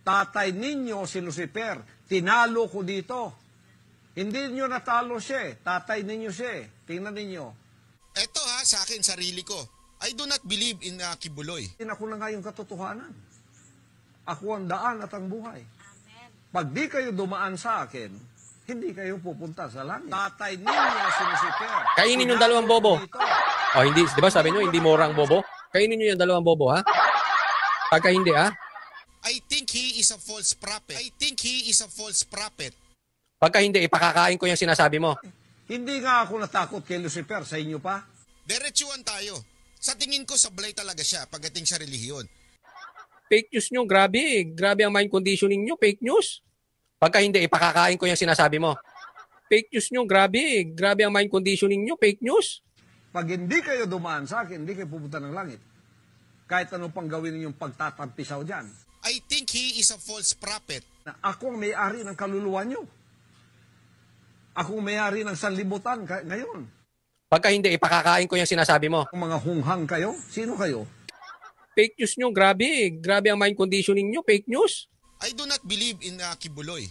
Tatay ninyo si Lucifer, tinalo ko dito. Hindi nyo natalo siya, eh. tatay ninyo siya. Eh. Tingnan ninyo. Ito ha, sa akin, sarili ko. I do not believe in uh, kibuloy. Ako na nga yung katotohanan. Ako ang daan at ang buhay. Amen. Pag di kayo dumaan sa akin, hindi kayo pupunta sa langit. Tatay ninyo si Lucifer. Kainin yung dalawang bobo. Dito. Oh, hindi, 'di ba sabi niyo hindi morang bobo? Kainin niyo yung dalawang bobo, ha? Pagka hindi, ha? I think he is a false prophet. I think he is a false prophet. Pagka hindi, ipakakain ko yung sinasabi mo. Hindi nga ako natakot kay Lucifer, sa inyo pa. Diretsuan tayo. Sa tingin ko, sablay talaga siya pagdating sa relihiyon. Fake news nyo, grabe Grabe ang mind conditioning nyo, fake news. Pagka hindi, ipakakain ko yung sinasabi mo. Fake news nyo, grabe Grabe ang mind conditioning nyo, fake news. Pag hindi kayo dumaan sa akin, hindi kayo pupunta ng langit. Kahit anong pang gawin ninyong pagtatampisaw dyan. I think he is a false prophet. Ako ang may-ari ng kaluluwa nyo. Ako ang may-ari ng sanlibutan ngayon. Pagka hindi, ipakakain ko yung sinasabi mo. Kung mga hunghang kayo, sino kayo? Fake news nyo, grabe. Eh. Grabe ang mind conditioning nyo, fake news. I do not believe in uh, Kibuloy.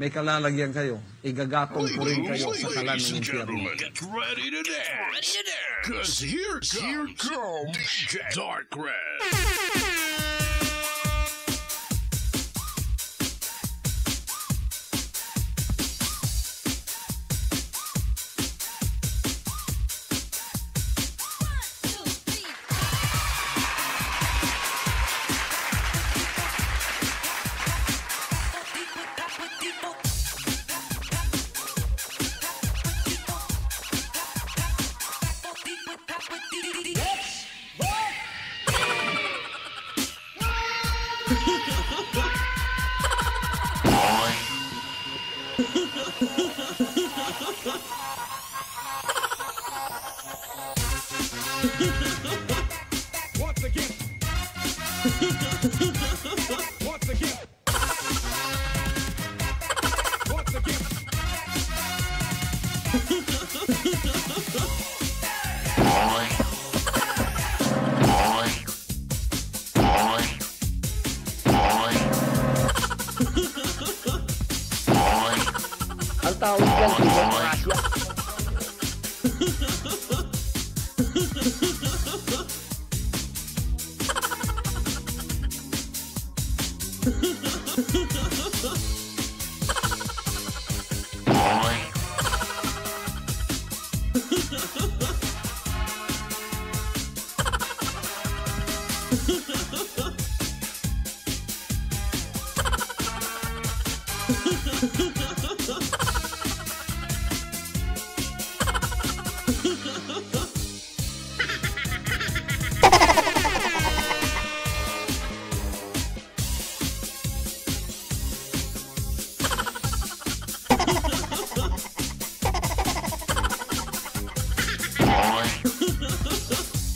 May kalalagyan kayo. Igagatong ko rin kayo sa kalan ng impyerno. Get ready to dance. Cause here's, here comes DJ Dark Red.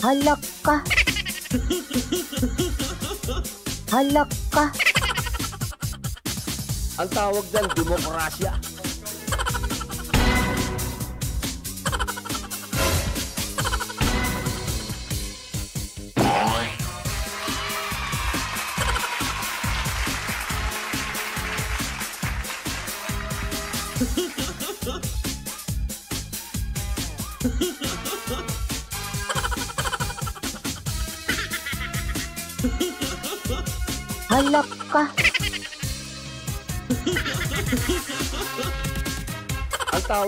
Halak ka. Halak ka. Ang tawag dyan, demokrasya.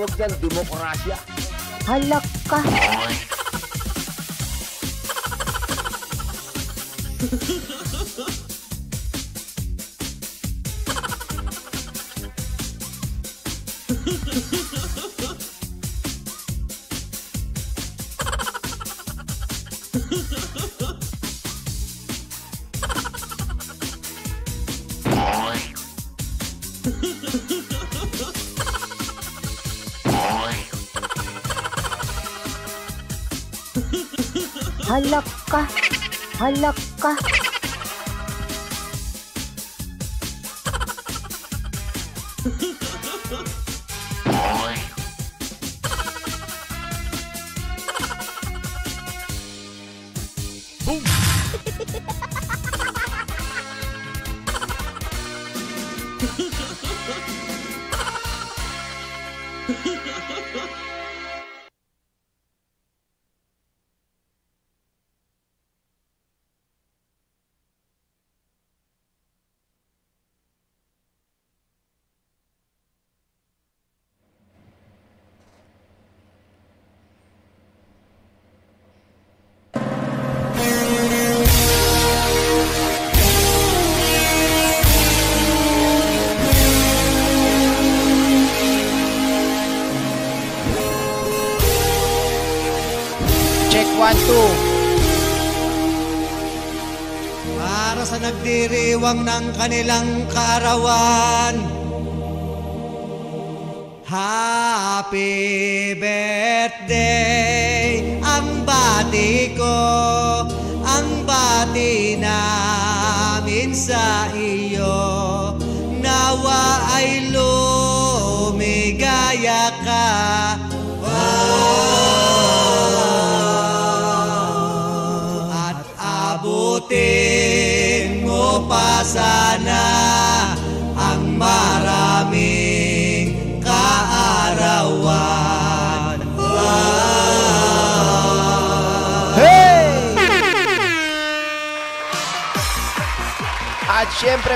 tawag dyan, demokrasya. Halak ka. magdiwang ng kanilang kaarawan. Happy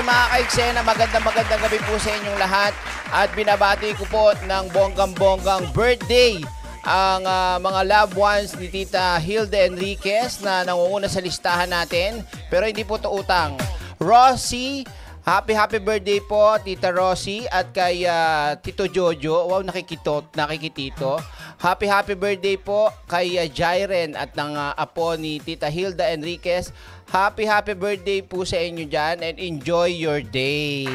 mga kaiksena, magandang magandang gabi po sa inyong lahat. At binabati ko po ng bonggang-bonggang birthday ang uh, mga loved ones ni Tita Hilda Enriquez na nangunguna sa listahan natin. Pero hindi po to utang. Rosie, happy happy birthday po Tita Rosie at kay uh, Tito Jojo. Wow, nakikitot, nakikitito. Happy happy birthday po kay uh, Jairen at ng uh, apo ni Tita Hilda Enriquez. Happy happy birthday po sa inyo dyan and enjoy your day.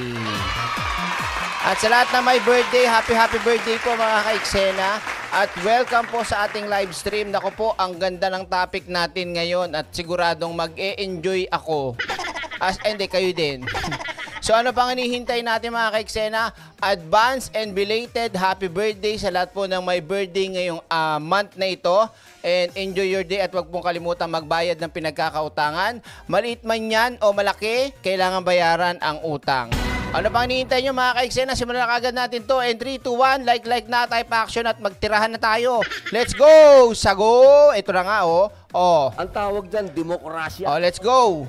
At sa lahat na may birthday, happy happy birthday po mga kaiksena. At welcome po sa ating live stream. Nako po, ang ganda ng topic natin ngayon at siguradong mag-e-enjoy ako. As, hindi, kayo din. So ano pang hinihintay natin mga kaiksena? Advance and belated happy birthday sa lahat po ng may birthday ngayong uh, month na ito. And enjoy your day at wag pong kalimutan magbayad ng pinagkakautangan. Maliit man yan o malaki, kailangan bayaran ang utang. Ano pang hinihintay nyo mga kaiksena? Simulan na kagad natin to. And 3, 2, 1, like, like na, type action at magtirahan na tayo. Let's go! Sago! Ito na nga oh. Oh. Ang tawag dyan, demokrasya. Oh, let's go!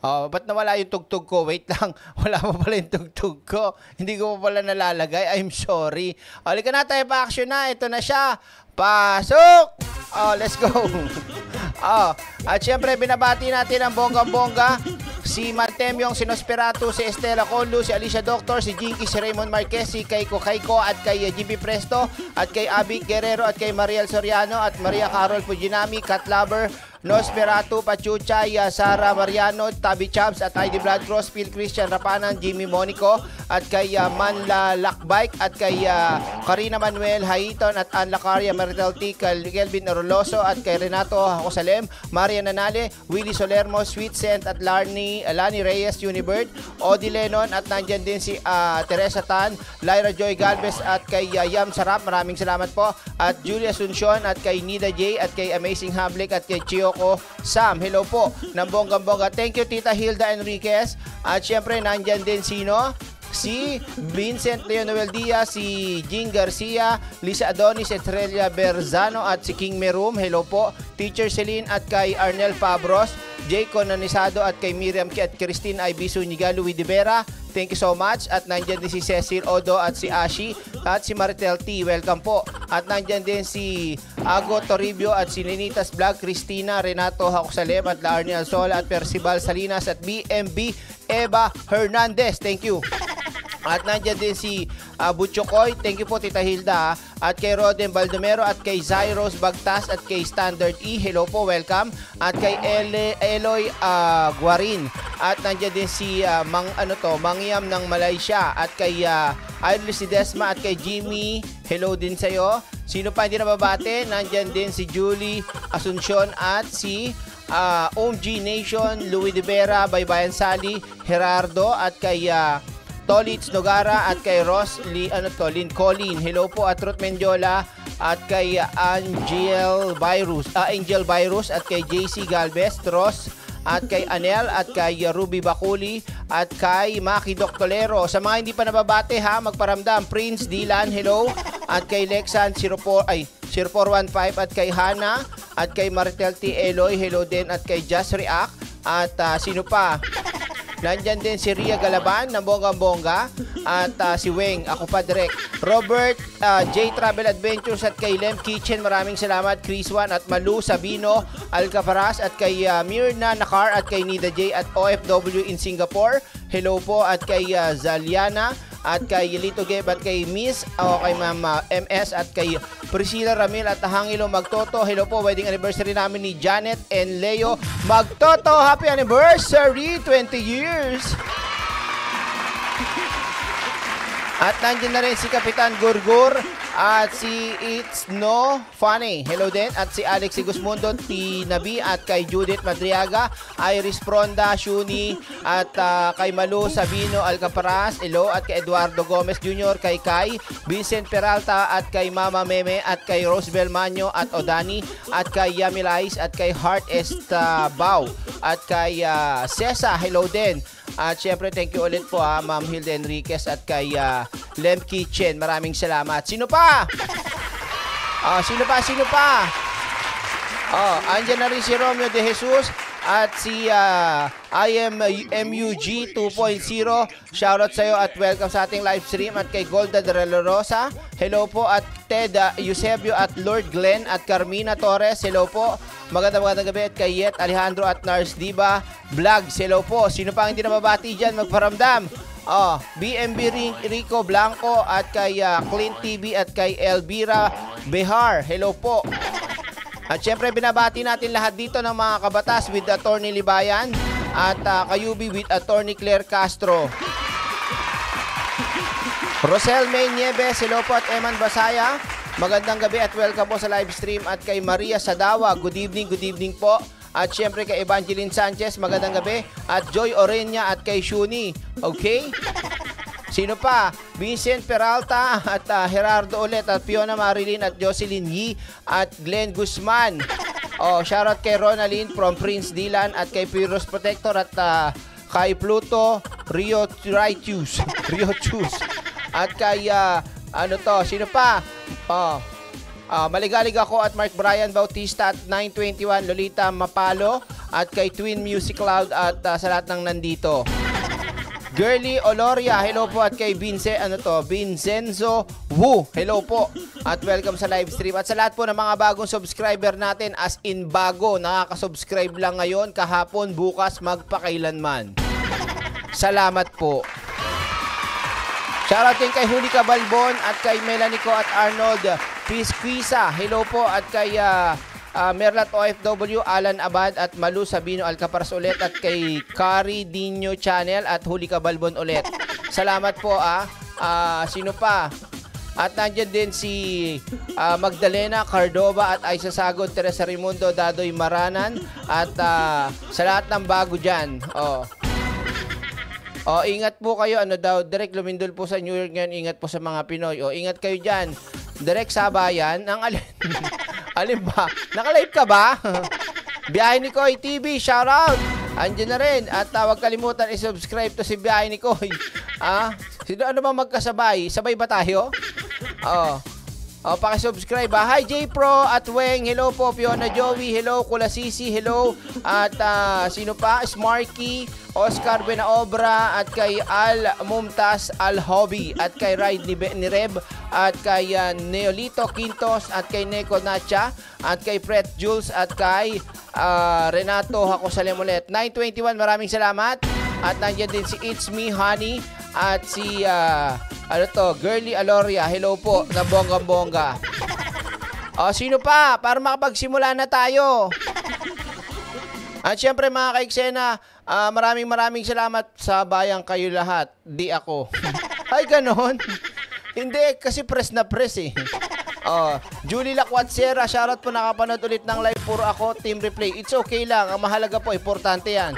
Oh, ba't nawala yung tugtog ko? Wait lang, wala pa pala yung tugtog ko. Hindi ko pa pala nalalagay. I'm sorry. O, ka na tayo pa action na. Ito na siya. Pasok! Oh, let's go. oh, at syempre, binabati natin ang bonggang-bongga. Si Matem yung Nosferatu, si Estela Conlu, si Alicia Doctor, si Jinky, si Raymond Marquez, si Kaiko Kaiko, at kay eh, JB Presto, at kay Abby Guerrero, at kay Mariel Soriano, at Maria Carol Fujinami, Cat Lover, Nosferatu, Pachucha, uh, Sara Mariano, Tabi Chabs at ID Blood Cross, Phil Christian Rapanan, Jimmy Monico at kay uh, Manla Lakbike at kay uh, Karina Manuel Haiton at Ann Lacaria Maritel T, Kelvin Oroloso at kay Renato Josalem, Maria Nanale, Willie Solermo, Sweet Scent at Larny, uh, Lani Reyes, Unibird, Odi Lennon at nandyan din si uh, Teresa Tan, Lyra Joy Galvez at kay Yam Sarap. Maraming salamat po. At Julia Suncion at kay Nida J at kay Amazing Hablik at kay Chio Ilocos, Sam. Hello po, ng Thank you, Tita Hilda Enriquez. At syempre, nandyan din sino? si Vincent Leonel Diaz, si Jing Garcia, Lisa Adonis, Estrella Berzano at si King Merum. Hello po. Teacher Celine at kay Arnel Fabros, Jay Conanisado at kay Miriam Ki at Christine Ibiso Niga, Louis De Vera. Thank you so much. At nandyan din si Cecil Odo at si Ashi at si Maritel T. Welcome po. At nandyan din si Ago Toribio at si Ninitas Vlog, Christina, Renato Hakusalem at Laarni Sol at Percival Salinas at BMB Eva Hernandez. Thank you. At nandiyan din si uh, Butchokoy. Thank you po, Tita Hilda. At kay Roden Baldomero at kay Zyros Bagtas at kay Standard E. Hello po, welcome. At kay Ele, Eloy uh, Guarin. At nandiyan din si uh, Mang, ano to, Mangyam ng Malaysia. At kay uh, Idol si Desma at kay Jimmy. Hello din sa'yo. Sino pa hindi nababate? Nandiyan din si Julie Asuncion at si uh, ah, OMG Nation, Louis Vera, Baybayan Sali, Gerardo at kay uh, Tolitz Nogara at kay Ross Lee, ano to, Lynn Colin. Hello po at Ruth Mendiola at kay ah, Angel Virus, uh, Angel Virus at kay JC Galvez, Ross at kay Anel at kay Ruby Bakuli at kay Maki Doctolero. Sa mga hindi pa nababate ha, magparamdam. Prince Dilan, hello. At kay Lexan 04, ay Sir 415 at kay Hana at kay Martel T. Eloy. Hello din at kay Just React at uh, sino pa? Nandyan din si Ria Galaban ng Bongga Bongga at uh, si Weng. Ako pa direct. Robert uh, J Travel Adventures at kay Lem Kitchen. Maraming salamat. Chris Juan at Malu Sabino Alcaparaz at kay uh, Mirna Nakar at kay Nida J at OFW in Singapore. Hello po at kay uh, Zaliana at kay Lito Gebat, kay Miss o kay Ma'am ah, MS at kay Priscilla Ramil at Hangilo Magtoto. Hello po, wedding anniversary namin ni Janet and Leo Magtoto. Happy anniversary! 20 years! At nandiyan na rin si Kapitan Gurgur at si It's No Funny, hello din. At si Alex Sigusmundo, Tinabi at kay Judith Madriaga, Iris Pronda, Shuni at uh, kay Malu Sabino Alcaparaz, hello. At kay Eduardo Gomez Jr., kay Kai, Vincent Peralta at kay Mama Meme at kay Rosbel Manyo at Odani at kay Ice, at kay Heart Estabao at kay uh, ah, Cesa, hello din. At syempre, thank you ulit po ha, ah, Ma'am Hilda Enriquez at kay uh, Lem Kitchen. Maraming salamat. Sino pa? Oh, sino pa? Sino pa? Oh, andyan na rin si Romeo de Jesus at si uh, IMMUG 2.0. Shoutout sa iyo at welcome sa ating live stream at kay Golda de la Rosa. Hello po at Ted uh, Eusebio at Lord Glenn at Carmina Torres. Hello po. Maganda magandang gabi at kay Yet Alejandro at Nars Diba Vlog. Hello po. Sino pa ang hindi nababati diyan Magparamdam. Oh, BMB Rico Blanco at kay uh, Clint TV at kay Elvira Behar. Hello po. At syempre binabati natin lahat dito ng mga kabatas with Attorney Libayan at uh, Kayubi with Attorney Claire Castro. Rosel May Nieves, Silopo at Eman Basaya, magandang gabi at welcome po sa live stream at kay Maria Sadawa, good evening, good evening po. At syempre kay Evangeline Sanchez, magandang gabi. At Joy Orenya at kay Shuni. Okay? Sino pa? Vincent Peralta at uh, Gerardo ulit at Fiona Marilyn at Jocelyn Yi at Glenn Guzman. Oh, shoutout kay Ronaldin from Prince Dylan at kay Piros Protector at uh, kay Pluto Rio Ritus. Rio Chus. At kay uh, ano to, sino pa? Oh, Uh, maligalig ako at Mark Brian Bautista at 921 Lolita Mapalo at kay Twin Music Cloud at uh, sa lahat ng nandito. Girly Oloria, hello po at kay Vince, ano to, Vincenzo Wu, hello po. At welcome sa live stream. At sa lahat po ng mga bagong subscriber natin, as in bago, nakaka-subscribe lang ngayon, kahapon, bukas, magpakailanman. Salamat po. Shoutout din kay Huli Cabalbon at kay Melanie Co at Arnold Pisquisa. Hello po at kay uh, uh, Merlat OFW, Alan Abad at Malu Sabino Alcaparz ulit at kay Kari Dino Channel at Huli Kabalbon ulit. Salamat po ah. Uh, sino pa? At nandiyan din si uh, Magdalena Cardova at Aisa Sagod, Teresa Rimundo, Dadoy Maranan at uh, sa lahat ng bago dyan. Oh. O, oh, ingat po kayo. Ano daw, direct lumindol po sa New York ngayon. Ingat po sa mga Pinoy. O, oh, ingat kayo dyan. Direct sa bayan. Ang alin. Alin ba? Nakalive ka ba? Biyahe ni Koy TV, shout out. Andiyan na rin. At uh, huwag kalimutan i-subscribe to si Biyahe ni Koy. Ah, sino ano ba magkasabay? Sabay ba tayo? Oo. O, pakisubscribe ha. Ah, hi, J-Pro at Weng. Hello po, Fiona Joey. Hello, Sisi. Hello. At uh, sino pa? Smarky, Oscar Benaobra, at kay Al Mumtas Al Hobby, at kay Ride ni, Be- ni Reb, at kay uh, Neolito Quintos, at kay Neko Nacha, at kay Fred Jules, at kay uh, Renato Hakosalemulet. 921, maraming salamat. At nandiyan din si It's Me Honey at si uh, ano to, Girly Aloria. Hello po na bongga-bongga. O, sino pa? Para makapagsimula na tayo. At syempre mga kaiksena, uh, maraming maraming salamat sa bayang kayo lahat. Di ako. Ay, ganon. Hindi, kasi press na press eh. Oh, Julie Laquatsera, shoutout po nakapanood ulit ng live puro ako, team replay. It's okay lang, ang mahalaga po, importante yan.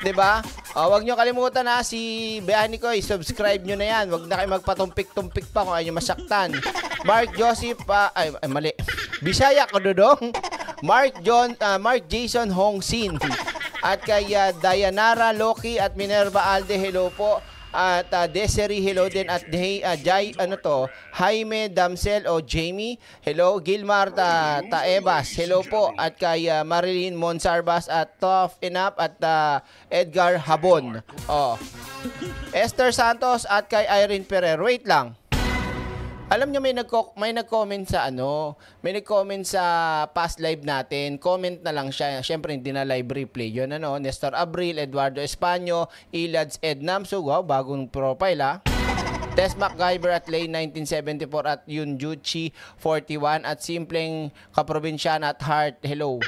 'Di ba? Oh, wag niyo kalimutan ha, si Behani ko, subscribe niyo na 'yan. Wag na kayo magpatumpik-tumpik pa kung ayaw niyo masaktan. Mark Joseph uh, ay, ay mali. Bisaya ko dodong. Mark John uh, Mark Jason Hongsin at kay uh, Dayanara Loki at Minerva Alde hello po at uh, Desiree, hello din at Jay, uh, Jai, ano to, Jaime Damsel o Jamie, hello Gilmar ta, Taebas, hello po at kay uh, Marilyn Monsarbas at Tough Enough at uh, Edgar Habon. Oh. Esther Santos at kay Irene Pereira. Wait lang. Alam niyo may nag may nag-comment sa ano, may nag-comment sa past live natin. Comment na lang siya. Syempre hindi na live replay 'yon ano. Nestor Abril, Eduardo Espanyo, Ilads Ed Namsug. Wow, bagong profile ah. Tess MacGyver at Lane 1974 at Yun Juchi 41 at simpleng kaprobinsyana at Heart. Hello.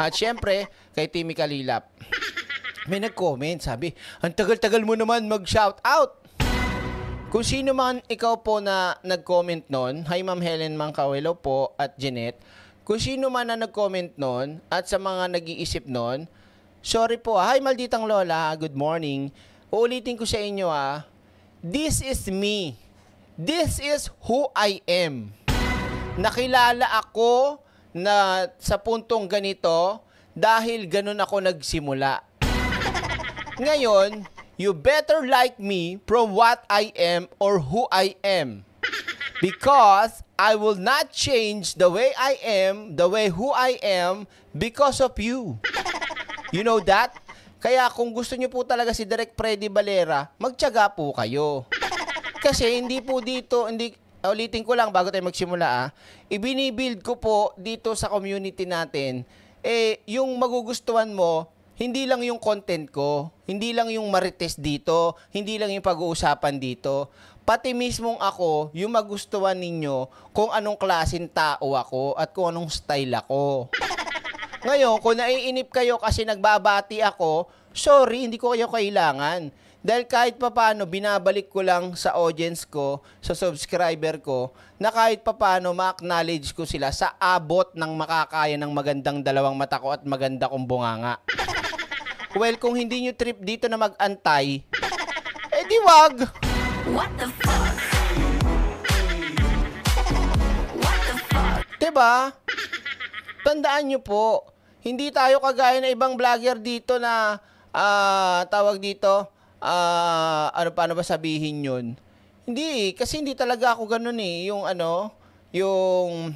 At syempre, kay Timmy Kalilap. May nag-comment, sabi, ang tagal-tagal mo naman mag-shout out. Kung sino man ikaw po na nag-comment noon, hi Ma'am Helen Mangkawelo po at Jeanette, kung sino man na nag-comment noon at sa mga nag-iisip noon, sorry po, ah. hi Malditang Lola, ah, good morning. Uulitin ko sa inyo ha, ah, this is me. This is who I am. Nakilala ako na sa puntong ganito dahil ganun ako nagsimula. Ngayon, You better like me from what I am or who I am. Because I will not change the way I am, the way who I am, because of you. You know that? Kaya kung gusto nyo po talaga si Direk Freddy Valera, magtyaga po kayo. Kasi hindi po dito, hindi, ulitin ko lang bago tayo magsimula ah, ibinibuild ko po dito sa community natin, eh, yung magugustuhan mo, hindi lang yung content ko, hindi lang yung marites dito, hindi lang yung pag-uusapan dito. Pati mismong ako, yung magustuhan ninyo kung anong klaseng tao ako at kung anong style ako. Ngayon, kung naiinip kayo kasi nagbabati ako, sorry, hindi ko kayo kailangan. Dahil kahit papano, binabalik ko lang sa audience ko, sa subscriber ko, na kahit papano, ma-acknowledge ko sila sa abot ng makakaya ng magandang dalawang mata ko at maganda kong bunganga. Well, kung hindi nyo trip dito na mag-antay, eh di wag. What the fuck? What the fuck? Diba? Tandaan nyo po, hindi tayo kagaya ng ibang vlogger dito na uh, tawag dito, uh, ano paano ba sabihin yun? Hindi, kasi hindi talaga ako ganun eh. Yung ano, yung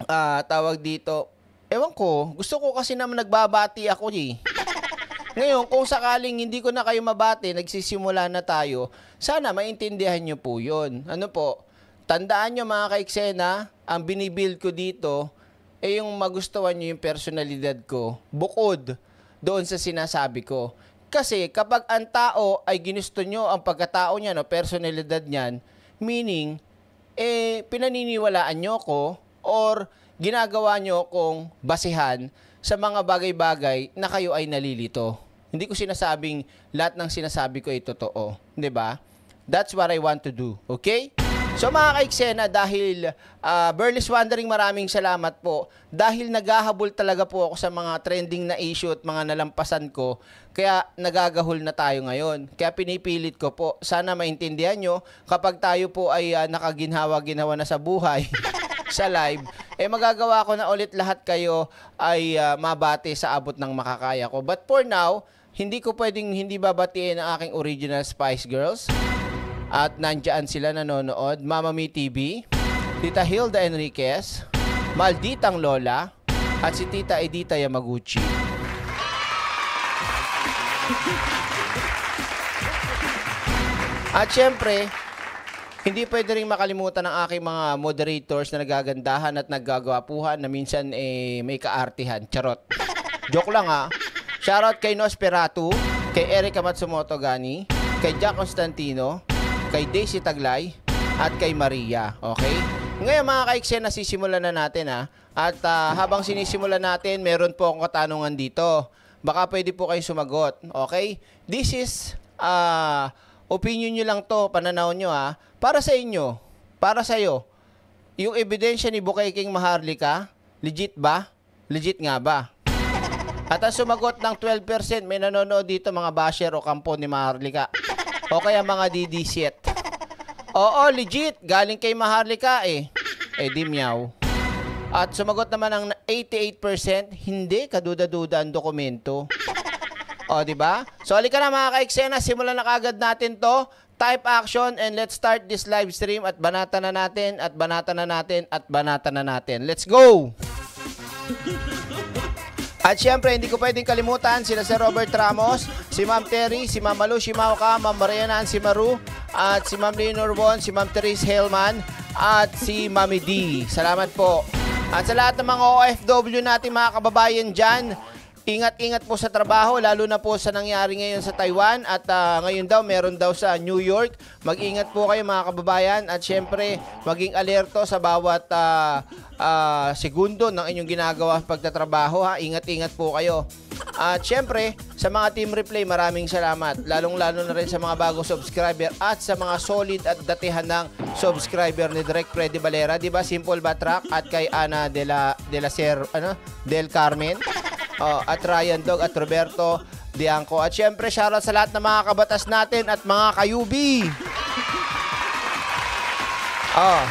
uh, tawag dito, ewan ko, gusto ko kasi naman nagbabati ako eh. Ngayon, kung sakaling hindi ko na kayo mabati, nagsisimula na tayo, sana maintindihan nyo po yun. Ano po? Tandaan nyo mga kaiksena, ang binibuild ko dito ay eh yung magustuhan nyo yung personalidad ko bukod doon sa sinasabi ko. Kasi kapag ang tao ay ginusto nyo ang pagkatao niya, no, personalidad niyan, meaning, eh, pinaniniwalaan nyo ko or ginagawa nyo kong basihan sa mga bagay-bagay na kayo ay nalilito. Hindi ko sinasabing lahat ng sinasabi ko ay totoo. Di ba? That's what I want to do. Okay? So mga kaiksena, dahil uh, ah, Burles Wandering maraming salamat po. Dahil naghahabol talaga po ako sa mga trending na issue at mga nalampasan ko, kaya nagagahol na tayo ngayon. Kaya pinipilit ko po, sana maintindihan nyo, kapag tayo po ay uh, ah, nakaginhawa-ginawa na sa buhay, sa live, eh magagawa ko na ulit lahat kayo ay uh, ah, mabate sa abot ng makakaya ko. But for now, hindi ko pwedeng hindi babatiin ang aking original Spice Girls. At nandyan sila nanonood. Mama Mi TV, Tita Hilda Enriquez, Malditang Lola, at si Tita Edita Yamaguchi. At syempre, hindi pwede rin makalimutan ang aking mga moderators na nagagandahan at naggagwapuhan na minsan eh, may kaartihan. Charot. Joke lang ha. Ah. Shoutout kay Nosferatu, kay Eric Matsumoto Gani, kay Jack Constantino, kay Daisy Taglay, at kay Maria. Okay? Ngayon mga kaiksen, nasisimulan na natin ha. At uh, habang sinisimulan natin, meron po akong katanungan dito. Baka pwede po kayong sumagot. Okay? This is uh, opinion nyo lang to, pananaw nyo ha. Para sa inyo, para sa iyo, yung ebidensya ni Bukay King Maharlika, legit ba? Legit nga ba? At ang sumagot ng 12%, may nanonood dito mga basher o kampo ni Maharlika. O kaya mga DD7. Oo, legit. Galing kay Maharlika eh. Eh di meow. At sumagot naman ang 88%, hindi kaduda-duda ang dokumento. O, di ba? So, halika na mga ka-eksena, simulan na kagad natin to. Type action and let's start this live stream at banata na natin, at banata na natin, at banata na natin. Let's go! At siyempre, hindi ko pwedeng kalimutan sila si Robert Ramos, si Ma'am Terry, si Ma'am Malu Shimaoka, Ma'am Mariana si Maru, at si Ma'am Lynn Urbon, si Ma'am Therese Hellman, at si Mami D. Salamat po. At sa lahat ng mga OFW natin mga kababayan dyan, Ingat-ingat po sa trabaho, lalo na po sa nangyari ngayon sa Taiwan at uh, ngayon daw meron daw sa New York. Mag-ingat po kayo mga kababayan at syempre maging alerto sa bawat uh, uh, segundo ng inyong ginagawa pagtatrabaho ha. Ingat-ingat po kayo. At syempre, sa mga team replay, maraming salamat. Lalong-lalo na rin sa mga bagong subscriber at sa mga solid at datihan ng subscriber ni Direct Freddy Valera. Diba, Simple Batrak at kay Ana de la, de la Ser, ano, Del Carmen uh, at Ryan Dog, at Roberto Dianco. At syempre, shoutout sa lahat ng mga kabatas natin at mga kayubi. Oh.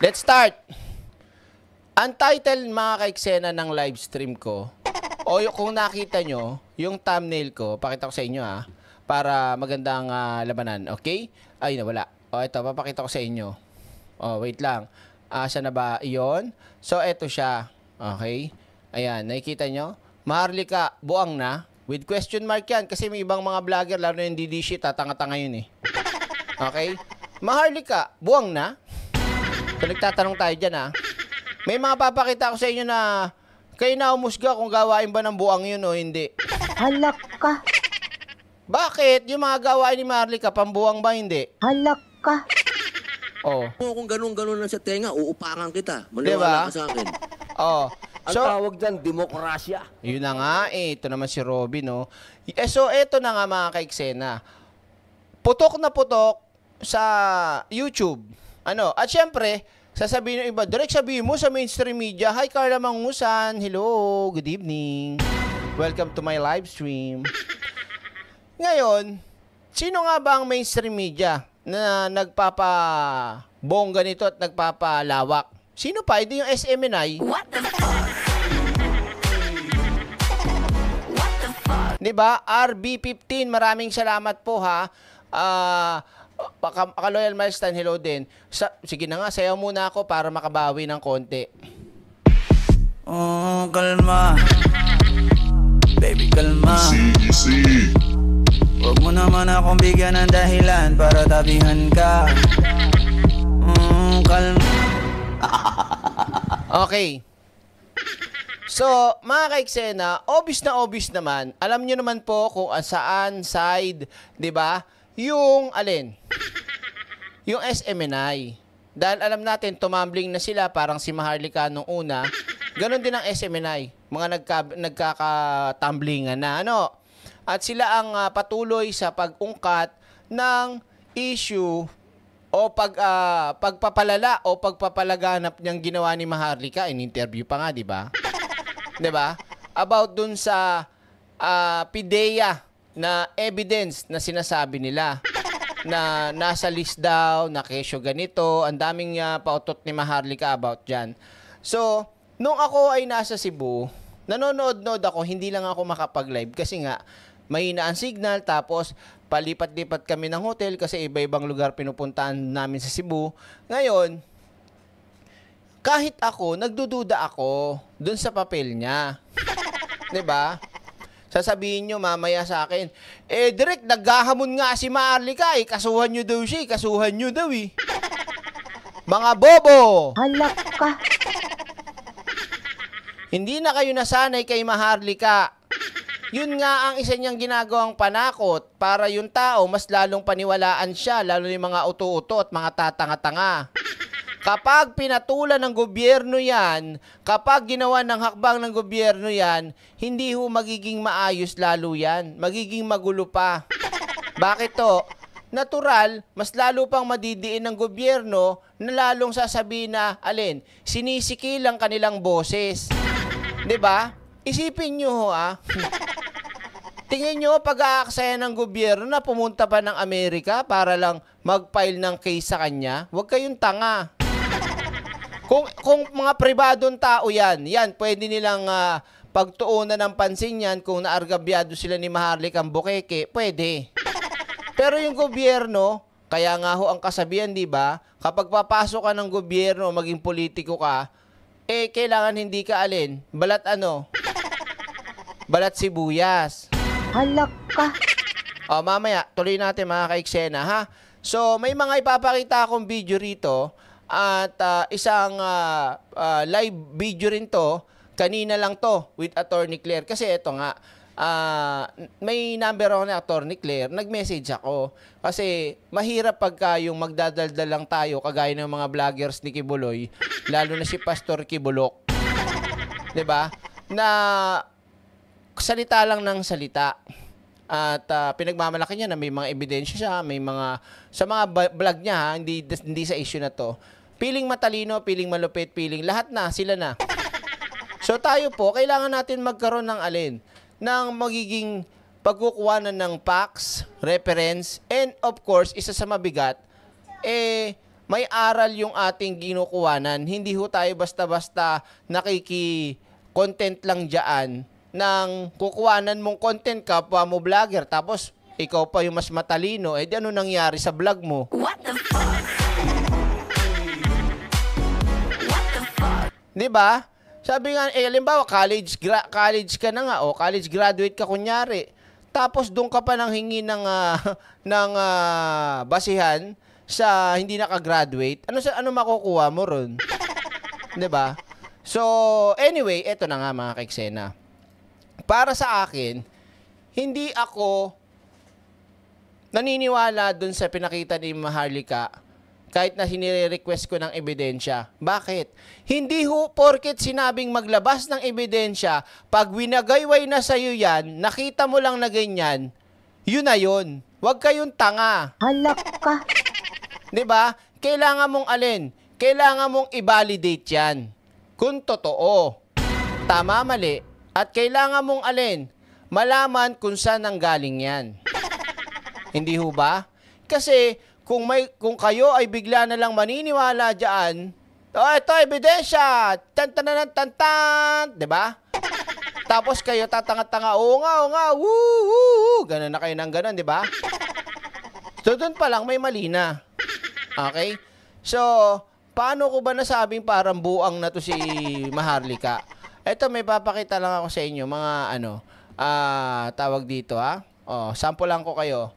Let's start. Ang title mga kaiksena ng live stream ko, o kung nakita nyo, yung thumbnail ko, pakita ko sa inyo ha, ah, para magandang uh, ah, labanan, okay? Ay, nawala. O, ito, papakita ko sa inyo. O, wait lang. Ah, Asa na ba iyon? So, eto siya. Okay? Ayan, nakikita nyo? Maharlika, buang na. With question mark yan. Kasi may ibang mga vlogger, lalo yung DD tatanga-tanga yun eh. Okay? Maharlika, buang na. So, nagtatanong tayo dyan ha. Ah. May mga papakita ko sa inyo na kayo naumusga kung gawain ba ng buwang yun o hindi. Halak ka. Bakit? Yung mga gawain ni Marlika, pambuwang ba hindi? Halak ka. Oh. Kung kung ganun-ganun lang sa tenga, uupangan kita. Maniwala diba? ka sa akin. Oh. Ang tawag dyan, demokrasya. Yun na nga eh. Ito naman si Robin, no? Eh, so, ito na nga mga kaiksena. Putok na putok sa YouTube. Ano? At syempre, sasabihin ng iba, direct sabihin mo sa mainstream media, Hi Carla Mangusan, hello, good evening. Welcome to my live stream. Ngayon, sino nga ba ang mainstream media? na nagpapabongga ganito at nagpapalawak. Sino pa? Ito yung SMNI. What the fuck? What the fuck? Diba? RB15, maraming salamat po ha. Ah... Uh, Paka, paka Loyal Milestone, hello din. Sa, sige na nga, sayaw muna ako para makabawi ng konti. Oh, kalma. Baby, kalma. Easy, easy. Huwag mo naman akong bigyan ng dahilan para tabihan ka mm, Kalma Okay So, mga kaeksena, obvious na obvious naman. Alam nyo naman po kung saan side, di ba? Yung alin? Yung SMNI. Dahil alam natin, tumambling na sila parang si Maharlika nung una. Ganon din ang SMNI. Mga nagka, nagkakatumblingan na ano at sila ang uh, patuloy sa pag-ungkat ng issue o pag uh, pagpapalala o pagpapalaganap niyang ginawa ni Maharlika in interview pa nga, 'di ba? 'Di ba? About dun sa uh, ah, PIDEA na evidence na sinasabi nila na nasa list daw, na kesyo ganito, ang daming uh, pautot ni Maharlika about diyan. So, nung ako ay nasa Cebu, nanonood-nood ako, hindi lang ako makapag-live kasi nga, mahina ang signal, tapos palipat-lipat kami ng hotel kasi iba-ibang lugar pinupuntahan namin sa Cebu. Ngayon, kahit ako, nagdududa ako dun sa papel niya. 'Di ba? Sasabihin nyo mamaya sa akin, eh, direct, naghahamon nga si Maarlika eh. Kasuhan nyo daw siya eh. Kasuhan nyo daw eh. Mga bobo! Halak ka! Hindi na kayo nasanay kay Maharlika yun nga ang isa niyang ginagawang panakot para yung tao mas lalong paniwalaan siya, lalo yung mga uto-uto at mga tatanga-tanga. Kapag pinatulan ng gobyerno yan, kapag ginawa ng hakbang ng gobyerno yan, hindi ho magiging maayos lalo yan. Magiging magulo pa. Bakit to? Natural, mas lalo pang madidiin ng gobyerno na lalong sasabihin na, alin, sinisikil ang kanilang boses. ba? Diba? Isipin nyo ho ah. Tingnan nyo, pag-aaksaya ng gobyerno na pumunta pa ng Amerika para lang mag-file ng case sa kanya, huwag kayong tanga. Kung, kung mga pribadong tao yan, yan, pwede nilang uh, pagtuunan ng pansin yan kung naargabyado sila ni Maharlik ang bukeke, pwede. Pero yung gobyerno, kaya nga ho ang kasabihan, di ba? Kapag papasok ka ng gobyerno, maging politiko ka, eh, kailangan hindi ka alin. Balat ano? Balat sibuyas. Halak ka. O, mamaya, tuloy natin mga kaiksena, ha? So, may mga ipapakita akong video rito at uh, isang uh, uh, live video rin to. Kanina lang to with Attorney Claire. Kasi eto nga, uh, may number ako ni Attorney Claire. Nag-message ako. Kasi mahirap pagka yung magdadaldal lang tayo kagaya ng mga vloggers ni Kibuloy. Lalo na si Pastor Kibulok. 'di ba? Na salita lang ng salita. At uh, pinagmamalaki niya na may mga ebidensya siya, may mga sa mga vlog niya ha, hindi hindi sa issue na to. Piling matalino, piling malupit, piling lahat na sila na. So tayo po, kailangan natin magkaroon ng alin ng magiging pagkukuhanan ng facts, reference, and of course, isa sa mabigat, eh, may aral yung ating ginukuhanan. Hindi ho tayo basta-basta nakiki-content lang dyan ng kukuhanan mong content kapwa mo vlogger tapos ikaw pa yung mas matalino, eh di ano nangyari sa vlog mo? What the fuck? 'Di ba? Sabi nga, eh, halimbawa, college, gra- college ka na nga, o college graduate ka kunyari, tapos doon ka pa nang hingi ng, uh, ng uh, basihan sa hindi nakagraduate, ano, sa, ano makukuha mo ron? 'Di ba? So, anyway, eto na nga mga kaiksena para sa akin, hindi ako naniniwala dun sa pinakita ni Maharlika kahit na hinire-request ko ng ebidensya. Bakit? Hindi ho porket sinabing maglabas ng ebidensya, pag winagayway na sa'yo yan, nakita mo lang na ganyan, yun na yun. Huwag kayong tanga. Halak ka. ba? Diba? Kailangan mong alin? Kailangan mong i-validate yan. Kung totoo. Tama, mali. At kailangan mong alin, malaman kung saan ang galing yan. Hindi ho ba? Kasi kung may kung kayo ay bigla na lang maniniwala diyan, oh, ito ebidensya. Tan tan tan tan, tan 'di ba? Tapos kayo tatanga-tanga, oo nga, oo nga, woo, woo, woo. Ganun na kayo ng ganun, di ba? So, doon pa lang may mali na. Okay? So, paano ko ba nasabing parang buang na to si Maharlika? Ito, may papakita lang ako sa inyo, mga ano, ah, tawag dito ha. Ah. O, oh, sample lang ko kayo.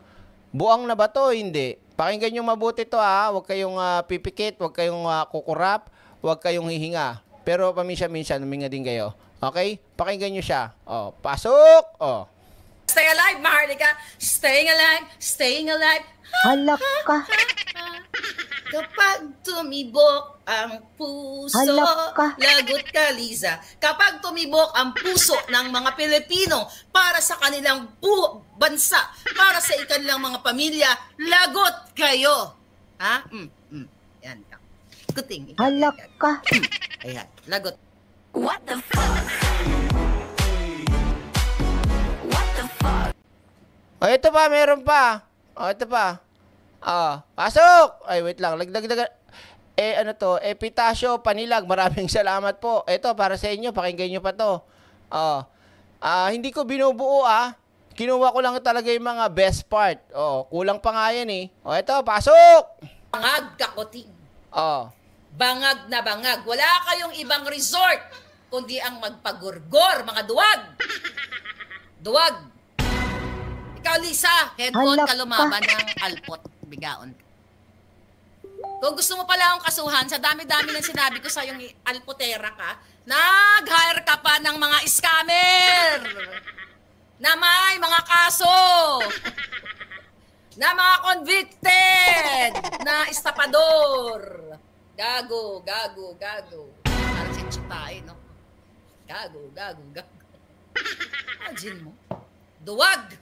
Buang na ba to? Hindi. Pakinggan nyo mabuti to ha. Ah. Huwag kayong uh, pipikit, huwag kayong uh, kukurap, huwag kayong hihinga. Pero paminsan-minsan, huminga din kayo. Okay? Pakinggan nyo siya. Oh, pasok! Oh. Stay alive, Maharlika! Staying alive! Staying alive! Halak ka! Kapag tumibok ang puso, Halak ka. lagot ka, Liza. Kapag tumibok ang puso ng mga Pilipino para sa kanilang bu- bansa, para sa ikanilang mga pamilya, lagot kayo. Ha? Mm, mm. Yan. Kuting. Halak ka. Mm, ayan, lagot. What the fuck? O, oh, ito pa, meron pa. Oh, ito pa. O, oh, pasok! Ay, wait lang. Lagdagdagan. Eh, ano to? Epitasyo, panilag. Maraming salamat po. Ito, para sa inyo. Pakinggan niyo pa to. Oh. Ah, hindi ko binubuo, ah. Kinuha ko lang talaga yung mga best part. Oh, kulang pa nga yan, eh. Oh, ito, pasok! Bangag kakuting. Oh. Bangag na bangag. Wala kayong ibang resort kundi ang magpagurgor, mga duwag. Duwag. Kalisa, headphone Halap ka lumaban ng alpot. Bigaon. Kung gusto mo pala akong kasuhan, sa dami-dami ng sinabi ko sa yung alpotera ka, nag-hire ka pa ng mga scammer! Na may mga kaso! Na mga convicted! Na estapador! Gago, gago, gago. Parang si Chitay, no? Gago, gago, gago. Imagine mo. Duwag!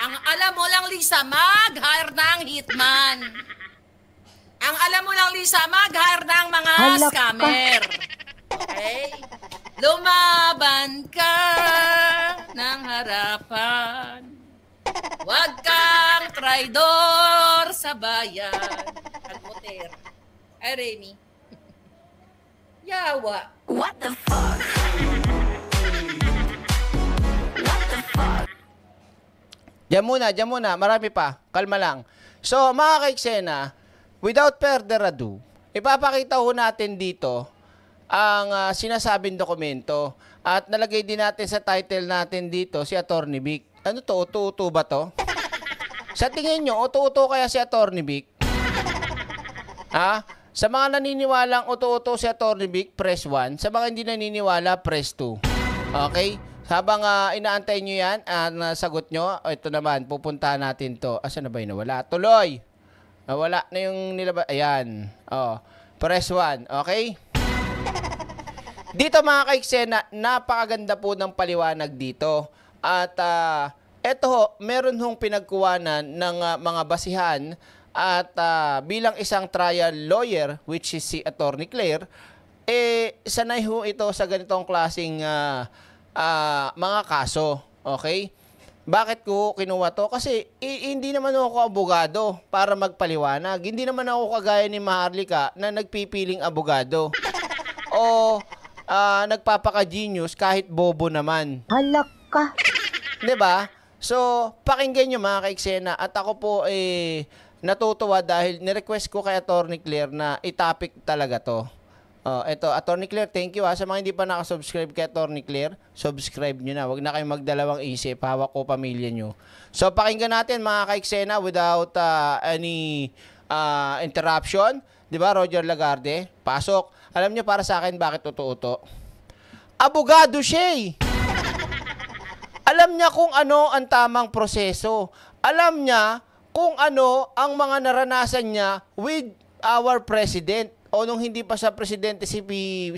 Ang alam mo lang, Lisa, mag-hire ng hitman. Ang alam mo lang, Lisa, mag-hire ng mga Halak scammer. Okay? Lumaban ka ng harapan. Huwag kang traidor sa bayan. Agmoter. Ay, Remy. Yawa. What the fuck? Diyan muna, diyan muna. Marami pa. Kalma lang. So, mga kaiksena, without further ado, ipapakita ho natin dito ang uh, sinasabing dokumento at nalagay din natin sa title natin dito si Attorney Vic. Ano to? Uto-uto ba to? Sa tingin nyo, uto-uto kaya si Attorney Vic? Ha? Sa mga naniniwalang uto-uto si Attorney Vic, press 1. Sa mga hindi naniniwala, press 2. Okay? Habang uh, inaantay nyo yan, uh, ah, nasagot nyo, ito naman, pupuntahan natin to. Asa ah, na ba yun? Nawala. Tuloy! Nawala na yung nilabas. Ayan. Oh. Press 1. Okay? Dito mga kaiksena, napakaganda po ng paliwanag dito. At uh, eto ho, meron hong pinagkuwanan ng uh, mga basihan at uh, bilang isang trial lawyer, which is si Attorney Claire, eh, sanay ho ito sa ganitong klaseng uh, uh, mga kaso. Okay? Bakit ko kinuha to? Kasi i- hindi naman ako abogado para magpaliwanag. Hindi naman ako kagaya ni Maharlika na nagpipiling abogado. o uh, nagpapaka-genius kahit bobo naman. Halak ka. 'Di ba? So, pakinggan niyo mga kaiksena at ako po eh natutuwa dahil ni-request ko kay Attorney Claire na i-topic talaga 'to. Oh, eto, Attorney Claire, thank you ha. Ah. Sa mga hindi pa naka-subscribe kay Attorney Claire, subscribe niyo na. Huwag na kayong magdalawang isip. Hawak ko pamilya niyo. So, pakinggan natin mga kaeksena without uh, any uh, interruption. Di ba, Roger Lagarde? Pasok. Alam nyo para sa akin bakit totoo to? Abogado siya eh. Alam niya kung ano ang tamang proseso. Alam niya kung ano ang mga naranasan niya with our president o nung hindi pa sa presidente si,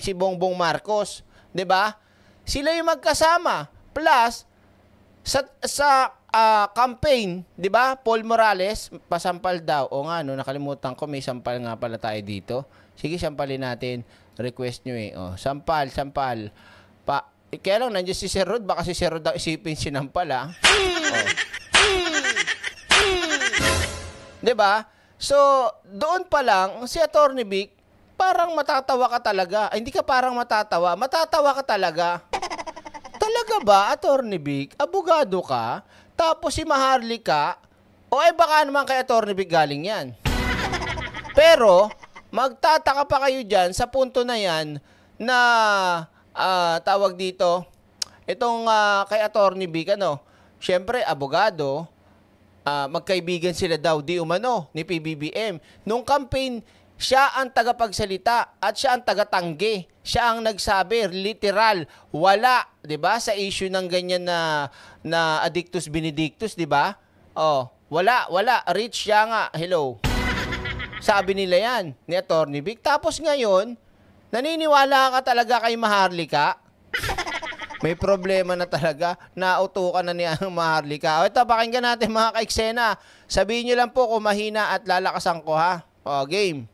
si Bongbong Marcos, 'di ba? Sila yung magkasama. Plus sa sa uh, campaign, 'di ba? Paul Morales pasampal daw. O nga no, nakalimutan ko may sampal nga pala tayo dito. Sige, sampalin natin. Request nyo eh. O, sampal, sampal. Pa eh, kaya lang nandiyan si Sir Rod, baka si Sir Rod daw isipin si sinampal ah. O. 'Di ba? So, doon pa lang si Attorney Vic parang matatawa ka talaga. Ay, hindi ka parang matatawa. Matatawa ka talaga. Talaga ba, Attorney Big? Abogado ka? Tapos si Maharlika? O ay baka naman kay Attorney Big galing yan. Pero, magtataka pa kayo dyan sa punto na yan na uh, tawag dito, itong uh, kay Attorney Big, ano, syempre, abogado, uh, magkaibigan sila daw, di umano, ni PBBM. Nung campaign siya ang tagapagsalita at siya ang tagatanggi. Siya ang nagsabi, literal, wala, 'di ba? Sa issue ng ganyan na na addictus benedictus, 'di ba? Oh, wala, wala. Rich siya nga. Hello. Sabi nila 'yan ni Attorney Big. Tapos ngayon, naniniwala ka talaga kay Maharlika? May problema na talaga. Nautukan na niya ang Maharlika. O ito, pakinggan natin mga kaeksena. Sabihin niyo lang po kung mahina at lalakasan ko ha. O, game.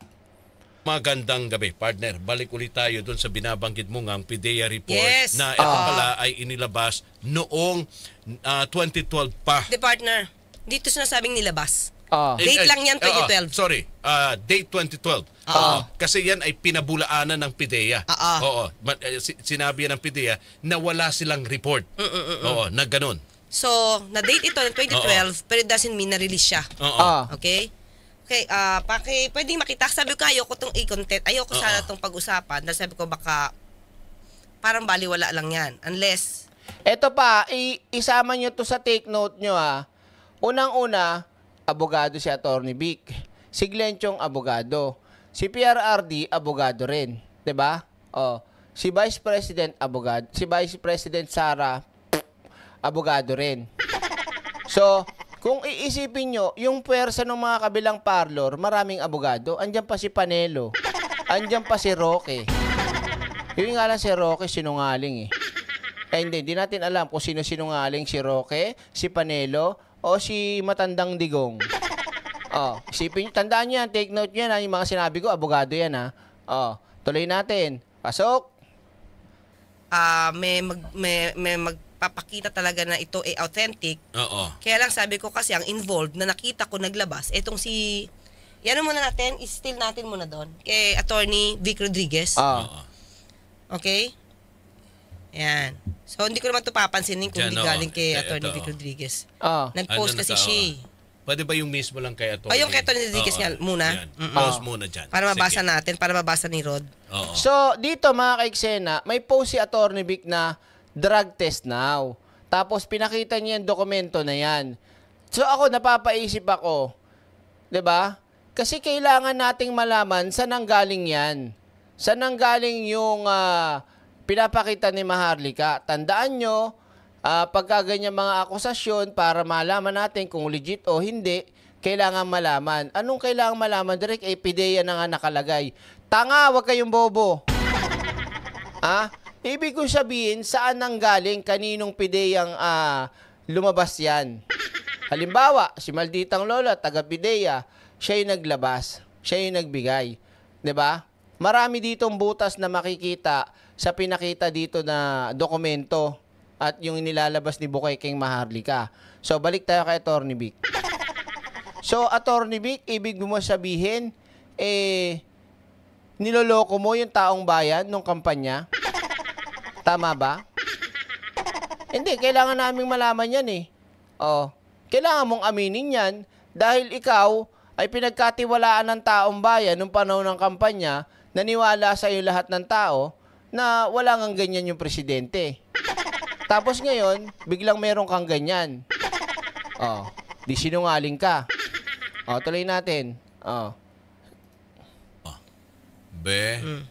Magandang gabi, partner. Balik ulit tayo doon sa binabanggit mo ngang PDEA report yes. na ito uh, pala ay inilabas noong uh, ah, 2012 pa. The partner, dito sinasabing nilabas. Uh, date eh, lang yan 2012. Uh, eh, sorry, uh, date 2012. Uh, uh, kasi yan ay pinabulaanan ng PDEA. Uh, uh, Oo, sinabi ng PDEA na wala silang report. Uh, uh, uh, Oo, na ganun. So, na-date ito ng 2012 uh, uh. pero it doesn't mean na-release siya. Uh, uh. Okay? okay, uh, ah, paki, pwedeng makita. Sabi ko, ayoko itong i-content. Ayoko uh-huh. sana itong pag-usapan. Dahil sabi ko, baka parang baliwala lang yan. Unless... Eto pa, i- isama nyo to sa take note nyo ha. Ah. Unang-una, abogado si Attorney Vic. Si Glenchong, abogado. Si PRRD, abogado rin. ba? Diba? Oh. Si Vice President, abogado. Si Vice President Sara, abogado rin. So, kung iisipin nyo, yung pwersa ng mga kabilang parlor, maraming abogado. Andiyan pa si Panelo. Andiyan pa si Roque. Yun nga lang si Roque, sinungaling eh. Eh, hindi, hindi natin alam kung sino sinungaling si Roque, si Panelo, o si Matandang Digong. Oh, isipin nyo, tandaan nyo yan, take note nyo yan ah, yung mga sinabi ko, abogado yan ha. Ah. Oh, tuloy natin. Pasok! Ah, may mag, may, may mag papakita talaga na ito ay authentic. Oo. Kaya lang sabi ko kasi ang involved na nakita ko naglabas, etong si Yan muna natin, still natin muna doon kay attorney Vic Rodriguez. Ah. Oo. Okay? Yan. So hindi ko naman ito papansinin kung hindi galing kay eh, attorney Vic Rodriguez. Ah. Oo. Nag-post Ano kasi to, siya. Pwede ba yung mismo lang kay Atty. Oh, yung kay Atty. Enriquez nga muna? yan. muna dyan. Para mabasa Sige. natin, para mabasa ni Rod. Oo. So, dito mga kaiksena, may post si Atty. Vic na drug test now. Tapos pinakita niya yung dokumento na yan. So ako napapaisip ako, 'di ba? Kasi kailangan nating malaman saan ang galing 'yan. Saan ang galing yung uh, pinapakita ni Maharlika? Tandaan nyo, uh, pagka ganyan mga akusasyon para malaman natin kung legit o hindi, kailangan malaman. Anong kailangan malaman? Direk, eh, na nga nakalagay. Tanga, wag kayong bobo. ha? Ah? Ibig ko sabihin, saan nang galing kaninong pideyang uh, ah, lumabas yan? Halimbawa, si Malditang Lola, taga Pideya, siya yung naglabas. Siya yung nagbigay. ba? Diba? Marami ditong butas na makikita sa pinakita dito na dokumento at yung nilalabas ni Bukay King Maharlika. So, balik tayo kay Attorney Vic. So, Attorney Vic, ibig mo sabihin, eh, niloloko mo yung taong bayan nung kampanya? Tama ba? Hindi, kailangan naming malaman yan eh. Oh, kailangan mong aminin yan dahil ikaw ay pinagkatiwalaan ng taong bayan nung panahon ng kampanya, naniwala sa iyo lahat ng tao na wala ngang ganyan yung presidente. Tapos ngayon, biglang meron kang ganyan. Oh, di sinungaling ka. Oh, tuloy natin. Oh. Be. Mm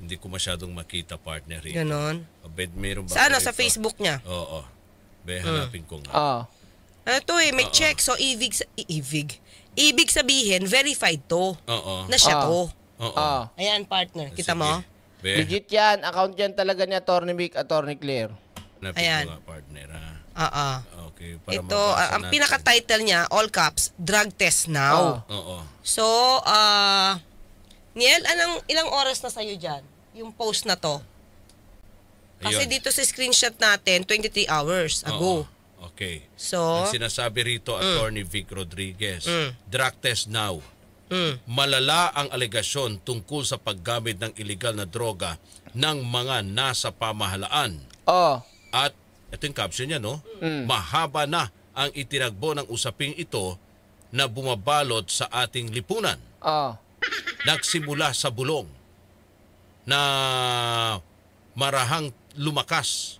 hindi ko masyadong makita partner rito. Eh. Ganon? Bed, meron ba? Sa ano? Sa Facebook niya? Oo. oo. Be, hmm. hanapin ko nga. Oo. Ah. Ano to eh, may Oo. check. So, ibig, ibig. Ibig sabihin, verified to. Oo. Na siya ah. to. Oo. Oo. Ah. Oo. Ayan, partner. Kita Sige. mo? Be, Legit yan. Account yan talaga ni Attorney Vic, Attorney Claire. hanapin Ayan. ko nga partner ha. Oo. Okay. Para Ito, mabasa ang pinaka-title niya, all caps, drug test now. Oo. Oo. So, ah, Niel, anong, ilang oras na sa'yo dyan? yung post na to. Kasi Ayun. dito sa screenshot natin, 23 hours ago. Oo. Okay. So, Ang sinasabi rito, mm. Attorney Vic Rodriguez, mm. drug test now. Mm. Malala ang alegasyon tungkol sa paggamit ng ilegal na droga ng mga nasa pamahalaan. Oh. At ito yung caption niya, no? Mm. Mahaba na ang itinagbo ng usaping ito na bumabalot sa ating lipunan. Oh. Nagsimula sa bulong na marahang lumakas,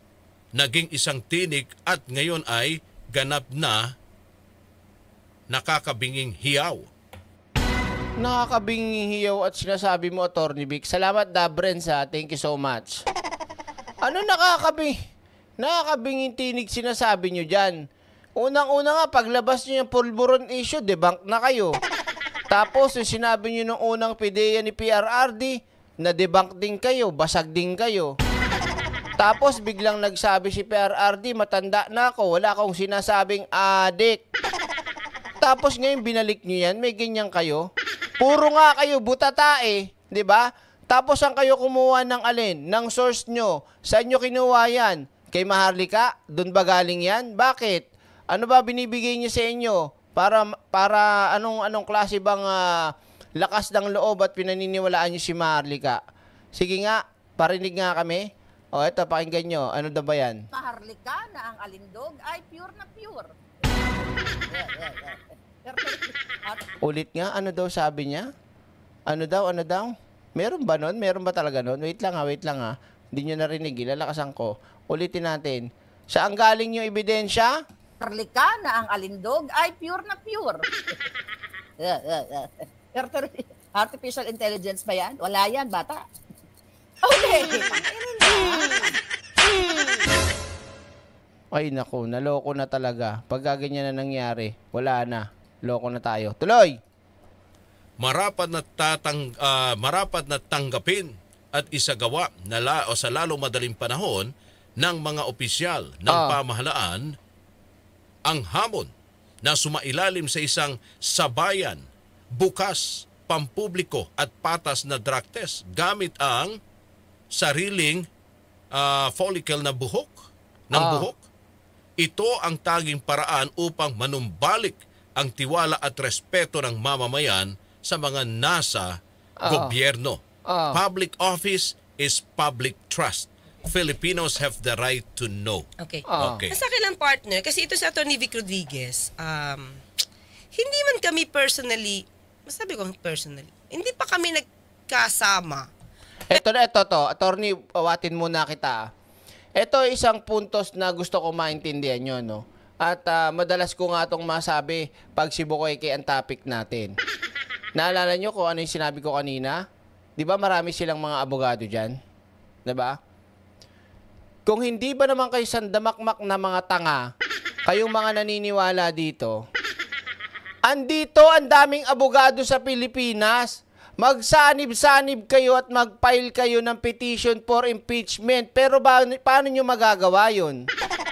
naging isang tinig at ngayon ay ganap na nakakabinging hiyaw. Nakakabinging hiyaw at sinasabi mo, Atty. Vic. Salamat, Dabren, sa thank you so much. Ano nakakabing... Nakakabinging tinig sinasabi nyo dyan. Unang-una nga, paglabas nyo yung pulburon issue, debunk na kayo. Tapos, yung sinabi nyo nung unang pideya ni PRRD, na-debunk din kayo, basag din kayo. Tapos biglang nagsabi si PRRD, matanda na ako, wala akong sinasabing adik. Tapos ngayon binalik niyo yan, may ganyan kayo. Puro nga kayo, butata di ba? Tapos ang kayo kumuha ng alin, ng source nyo, sa inyo kinuha yan? Kay Maharlika? Doon ba galing yan? Bakit? Ano ba binibigay niya sa inyo? Para, para anong, anong klase bang uh, lakas ng loob at pinaniniwalaan niyo si Maharlika. Sige nga, parinig nga kami. O eto, pakinggan nyo. Ano daw ba yan? Maharlika na ang alindog ay pure na pure. Ulit nga, ano daw sabi niya? Ano daw, ano daw? Meron ba nun? Meron ba talaga nun? Wait lang ha, wait lang ha. Hindi nyo narinig, ilalakasan ko. Ulitin natin. Saan galing yung ebidensya? Maharlika na ang alindog ay pure na pure. Artificial intelligence ba yan? Wala yan, bata. Okay. Ay nako, naloko na talaga. Pag ganyan na nangyari, wala na. Loko na tayo. Tuloy! Marapat na, tatang, uh, marapat na tanggapin at isagawa na la, o sa lalo madaling panahon ng mga opisyal ng uh. pamahalaan ang hamon na sumailalim sa isang sabayan bukas, pampubliko at patas na drug test gamit ang sariling uh, follicle na buhok ng ah. buhok. Ito ang tanging paraan upang manumbalik ang tiwala at respeto ng mamamayan sa mga nasa ah. gobyerno. Ah. Public office is public trust. Filipinos have the right to know. Okay. Uh. okay. Sa akin ang partner, kasi ito sa Atty. Vic Rodriguez, um, hindi man kami personally Masabi ko personally. Hindi pa kami nagkasama. Ito na, ito to. Attorney, awatin muna kita. Ito ah. isang puntos na gusto ko maintindihan nyo, no? At uh, madalas ko nga itong masabi pag si Bukoyke ang topic natin. Naalala nyo ko ano yung sinabi ko kanina? Di ba marami silang mga abogado dyan? Di ba? Kung hindi ba naman kayo sandamakmak na mga tanga, kayong mga naniniwala dito, Andito ang daming abogado sa Pilipinas. Magsanib-sanib kayo at mag-file kayo ng petition for impeachment. Pero ba, paano nyo magagawa yun?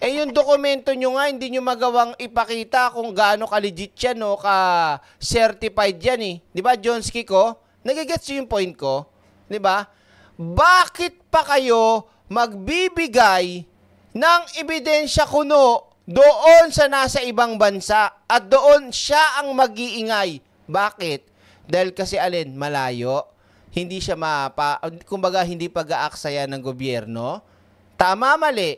Eh yung dokumento nyo nga, hindi nyo magawang ipakita kung gaano ka-legit yan o ka-certified yan eh. Di ba, Jonski ko? Nagigets yung point ko? Di ba? Bakit pa kayo magbibigay ng ebidensya kuno doon sa nasa ibang bansa at doon siya ang mag-iingay. Bakit? Dahil kasi alin, malayo, hindi siya mapa, kumbaga hindi pag-aaksaya ng gobyerno. Tama, mali.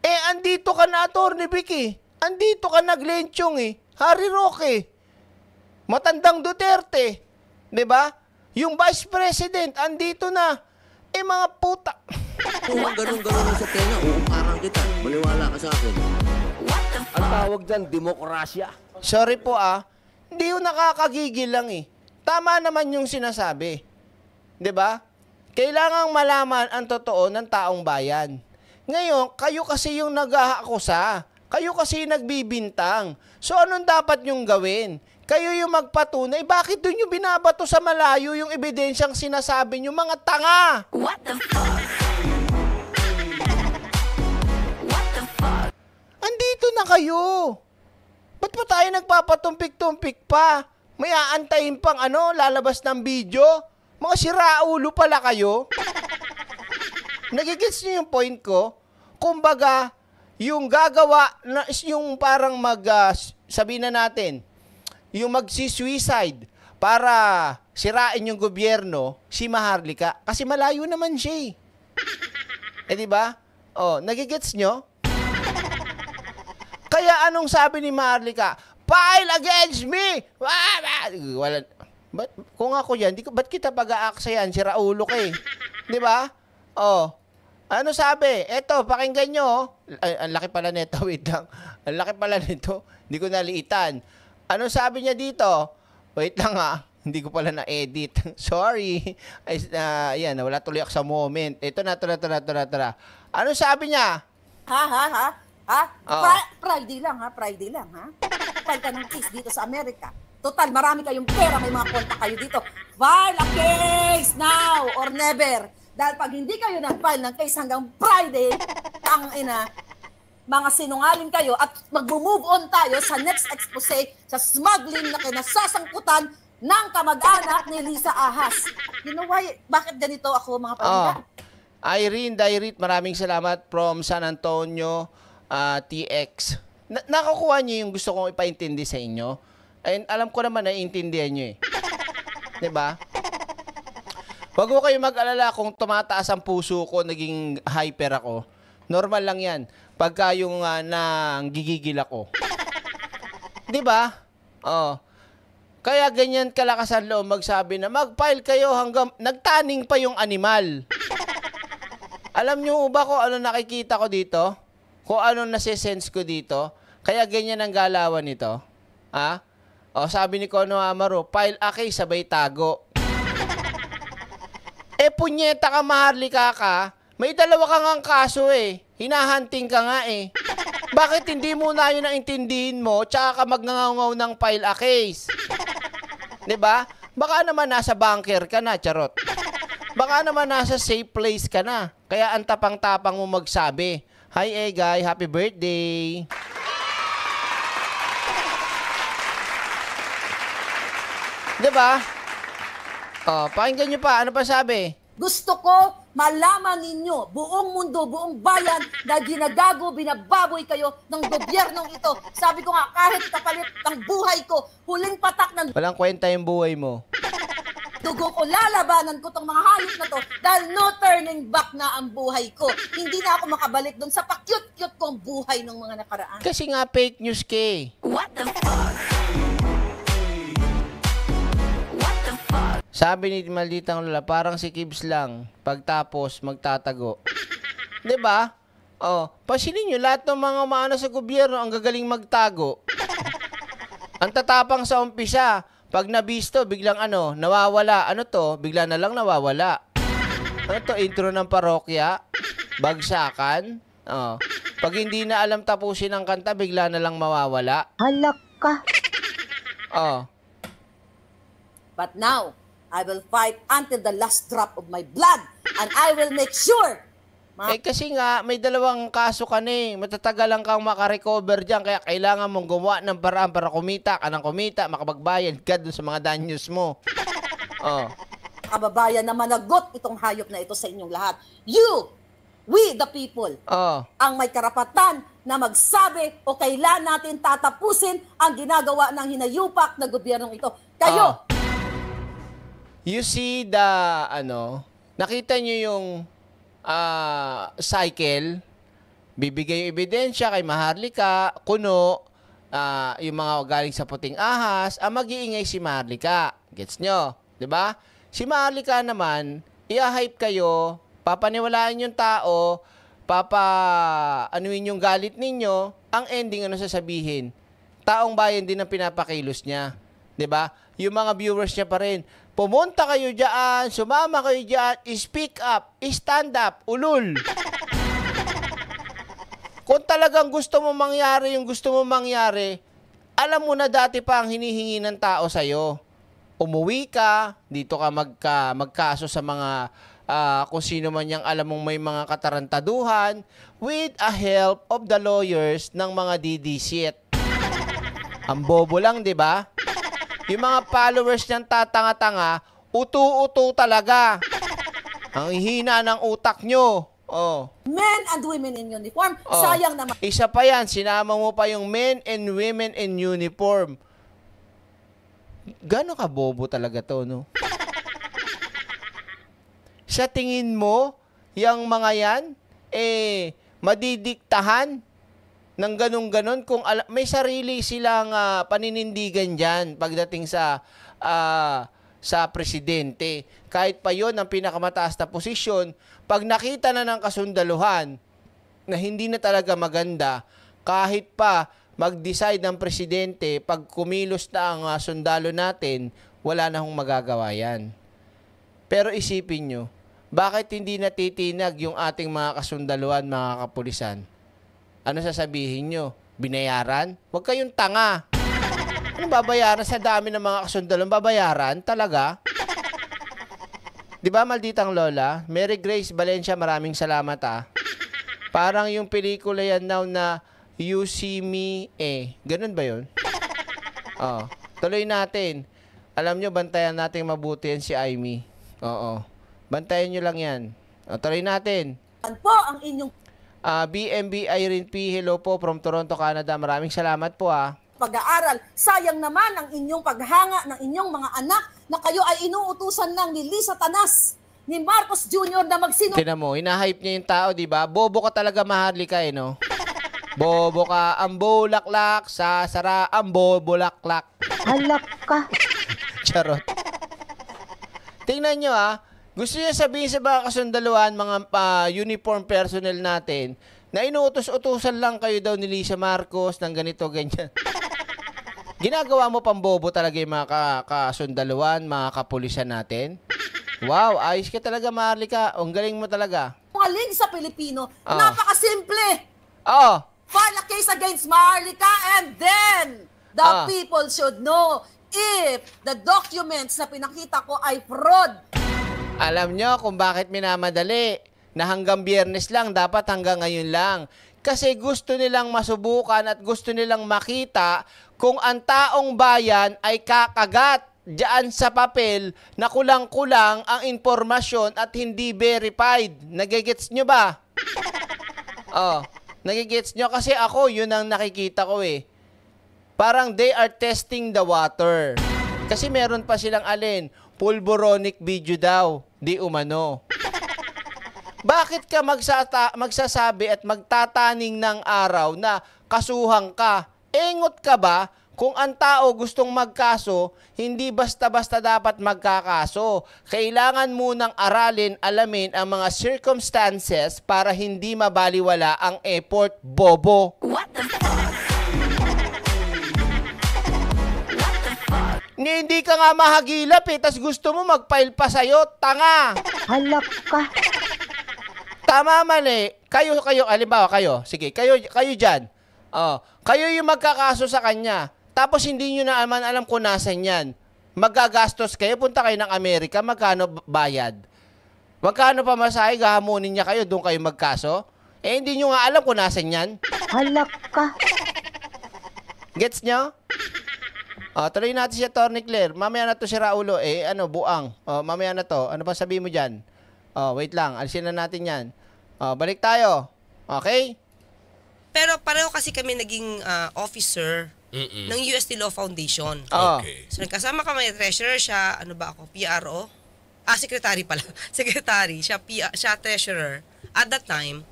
Eh, andito ka na, Atty. Vicky. Andito ka na, Glenn eh. Harry Roque. Matandang Duterte. ba? Diba? Yung Vice President, andito na. Eh, mga puta. Kung ang ganun-ganun sa oh, uungarang kita. Maniwala ka sa akin. Ang tawag dyan, demokrasya. Sorry po ah, hindi yung nakakagigil lang eh. Tama naman yung sinasabi. 'Di ba? Kailangang malaman ang totoo ng taong bayan. Ngayon, kayo kasi yung nag-aakusa. Kayo kasi yung nagbibintang. So anong dapat yung gawin? Kayo yung magpatunay. Bakit doon yung binabato sa malayo yung ebidensyang sinasabi nyo? Mga tanga! What the fuck? Dito na kayo. Ba't pa tayo nagpapatumpik-tumpik pa? May aantayin pang ano, lalabas ng video? Mga siraulo pala kayo. Nagigits niyo yung point ko? Kumbaga, yung gagawa, na, yung parang mag, uh, sabi na natin, yung magsi para sirain yung gobyerno, si Maharlika, kasi malayo naman siya eh. Eh, di ba? Oh, nagigets nyo? Kaya anong sabi ni Marlica? File against me! Wala. But, kung ako yan, di ko, ba't kita pag-aaksa yan? Si Raulo ka eh. di ba? Oh. Ano sabi? Eto, pakinggan nyo. Oh. Ay, ang laki pala nito. Wait lang. Ang laki pala nito. Hindi ko naliitan. Ano sabi niya dito? Wait lang ha. Ah. Hindi ko pala na-edit. Sorry. Ay, uh, yan, wala tuloy ako sa moment. Ito na, ito tara, tara, na, Ano sabi niya? Ha, ha, ha? Ha? Oo. Ah. Fri- Friday lang ha, Friday lang ha. Pagka ng case dito sa Amerika. Total, marami kayong pera, may mga konta kayo dito. File a case now or never. Dahil pag hindi kayo nag-file ng case hanggang Friday, ang ina, mga sinungaling kayo at mag-move on tayo sa next expose sa smuggling na kinasasangkutan ng kamag-anak ni Lisa Ahas. You know why? Bakit ganito ako, mga pamilya? Oh. Irene Dairit, maraming salamat from San Antonio uh, ah, TX. Na- nakakuha niyo yung gusto kong ipaintindi sa inyo. And alam ko naman intindihan niyo eh. 'Di ba? Wag ko kayo mag-alala kung tumataas ang puso ko, naging hyper ako. Normal lang 'yan. Pagka yung uh, nanggigigil ako. 'Di ba? Oh. Kaya ganyan kalakas ang loob magsabi na mag-file kayo hanggang nagtaning pa yung animal. Alam niyo ba ko ano nakikita ko dito? kung anong nasisense ko dito. Kaya ganyan ang galawan nito. Ha? O, sabi ni Kono Amaro, file a sabay tago. eh, punyeta ka, maharlika ka. May dalawa kang ang kaso eh. Hinahunting ka nga eh. Bakit hindi mo na yun ang intindihin mo tsaka ka magngangaw ng file a case? ba? Diba? Baka naman nasa bunker ka na, charot. Baka naman nasa safe place ka na. Kaya ang tapang-tapang mo magsabi Hi, Egay. Happy birthday! diba? Oh, pakinggan nyo pa. Ano pa sabi? Gusto ko malaman ninyo, buong mundo, buong bayan, na ginagago, binababoy kayo ng gobyernong ito. Sabi ko nga, kahit kapalit ng buhay ko, huling patak ng... Walang kwenta yung buhay mo dugo ko, lalabanan ko tong mga hayop na to dahil no turning back na ang buhay ko. Hindi na ako makabalik doon sa pakyut-kyut kong buhay ng mga nakaraan. Kasi nga fake news, Kay. What the fuck? What the fuck? Sabi ni Malditang Lola, parang si Kibs lang. Pagtapos, magtatago. 'Di ba? Oh, pasinin niyo lahat ng mga umaano sa gobyerno ang gagaling magtago. Ang tatapang sa umpisa, pag nabisto, biglang ano, nawawala. Ano to? Bigla na lang nawawala. Ano to? Intro ng parokya? Bagsakan? Oh. Pag hindi na alam tapusin ang kanta, bigla na lang mawawala. Halak ka. Oh. But now, I will fight until the last drop of my blood and I will make sure Ma- eh kasi nga, may dalawang kaso ka na eh. Matatagal lang kang makarecover dyan. Kaya kailangan mong gumawa ng paraan para kumita ka ng kumita, makapagbayad ka dun sa mga danyos mo. oh. Kababayan na managot itong hayop na ito sa inyong lahat. You, we the people, oh. ang may karapatan na magsabi o kailan natin tatapusin ang ginagawa ng hinayupak na gobyernong ito. Kayo! Oh. You see the, ano, nakita nyo yung uh, cycle, bibigay yung ebidensya kay Maharlika, kuno, uh, yung mga galing sa puting ahas, ang ah, mag-iingay si Maharlika. Gets nyo? ba? Diba? Si Maharlika naman, i-hype kayo, papaniwalaan yung tao, papa anuin yung galit ninyo, ang ending ano sasabihin? Taong bayan din ang pinapakilos niya. 'Di ba? Yung mga viewers niya pa rin. Pumunta kayo diyan, sumama kayo diyan, speak up, stand up, ulul. Kung talagang gusto mo mangyari yung gusto mo mangyari, alam mo na dati pa ang hinihingi ng tao sa iyo. Umuwi ka, dito ka magka, magkaso sa mga uh, kung sino man yung alam mong may mga katarantaduhan with a help of the lawyers ng mga DD shit. Ang bobo lang, di ba? Yung mga followers niyang tatanga-tanga, utu-utu talaga. Ang hina ng utak nyo. Oh. Men and women in uniform. Oh. Sayang naman. Isa pa yan, sinama mo pa yung men and women in uniform. Gano'n ka bobo talaga to, no? Sa tingin mo, yung mga yan, eh, madidiktahan ng ganun-ganon kung ala- may sarili silang uh, paninindigan diyan pagdating sa uh, sa presidente. Kahit pa yon ang pinakamataas na posisyon, pag nakita na ng kasundaluhan na hindi na talaga maganda, kahit pa mag-decide ng presidente, pag kumilos na ang uh, sundalo natin, wala na hong magagawa yan. Pero isipin nyo, bakit hindi natitinag yung ating mga kasundaluhan, mga kapulisan? Ano sasabihin nyo? Binayaran? Huwag kayong tanga. Ano babayaran sa dami ng mga kasundalong babayaran? Talaga? Di ba, malditang lola? Mary Grace Valencia, maraming salamat ah. Parang yung pelikula yan now na You See Me Eh. Ganun ba yun? Oh. Tuloy natin. Alam nyo, bantayan natin mabuti yan si Amy. Oo. Bantayan nyo lang yan. O, tuloy natin. Ano po ang inyong Uh, ah, BMB Irene P. Hello po from Toronto, Canada. Maraming salamat po ah. Pag-aaral, sayang naman ang inyong paghanga ng inyong mga anak na kayo ay inuutusan ng ni Lisa Tanas ni Marcos Jr. na magsino... Tinan mo, hinahype niya yung tao, di ba? Bobo ka talaga, Maharlika eh, no? Bobo ka, ang bulaklak, sasara, ang bobulaklak. Halak ka. Charot. Tingnan nyo ah, gusto niya sabihin sa mga kasundaluhan, mga uh, uniform personnel natin, na inuutos-utusan lang kayo daw ni Lisa Marcos ng ganito, ganyan. Ginagawa mo pambobo talaga yung mga ka- kasundaluhan, mga kapulisan natin. Wow, ayos ka talaga, Marlika. Ang galing mo talaga. Galing sa Pilipino. Oh. Napakasimple. Oo. Oh. Ah. File a case against Marlika and then the oh. people should know if the documents na pinakita ko ay fraud alam nyo kung bakit minamadali na hanggang biyernes lang, dapat hanggang ngayon lang. Kasi gusto nilang masubukan at gusto nilang makita kung ang taong bayan ay kakagat diyan sa papel na kulang-kulang ang impormasyon at hindi verified. Nagigets nyo ba? oh, nagigets nyo kasi ako, yun ang nakikita ko eh. Parang they are testing the water. Kasi meron pa silang alin, pulboronic video daw di umano. Bakit ka magsata- magsasabi at magtataning ng araw na kasuhang ka? Engot ka ba kung ang tao gustong magkaso, hindi basta-basta dapat magkakaso. Kailangan munang aralin, alamin ang mga circumstances para hindi mabaliwala ang effort, bobo. What the fuck? Ni hindi ka nga mahagilap eh, tas gusto mo mag-file pa sa'yo, tanga. Halak ka. Tama man eh. Kayo, kayo, alimbawa kayo, sige, kayo, kayo dyan. Oh, kayo yung magkakaso sa kanya. Tapos hindi nyo naman alam kung nasan yan. Magagastos kayo, punta kayo ng Amerika, magkano bayad? Magkano pa masahe, gahamunin niya kayo, doon kayo magkaso? Eh, hindi nyo nga alam kung nasan yan. Halak ka. Gets nyo? Ah, tuloy natin si Attorney Claire. Mamaya na to si Raulo. Oh. Eh, ano, buang. Oh, mamaya na to. Ano ba sabi mo diyan? Oh, wait lang. Alisin na natin yan. Oh, balik tayo. Okay? Pero pareho kasi kami naging uh, officer Mm-mm. ng USD Law Foundation. Ah. Okay. So nagkasama kami, treasurer siya, ano ba ako, PRO? Ah, secretary pala. secretary, siya, PR, siya treasurer. At that time,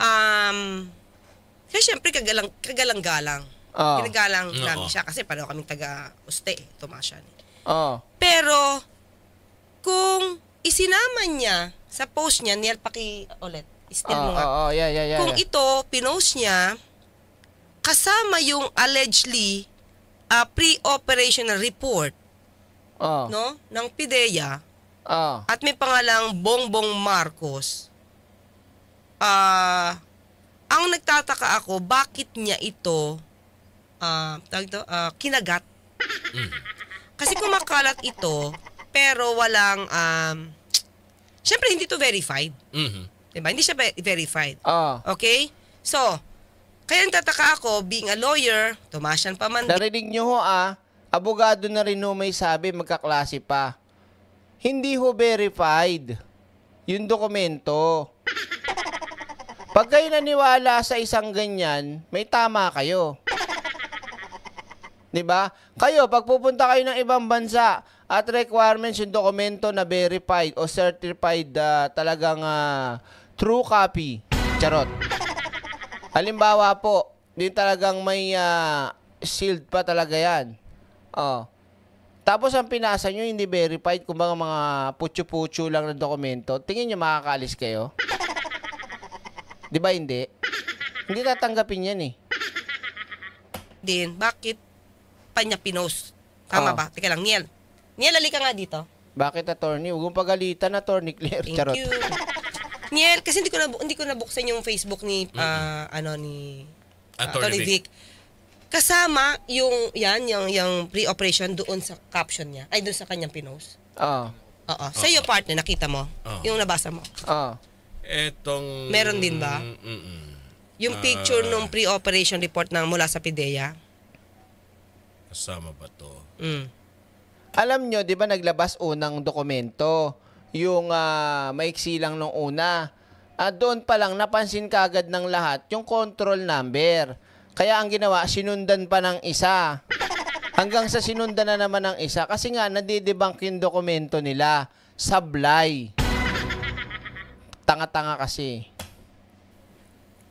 um, kaya syempre kagalang, kagalang-galang Oh. Ginagalang Oo. namin siya kasi pareho kaming taga-uste, Tomasian. Oh. Pero, kung isinama niya sa post niya, Niel, paki ulit, still oh, mo nga. Oh, oh, yeah, yeah, yeah, kung yeah. ito, pinost niya, kasama yung allegedly uh, pre-operational report oh. no ng PIDEA oh. at may pangalang Bongbong Marcos ah uh, ang nagtataka ako bakit niya ito uh, uh, kinagat. Mm. Kasi kumakalat ito, pero walang, um, syempre hindi to verified. Mhm. hmm Diba? Hindi siya verified. Oh. Okay? So, kaya nagtataka ako, being a lawyer, tumasyan pa man. Narinig niyo ho ah, abogado na rin ho may sabi, magkaklase pa. Hindi ho verified yung dokumento. Pag kayo naniwala sa isang ganyan, may tama kayo. 'Di ba? Kayo pag pupunta kayo ng ibang bansa at requirements yung dokumento na verified o certified uh, talagang uh, true copy. Charot. Halimbawa po, din talagang may uh, sealed pa talaga 'yan. Oh. Tapos ang pinasa nyo, hindi verified, kumbaga mga putyo-putyo lang ng dokumento, tingin nyo makakaalis kayo? Di ba hindi? Hindi tatanggapin yan eh. Din, bakit? pa niya Tama Oo. Ah. ba? Teka lang, Niel. Niel, halika nga dito. Bakit attorney? Huwag mong na attorney Claire. Thank Charot. you. Niel, kasi hindi ko na hindi ko nabuksan yung Facebook ni ah, ano ni ah, Attorney Vic. Kasama yung yan yung yung pre-operation doon sa caption niya. Ay doon sa kanyang pinos. Oo. Ah. Oo. Sa iyo partner nakita mo Oo. Ah. yung nabasa mo. Oo. Etong... Meron din ba? Mm-mm. Yung picture nung pre-operation report ng mula sa PIDEA. Kasama ba to? Mm. Alam nyo, di ba naglabas unang dokumento? Yung uh, maiksi lang nung una. At doon pa lang, napansin kagad ng lahat yung control number. Kaya ang ginawa, sinundan pa ng isa. Hanggang sa sinundan na naman ng isa. Kasi nga, nadidebunk yung dokumento nila. Sablay. Tanga-tanga kasi.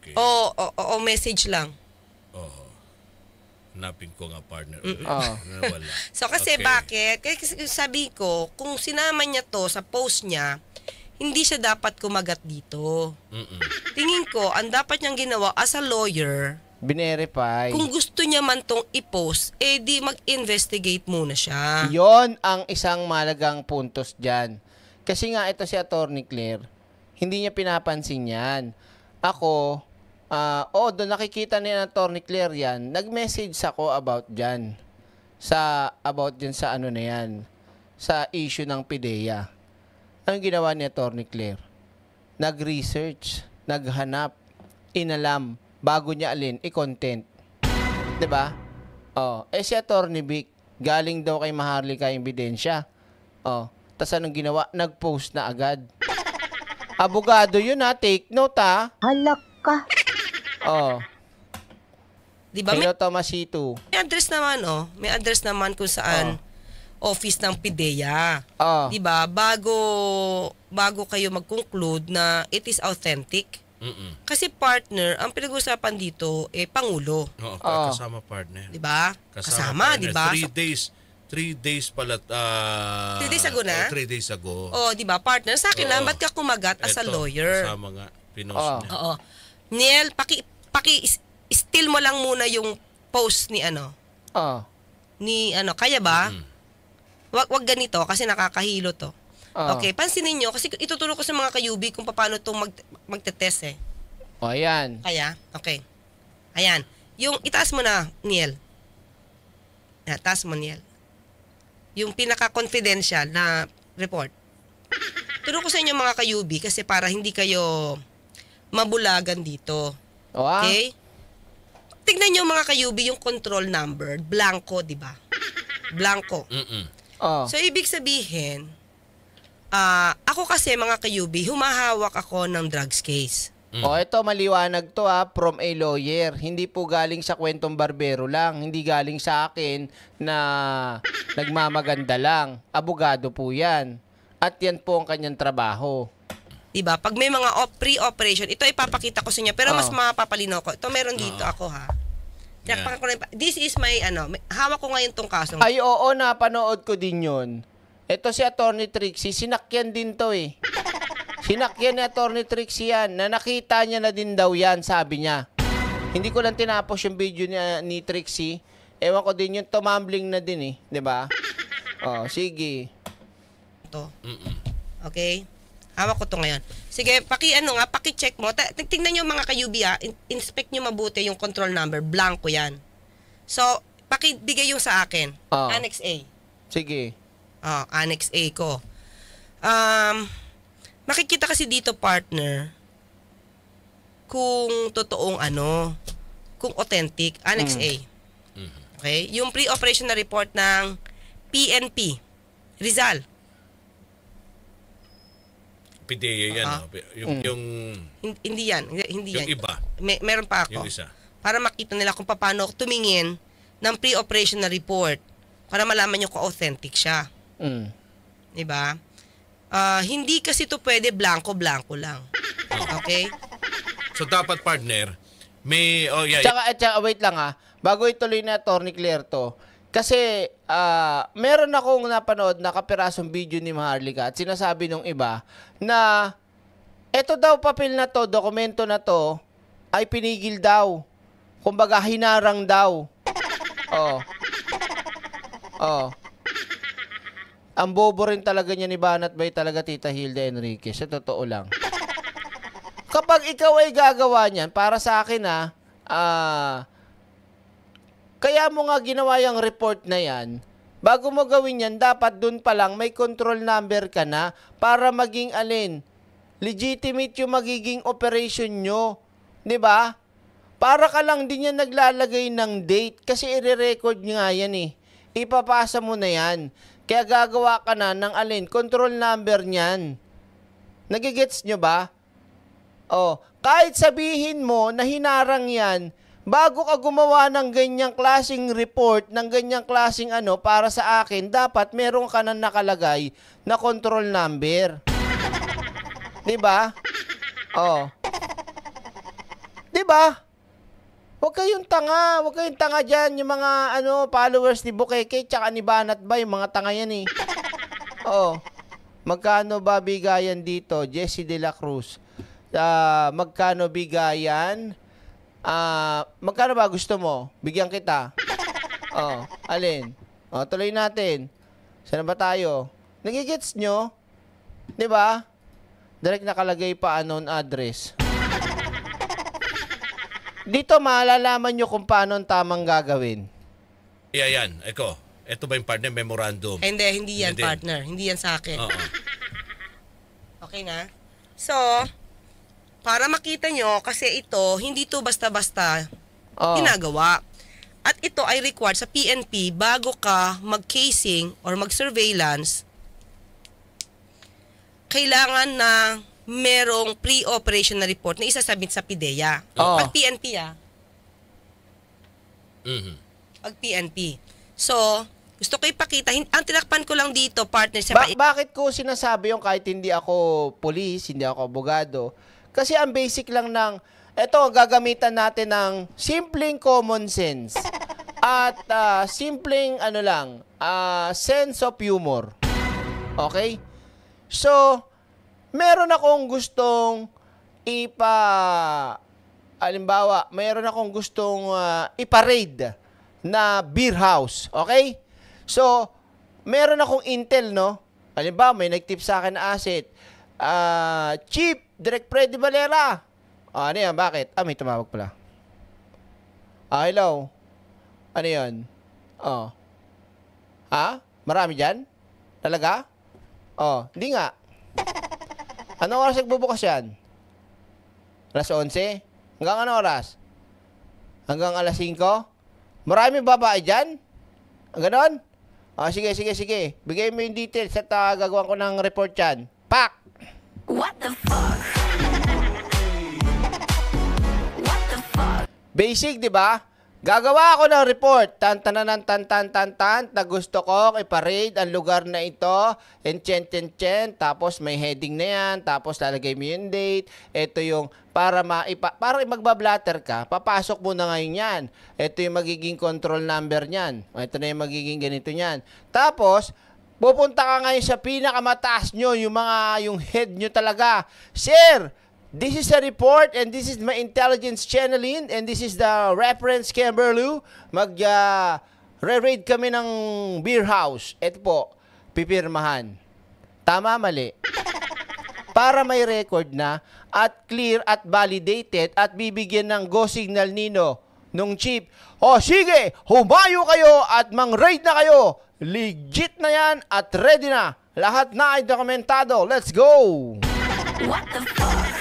Okay. O, o, o message lang hanapin ko nga partner. Mm. Oh. Wala. so kasi okay. bakit? Kasi sabi ko, kung sinama niya to sa post niya, hindi siya dapat kumagat dito. Mm-mm. Tingin ko, ang dapat niyang ginawa as a lawyer, Binerify. Kung gusto niya man tong i-post, eh di mag-investigate muna siya. Yon ang isang malagang puntos dyan. Kasi nga ito si Attorney Claire, hindi niya pinapansin yan. Ako, uh, ah, although nakikita ni Attorney Claire yan, nag-message ako about dyan. Sa, about dyan sa ano na yan. Sa issue ng PDEA. Anong ginawa ni Attorney Claire? Nag-research, naghanap, inalam, bago niya alin, i-content. 'Di ba? Oh, eh si Attorney Vic, galing daw kay Maharlika yung ebidensya. Oh, tapos anong ginawa? Nag-post na agad. Abogado yun ha, take note ha. Halak ka. Oo. Di ba? Hello, may, Tomasito. May address naman, oh. May address naman kung saan oh. office ng PIDEA. Oh. Di ba? Bago, bago kayo mag-conclude na it is authentic. Mm-mm. Kasi partner, ang pinag-usapan dito, eh, Pangulo. Oo, oh, kasama partner. Di ba? Kasama, kasama di ba? Three days. Three days pala. Uh, three days ago na? Oh, three days ago. Oh, di ba? Partner, sa akin oh, lang, ba't ka kumagat as Eto, a lawyer? Kasama nga. Pinost oh. niya. Oo. Oh. Niel, paki paki still mo lang muna yung post ni ano. Oo. Uh. Ah. Ni ano, kaya ba? mm Wag wag ganito kasi nakakahilo to. Uh. Okay, pansinin niyo kasi ituturo ko sa mga kayubi kung paano to mag magte-test eh. oh, ayan. Kaya, okay. Ayan. Yung itaas mo na, Niel. taas mo, Niel. Yung pinaka-confidential na report. Turo ko sa inyo mga kayubi kasi para hindi kayo Mabulagan dito. Wow. Oh, ah. Okay? Tignan nyo mga kayubi yung control number, blanco, di ba? Blanco. Mm-mm. Oh. So, ibig sabihin, uh, ako kasi mga kayubi, humahawak ako ng drugs case. Mm. Oh, ito maliwanag to ha, ah, from a lawyer. Hindi po galing sa kwentong barbero lang, hindi galing sa akin na nagmamaganda lang. Abogado po 'yan. At 'yan po ang kanyang trabaho. 'Diba? Pag may mga op, pre-operation, ito ipapakita ko sa inyo pero oh. mas mapapalino ko. Ito meron dito oh. ako ha. Yeah. Ko This is my ano, hawak ko ngayon tong kaso. Ay oo, napanood ko din 'yon. Ito si Attorney Trixie, sinakyan din 'to eh. Sinakyan ni Attorney Trixie yan na nakita niya na din daw yan, sabi niya. Hindi ko lang tinapos yung video niya ni Trixie. Ewan ko din yung tumambling na din eh, 'di ba? Oh, sige. To. Mm Okay. Hawak ko to ngayon. Sige, paki ano nga, paki-check mo. tingnan niyo mga kayubi ha, ah. In- inspect niyo mabuti yung control number, blanco 'yan. So, paki bigay yung sa akin. Oh. Annex A. Sige. Oh, Annex A ko. Um, makikita kasi dito partner kung totoong ano, kung authentic, Annex mm. A. Mm-hmm. Okay? Yung pre-operation na report ng PNP Rizal. PDA yan. Uh-huh. Yung, yung, mm. hindi yan. Hindi yung yan. iba. May, meron pa ako. Yung isa. Para makita nila kung paano tumingin ng pre-operation na report para malaman nyo kung authentic siya. Mm. Diba? Uh, hindi kasi ito pwede blanco-blanco lang. Oh. Okay? So dapat partner, may, oh yeah. Tsaka, eh, tsaka wait lang ha, bago ituloy na Attorney Claire to, kasi uh, meron akong napanood na kapirasong video ni Maharlika at sinasabi nung iba na eto daw papel na to, dokumento na to ay pinigil daw. Kumbaga hinarang daw. Oh. Oh. Ang bobo rin talaga niya ni Banat Bay talaga Tita Hilda Enriquez. Sa totoo lang. Kapag ikaw ay gagawa niyan, para sa akin ha, ah, uh, kaya mo nga ginawa yung report na yan. Bago mo gawin yan, dapat dun pa lang may control number ka na para maging alin. Legitimate yung magiging operation nyo. ba? Diba? Para ka lang din yan naglalagay ng date kasi i-record nga yan eh. Ipapasa mo na yan. Kaya gagawa ka na ng alin, control number niyan. Nagigets nyo ba? Oh, kahit sabihin mo na hinarang yan, bago ka gumawa ng ganyang klasing report, ng ganyang klasing ano, para sa akin, dapat meron ka na nakalagay na control number. 'Di ba? Oh. 'Di ba? Huwag kayong tanga, huwag kayong tanga diyan yung mga ano followers ni Bukeke tsaka ni Banat Bay, mga tanga yan eh. Oh. Magkano ba bigayan dito, Jesse De La Cruz? Uh, magkano bigayan? Ah, magkano ba gusto mo? Bigyan kita. Oh, alin? Oh, tuloy natin. Saan ba tayo? Nagigits nyo? 'Di ba? Direct nakalagay pa anon address. Dito malalaman nyo kung paano ang tamang gagawin. Yeah, yan. Eko. Ito ba yung partner memorandum? Hindi, hindi yan, Hindi. partner. Hindi yan sa akin. Oo. Okay na? So, para makita nyo, kasi ito, hindi to basta-basta oh. ginagawa. At ito ay required sa PNP bago ka mag-casing or mag-surveillance, kailangan na merong pre-operation na report na isasubmit sa PIDEA. Oh. Pag PNP ah. Mm-hmm. Pag PNP. So, gusto ko ipakita, ang tinakpan ko lang dito, partner, sa... Ba- bakit ko sinasabi yung kahit hindi ako police, hindi ako abogado, kasi ang basic lang ng, eto, gagamitan natin ng simpleng common sense. At uh, simpleng, ano lang, uh, sense of humor. Okay? So, meron akong gustong ipa alimbawa, meron akong gustong uh, iparade na beer house, okay? So, meron akong intel, no? Halimbawa, may nagtip sa akin na asset. Uh, cheap Direk Freddy Valera. Ah, ano yan? Bakit? Ah, may tumawag pala. Ah, hello. Ano yan? Oh. Ha? Marami dyan? Talaga? Oh, hindi nga. Anong oras nagbubukas yan? Alas 11? Hanggang anong oras? Hanggang alas 5? Marami babae dyan? Ganon? Ah, sige, sige, sige. Bigay mo yung details at uh, ah, gagawin ko ng report yan. Pak! What the fuck? What the fuck? Basic, di ba? Gagawa ako ng report. Tantananan tantan tantan na gusto kong iparade ang lugar na ito. Enchent enchent. Tapos may heading na yan. Tapos lalagay mo yung date. Ito yung para maipa para magbablatter ka, papasok mo na ngayon yan. Ito yung magiging control number niyan. Ito na yung magiging ganito niyan. Tapos, Pupunta ka ngayon sa pinakamataas nyo, yung mga, yung head nyo talaga. Sir, this is a report and this is my intelligence channeling and this is the reference Kimberlew. Mag, uh, ah, raid kami ng beer house. Ito po, pipirmahan. Tama, mali. Para may record na at clear at validated at bibigyan ng go signal nino nung chief. oh sige, humayo kayo at mang-raid na kayo. Legit na yan at ready na. Lahat na ay dokumentado. Let's go! What the fuck?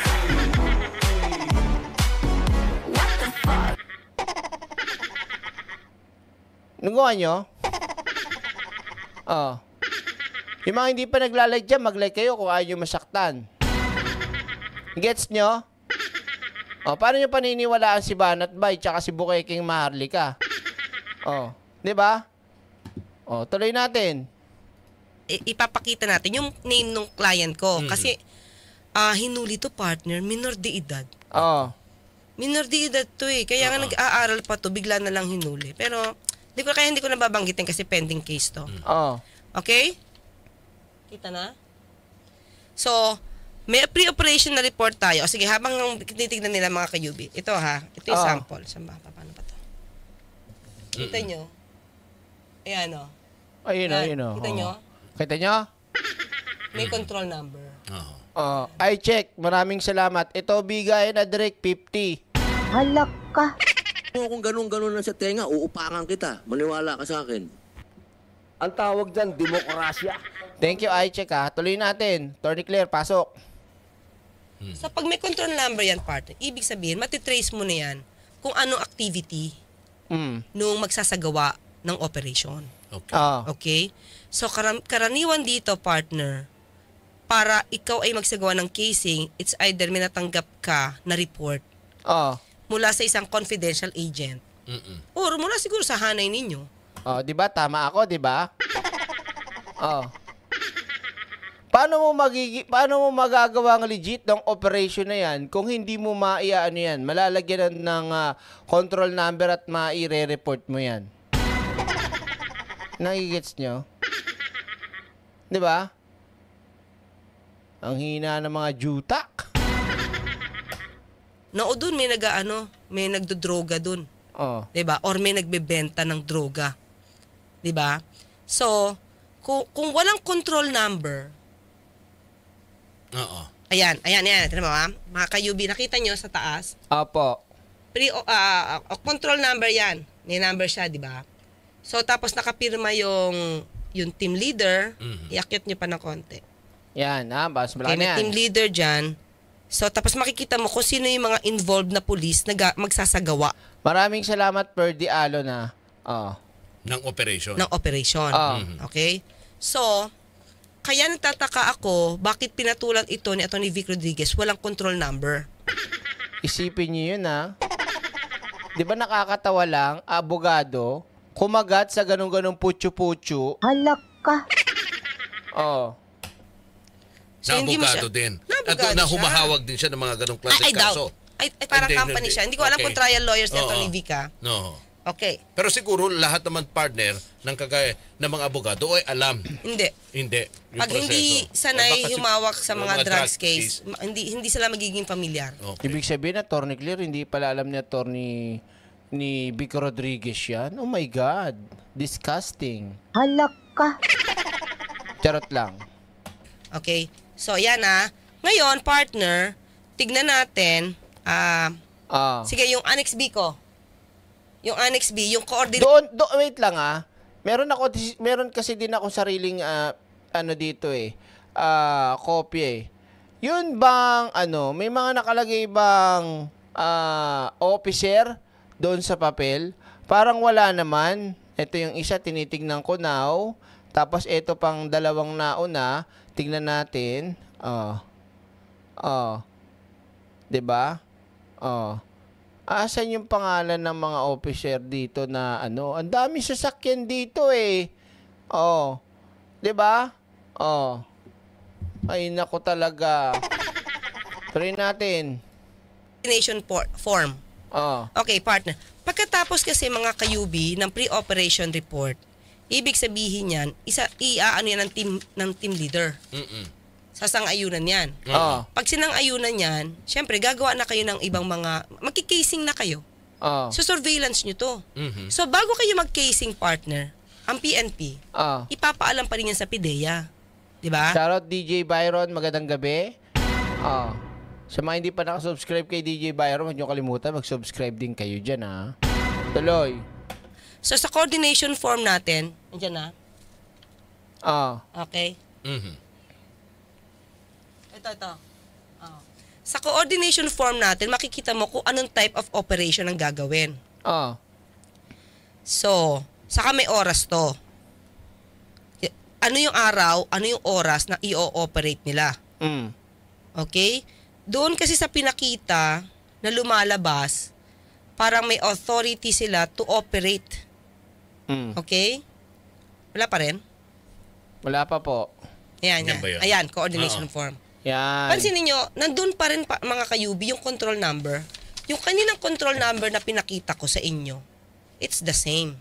What Nagawa nyo? Oo. Oh. Yung mga hindi pa nagla-like dyan, mag-like kayo kung ayaw nyo masaktan. Gets nyo? O, oh, paano nyo paniniwalaan si Banat Bay tsaka si Bukeking Maharlika? Oh, di ba? Oh, tuloy natin. I- ipapakita natin yung name ng client ko. hmm Kasi, uh, hinuli to partner, minor de edad. Oh. Minor de edad to eh. Kaya nga nag-aaral pa to, bigla na lang hinuli. Pero, hindi ko, kaya hindi ko nababanggitin kasi pending case to. Oo. Oh. Okay? Kita na? So, may pre-operation na report tayo. Sige, habang tinitignan nila mga kayubi. Ito ha, ito yung oh. sample. Saan ba? Paano pa to? Kita nyo? Ayan o. Oh. Ayun o, oh, ayun o. Oh. Kita nyo? Kita nyo? May control number. Oo. Oh. I check. Maraming salamat. Ito bigay na direct 50. Halak ka. Kung ganun-ganun lang sa tenga, uupakan kita. Maniwala ka sa akin. Ang tawag dyan, demokrasya. Thank you, I check ha. Tuloy natin. Tony Claire, pasok. Sa so, pag may control number yan, partner, ibig sabihin, matitrace mo na yan kung anong activity mm. nung magsasagawa ng operation. Okay. Oh. Okay? So, karam- karaniwan dito, partner, para ikaw ay magsagawa ng casing, it's either may natanggap ka na report oh. mula sa isang confidential agent Mm-mm. or mula siguro sa hanay ninyo. Oh, di ba? Tama ako, di ba? oh. Paano mo magigi paano mo magagawa ng legit ng operation na 'yan kung hindi mo maiaano 'yan? Malalagyan ng uh, control number at maire-report mo 'yan. Nagigets nyo? 'Di ba? Ang hina ng mga jutak. No, doon may nagaano, may nagdodroga doon. Oh. 'Di ba? Or may nagbebenta ng droga. 'Di ba? So, kung, kung walang control number, Oo. Ayan, ayan, ayan. Tignan mo ha. Mga ka-UB, nakita nyo sa taas. Opo. Pre, uh, control number yan. May number siya, di ba? So, tapos nakapirma yung yung team leader, mm-hmm. iakyat nyo pa ng konti. Yan, ha? Bas mo okay, yan. team leader dyan. So, tapos makikita mo kung sino yung mga involved na police na magsasagawa. Maraming salamat, Perdi Alon, ha? Oo. Oh. Ng operation. Ng operation. Oh. Mm-hmm. Okay? So, kaya natataka ako bakit pinatulan ito ni Atty. Vic Rodriguez walang control number. Isipin niyo yun ha. Di ba nakakatawa lang, abogado, kumagat sa ganun-ganun putyo-putyo. Halak ka. Oo. Oh. Na abogado din. At na humahawag din siya ng mga ganong klase kaso. Ay, ay, ay parang company siya. Hindi ko alam okay. kung trial lawyers ni Atty. Vic ha. No. Okay. Pero siguro lahat naman partner ng kagaya ng mga abogado ay alam. hindi. Hindi. Yung Pag hindi sanay si, humawak sa mga, mga drugs case, case, hindi hindi sila magiging familiar. Okay. Ibig sabihin na Attorney Clear hindi pala alam ni Attorney ni Vic Rodriguez yan. Oh my God. Disgusting. Halak ka. Charot lang. Okay. So, yan ah. Ngayon, partner, tignan natin. Uh, ah. Sige, yung Annex B ko. Yung Annex B, yung coordinate. Doon, do, wait lang ah. Meron ako meron kasi din ako sariling uh, ano dito eh. Uh, ah, copy eh. Yun bang ano, may mga nakalagay bang uh, officer doon sa papel? Parang wala naman. Ito yung isa tinitingnan ko now. Tapos ito pang dalawang nauna, tingnan natin. Oh. Oh. 'Di ba? Oh. Asan yung pangalan ng mga officer dito na ano? Ang dami sasakyan dito eh. Oh. 'Di ba? Oh. Ay nako talaga. Try natin. Nation form. Oh. Okay, partner. Pagkatapos kasi mga kayubi ng pre-operation report, ibig sabihin niyan, isa iaano yan ng team ng team leader. Mm-mm sa sangayunan yan. Oo. Pag sinangayunan yan, syempre gagawa na kayo ng ibang mga, magkikasing na kayo. Oo. So surveillance nyo to. Mhm. So bago kayo mag-casing partner, ang PNP, Oo. ipapaalam pa rin yan sa PIDEA. Di ba? Shoutout DJ Byron, magandang gabi. Ah. Sa mga hindi pa nakasubscribe kay DJ Byron, huwag niyo kalimutan, mag-subscribe din kayo dyan, ha? Ah. Tuloy. So sa coordination form natin, andyan na, Ah. okay? Mhm. Ito, ito. Oh. Sa coordination form natin, makikita mo kung anong type of operation ang gagawin. Oo. Oh. So, saka may oras to. Ano yung araw, ano yung oras na i-ooperate nila. Mm. Okay? Doon kasi sa pinakita na lumalabas, parang may authority sila to operate. Mm. Okay? Wala pa rin? Wala pa po. Ayan, yan. Ayan, coordination oh form. Yan. Pansin niyo, nandun pa rin pa, mga kayubi yung control number. Yung kaninang control number na pinakita ko sa inyo, it's the same.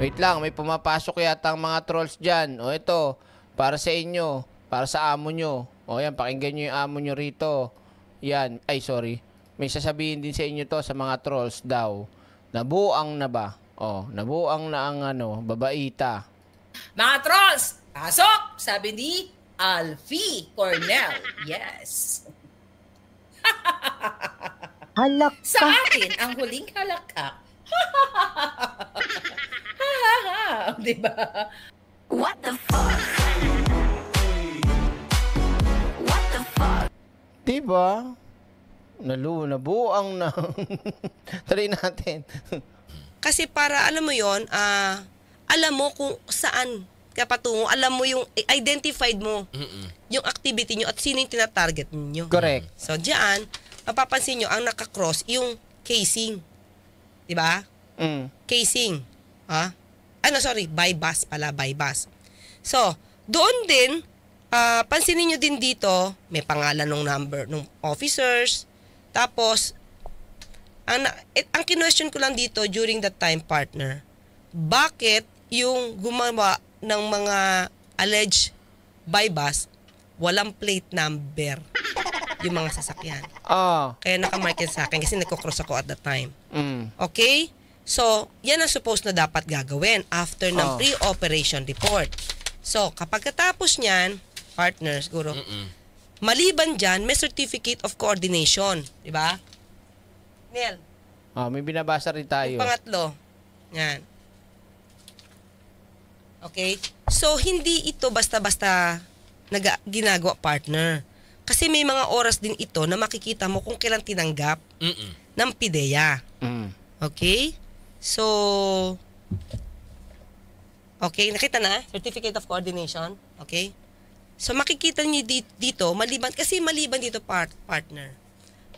Wait lang, may pumapasok yata ang mga trolls dyan. O ito, para sa inyo, para sa amo nyo. O yan, pakinggan nyo yung amo nyo rito. Yan, ay sorry. May sasabihin din sa inyo to sa mga trolls daw. Nabuang na ba? O, nabuang na ang ano, babaita. Mga trolls, pasok! Sabi ni Alfie Cornell. Yes. Halak Sa akin, ang huling halakpak. diba? What the fuck? What the fuck? Diba? na Nalunabuang na. Try natin. Kasi para, alam mo yon ah, uh, alam mo kung saan kapatungo, alam mo yung, identified mo Mm-mm. yung activity nyo at sino yung tinatarget ninyo. Correct. So, diyan, mapapansin nyo, ang nakakross, yung casing. Diba? Mm. Casing. Ha? Ano, sorry, bypass pala, bypass. So, doon din, uh, pansinin nyo din dito, may pangalan ng number ng officers, tapos, ang, eh, ang kinwestiyon ko lang dito during that time, partner, bakit yung gumawa ng mga alleged by bus, walang plate number yung mga sasakyan. Oh. Kaya nakamark yan sa akin kasi nagkocross ako at the time. Mm. Okay? So, yan ang supposed na dapat gagawin after ng oh. pre-operation report. So, kapag katapos niyan, partners, guro, Mm-mm. maliban dyan, may certificate of coordination. Di ba? Neil. Oh, ah, may binabasa rin tayo. Yung pangatlo. Yan. Okay? So, hindi ito basta-basta nag- ginagawa partner. Kasi may mga oras din ito na makikita mo kung kailan tinanggap Mm-mm. ng pideya. Mm. Okay? So, okay, nakita na? Certificate of Coordination. Okay? So, makikita niyo dito, maliban, kasi maliban dito part, partner.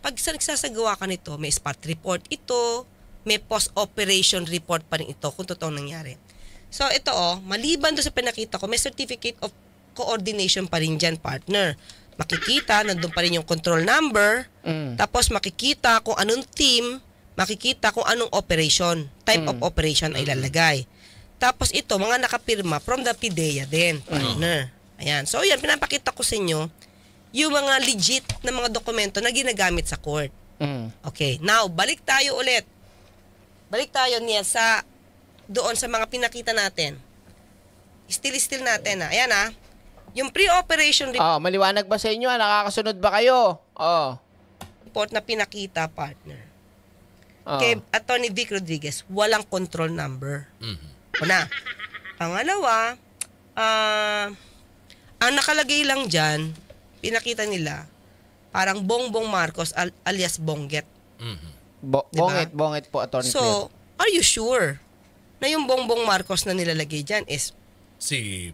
Pag sa nagsasagawa ka nito, may spot report ito, may post-operation report pa rin ito kung totoo nangyari. So ito oh, maliban do sa pinakita ko, may certificate of coordination pa rin dyan, partner. Makikita, nandun pa rin yung control number, mm. tapos makikita kung anong team, makikita kung anong operation, type mm. of operation ay ilalagay. Tapos ito, mga nakapirma from the PIDEA din, mm. partner. Mm. Ayan. So yan, pinapakita ko sa inyo yung mga legit na mga dokumento na ginagamit sa court. Mm. Okay. Now, balik tayo ulit. Balik tayo niya sa doon sa mga pinakita natin. Still-still natin na. Ah. Ayan ha. Ah. Yung pre-operation report. Oh, maliwanag ba sa inyo? Ah? Nakakasunod ba kayo? Oh. Report na pinakita, partner. Oh. Kay Attorney Vic Rodriguez, walang control number. Mm-hmm. Una. Pangalawa, uh, ang nakalagay lang dyan, pinakita nila, parang Bongbong Marcos al- alias Bongget. Mm-hmm. Bo- diba? Bongit, Bongit po, Attorney So, Claire. are you sure? na yung Bongbong Marcos na nilalagay dyan is... Si...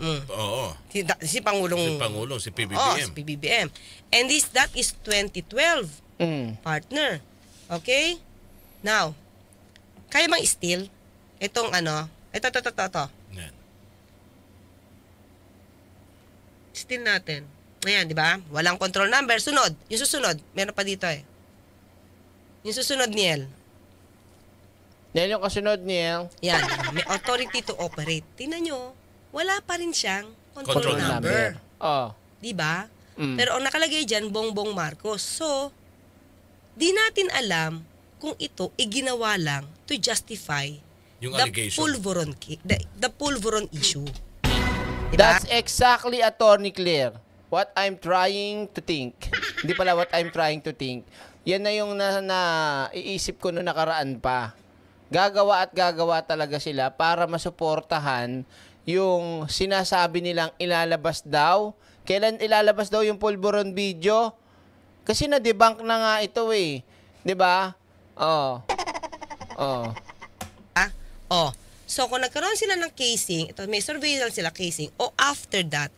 Mm, oo. Si, da, si Pangulong... Si Pangulong, si PBBM. Oo, si PBBM. And this, that is 2012, mm. partner. Okay? Now, kaya mang steal itong ano? Ito, ito, ito, ito. ito. Steal natin. Ayan, di ba? Walang control number. Sunod. Yung susunod, meron pa dito eh. Yung susunod, Niel. Dahil yung kasunod niya, Yan, may authority to operate. Tingnan nyo, wala pa rin siyang control, Control number. number. oh, Di ba? Mm. Pero ang nakalagay dyan, Bongbong Marcos. So, di natin alam kung ito iginawa lang to justify Yung the allegation. Pulveron, ki- the, the Pulveron issue. Di diba? that's exactly Attorney Claire. What I'm trying to think. Hindi pala what I'm trying to think. Yan na yung na, na- iisip ko noong nakaraan pa gagawa at gagawa talaga sila para masuportahan yung sinasabi nilang ilalabas daw. Kailan ilalabas daw yung pulburon video? Kasi na-debunk na nga ito eh. 'Di ba? Oh. Oh. Ah? Oh. So kung nagkaroon sila ng casing, ito may surveillance sila casing o after that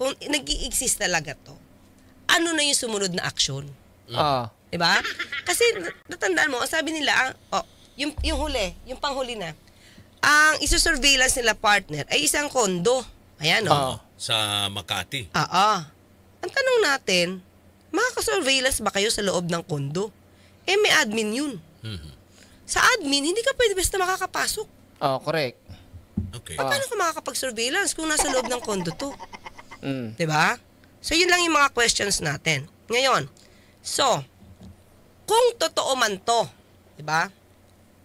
kung nag-exist talaga to. Ano na yung sumunod na action? Ah. Oh. 'Di ba? Kasi natandaan mo, sabi nila, oh, yung, yung huli, yung panghuli na, ang isusurveillance nila partner ay isang kondo. Ayan, no? Oh. Ah, sa Makati. Oo. Ang tanong natin, makakasurveillance ba kayo sa loob ng kondo? Eh, may admin yun. Mm-hmm. Sa admin, hindi ka pwede basta makakapasok. Oh, correct. Okay. Pa, ah, paano ka makakapag-surveillance kung nasa loob ng kondo to? Mm. ba? Diba? So, yun lang yung mga questions natin. Ngayon, so, kung totoo man to, 'di ba?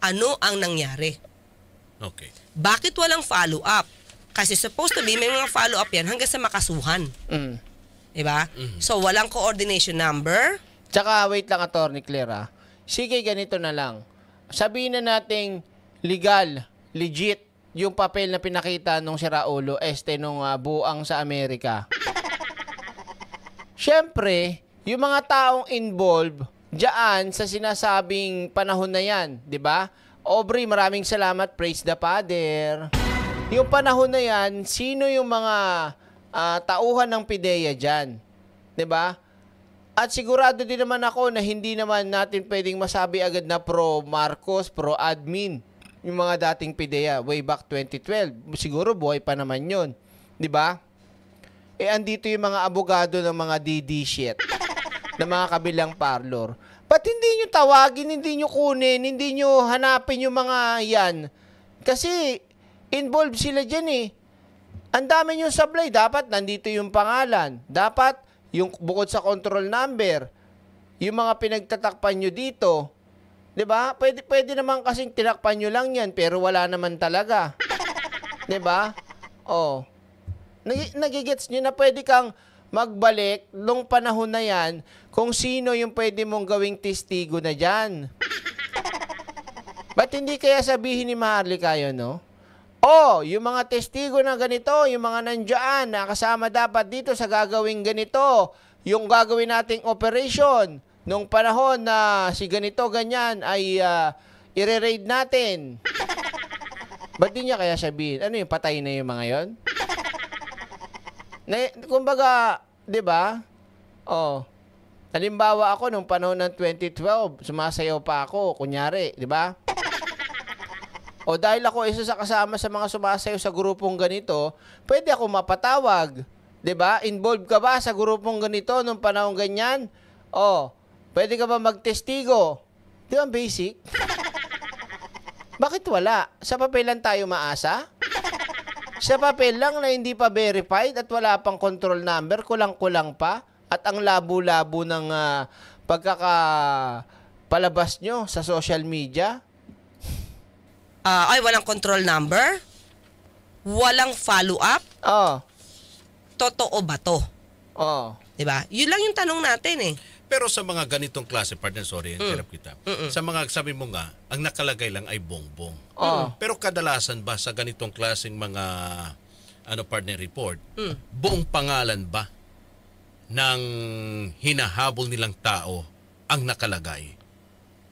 ano ang nangyari. Okay. Bakit walang follow-up? Kasi supposed to be, may mga follow-up yan hanggang sa makasuhan. Mm. Diba? Mm-hmm. So, walang coordination number. Tsaka, wait lang, Atty. Claire, ah. Sige, ganito na lang. Sabihin na nating legal, legit, yung papel na pinakita nung si Raulo este nung uh, buang sa Amerika. Siyempre, yung mga taong involved, diyan sa sinasabing panahon na yan, di ba? Aubrey, maraming salamat. Praise the Father. Yung panahon na yan, sino yung mga uh, tauhan ng pideya dyan? ba? Diba? At sigurado din naman ako na hindi naman natin pwedeng masabi agad na pro Marcos, pro admin yung mga dating pideya way back 2012. Siguro buhay pa naman yun. ba? Diba? Eh andito yung mga abogado ng mga DD shit ng mga kabilang parlor. Ba't hindi nyo tawagin, hindi nyo kunin, hindi nyo hanapin yung mga yan? Kasi involved sila dyan eh. Ang dami yung supply. Dapat nandito yung pangalan. Dapat yung bukod sa control number, yung mga pinagtatakpan nyo dito, 'di ba? Pwede pwede naman kasing tinakpan nyo lang 'yan pero wala naman talaga. 'Di ba? Oh. Nag- nagigets niyo na pwede kang magbalik nung panahon na yan kung sino yung pwede mong gawing testigo na dyan. Ba't hindi kaya sabihin ni Maharlika yun, no? O, oh, yung mga testigo na ganito, yung mga nandiyan na kasama dapat dito sa gagawing ganito, yung gagawin nating operation nung panahon na si ganito ganyan ay uh, ire-raid natin. Ba't di niya kaya sabihin, ano yung patayin na yung mga yon? Na, kumbaga, 'Di ba? Oh. Halimbawa ako nung panahon ng 2012, sumasayaw pa ako, kunyari, 'di ba? O dahil ako isa sa kasama sa mga sumasayaw sa grupong ganito, pwede ako mapatawag. 'Di ba? Involved ka ba sa grupong ganito nung panahon ganyan? Oh. pwede ka ba magtestigo? 'Di ba basic? Bakit wala? Sa papelan tayo maasa? Sa papel lang na hindi pa verified at wala pang control number, kulang-kulang pa. At ang labo-labo ng uh, ah, pagkaka palabas nyo sa social media? Uh, ay, walang control number? Walang follow-up? Oo. Oh. Totoo ba to? Oo. Oh. Diba? Yun lang yung tanong natin eh. Pero sa mga ganitong klase, partner, sorry, mm. interrupt kita. Mm-mm. Sa mga sabi mo nga, ang nakalagay lang ay bongbong. Oh. Pero kadalasan ba sa ganitong klaseng mga ano partner report, mm. buong pangalan ba ng hinahabol nilang tao ang nakalagay?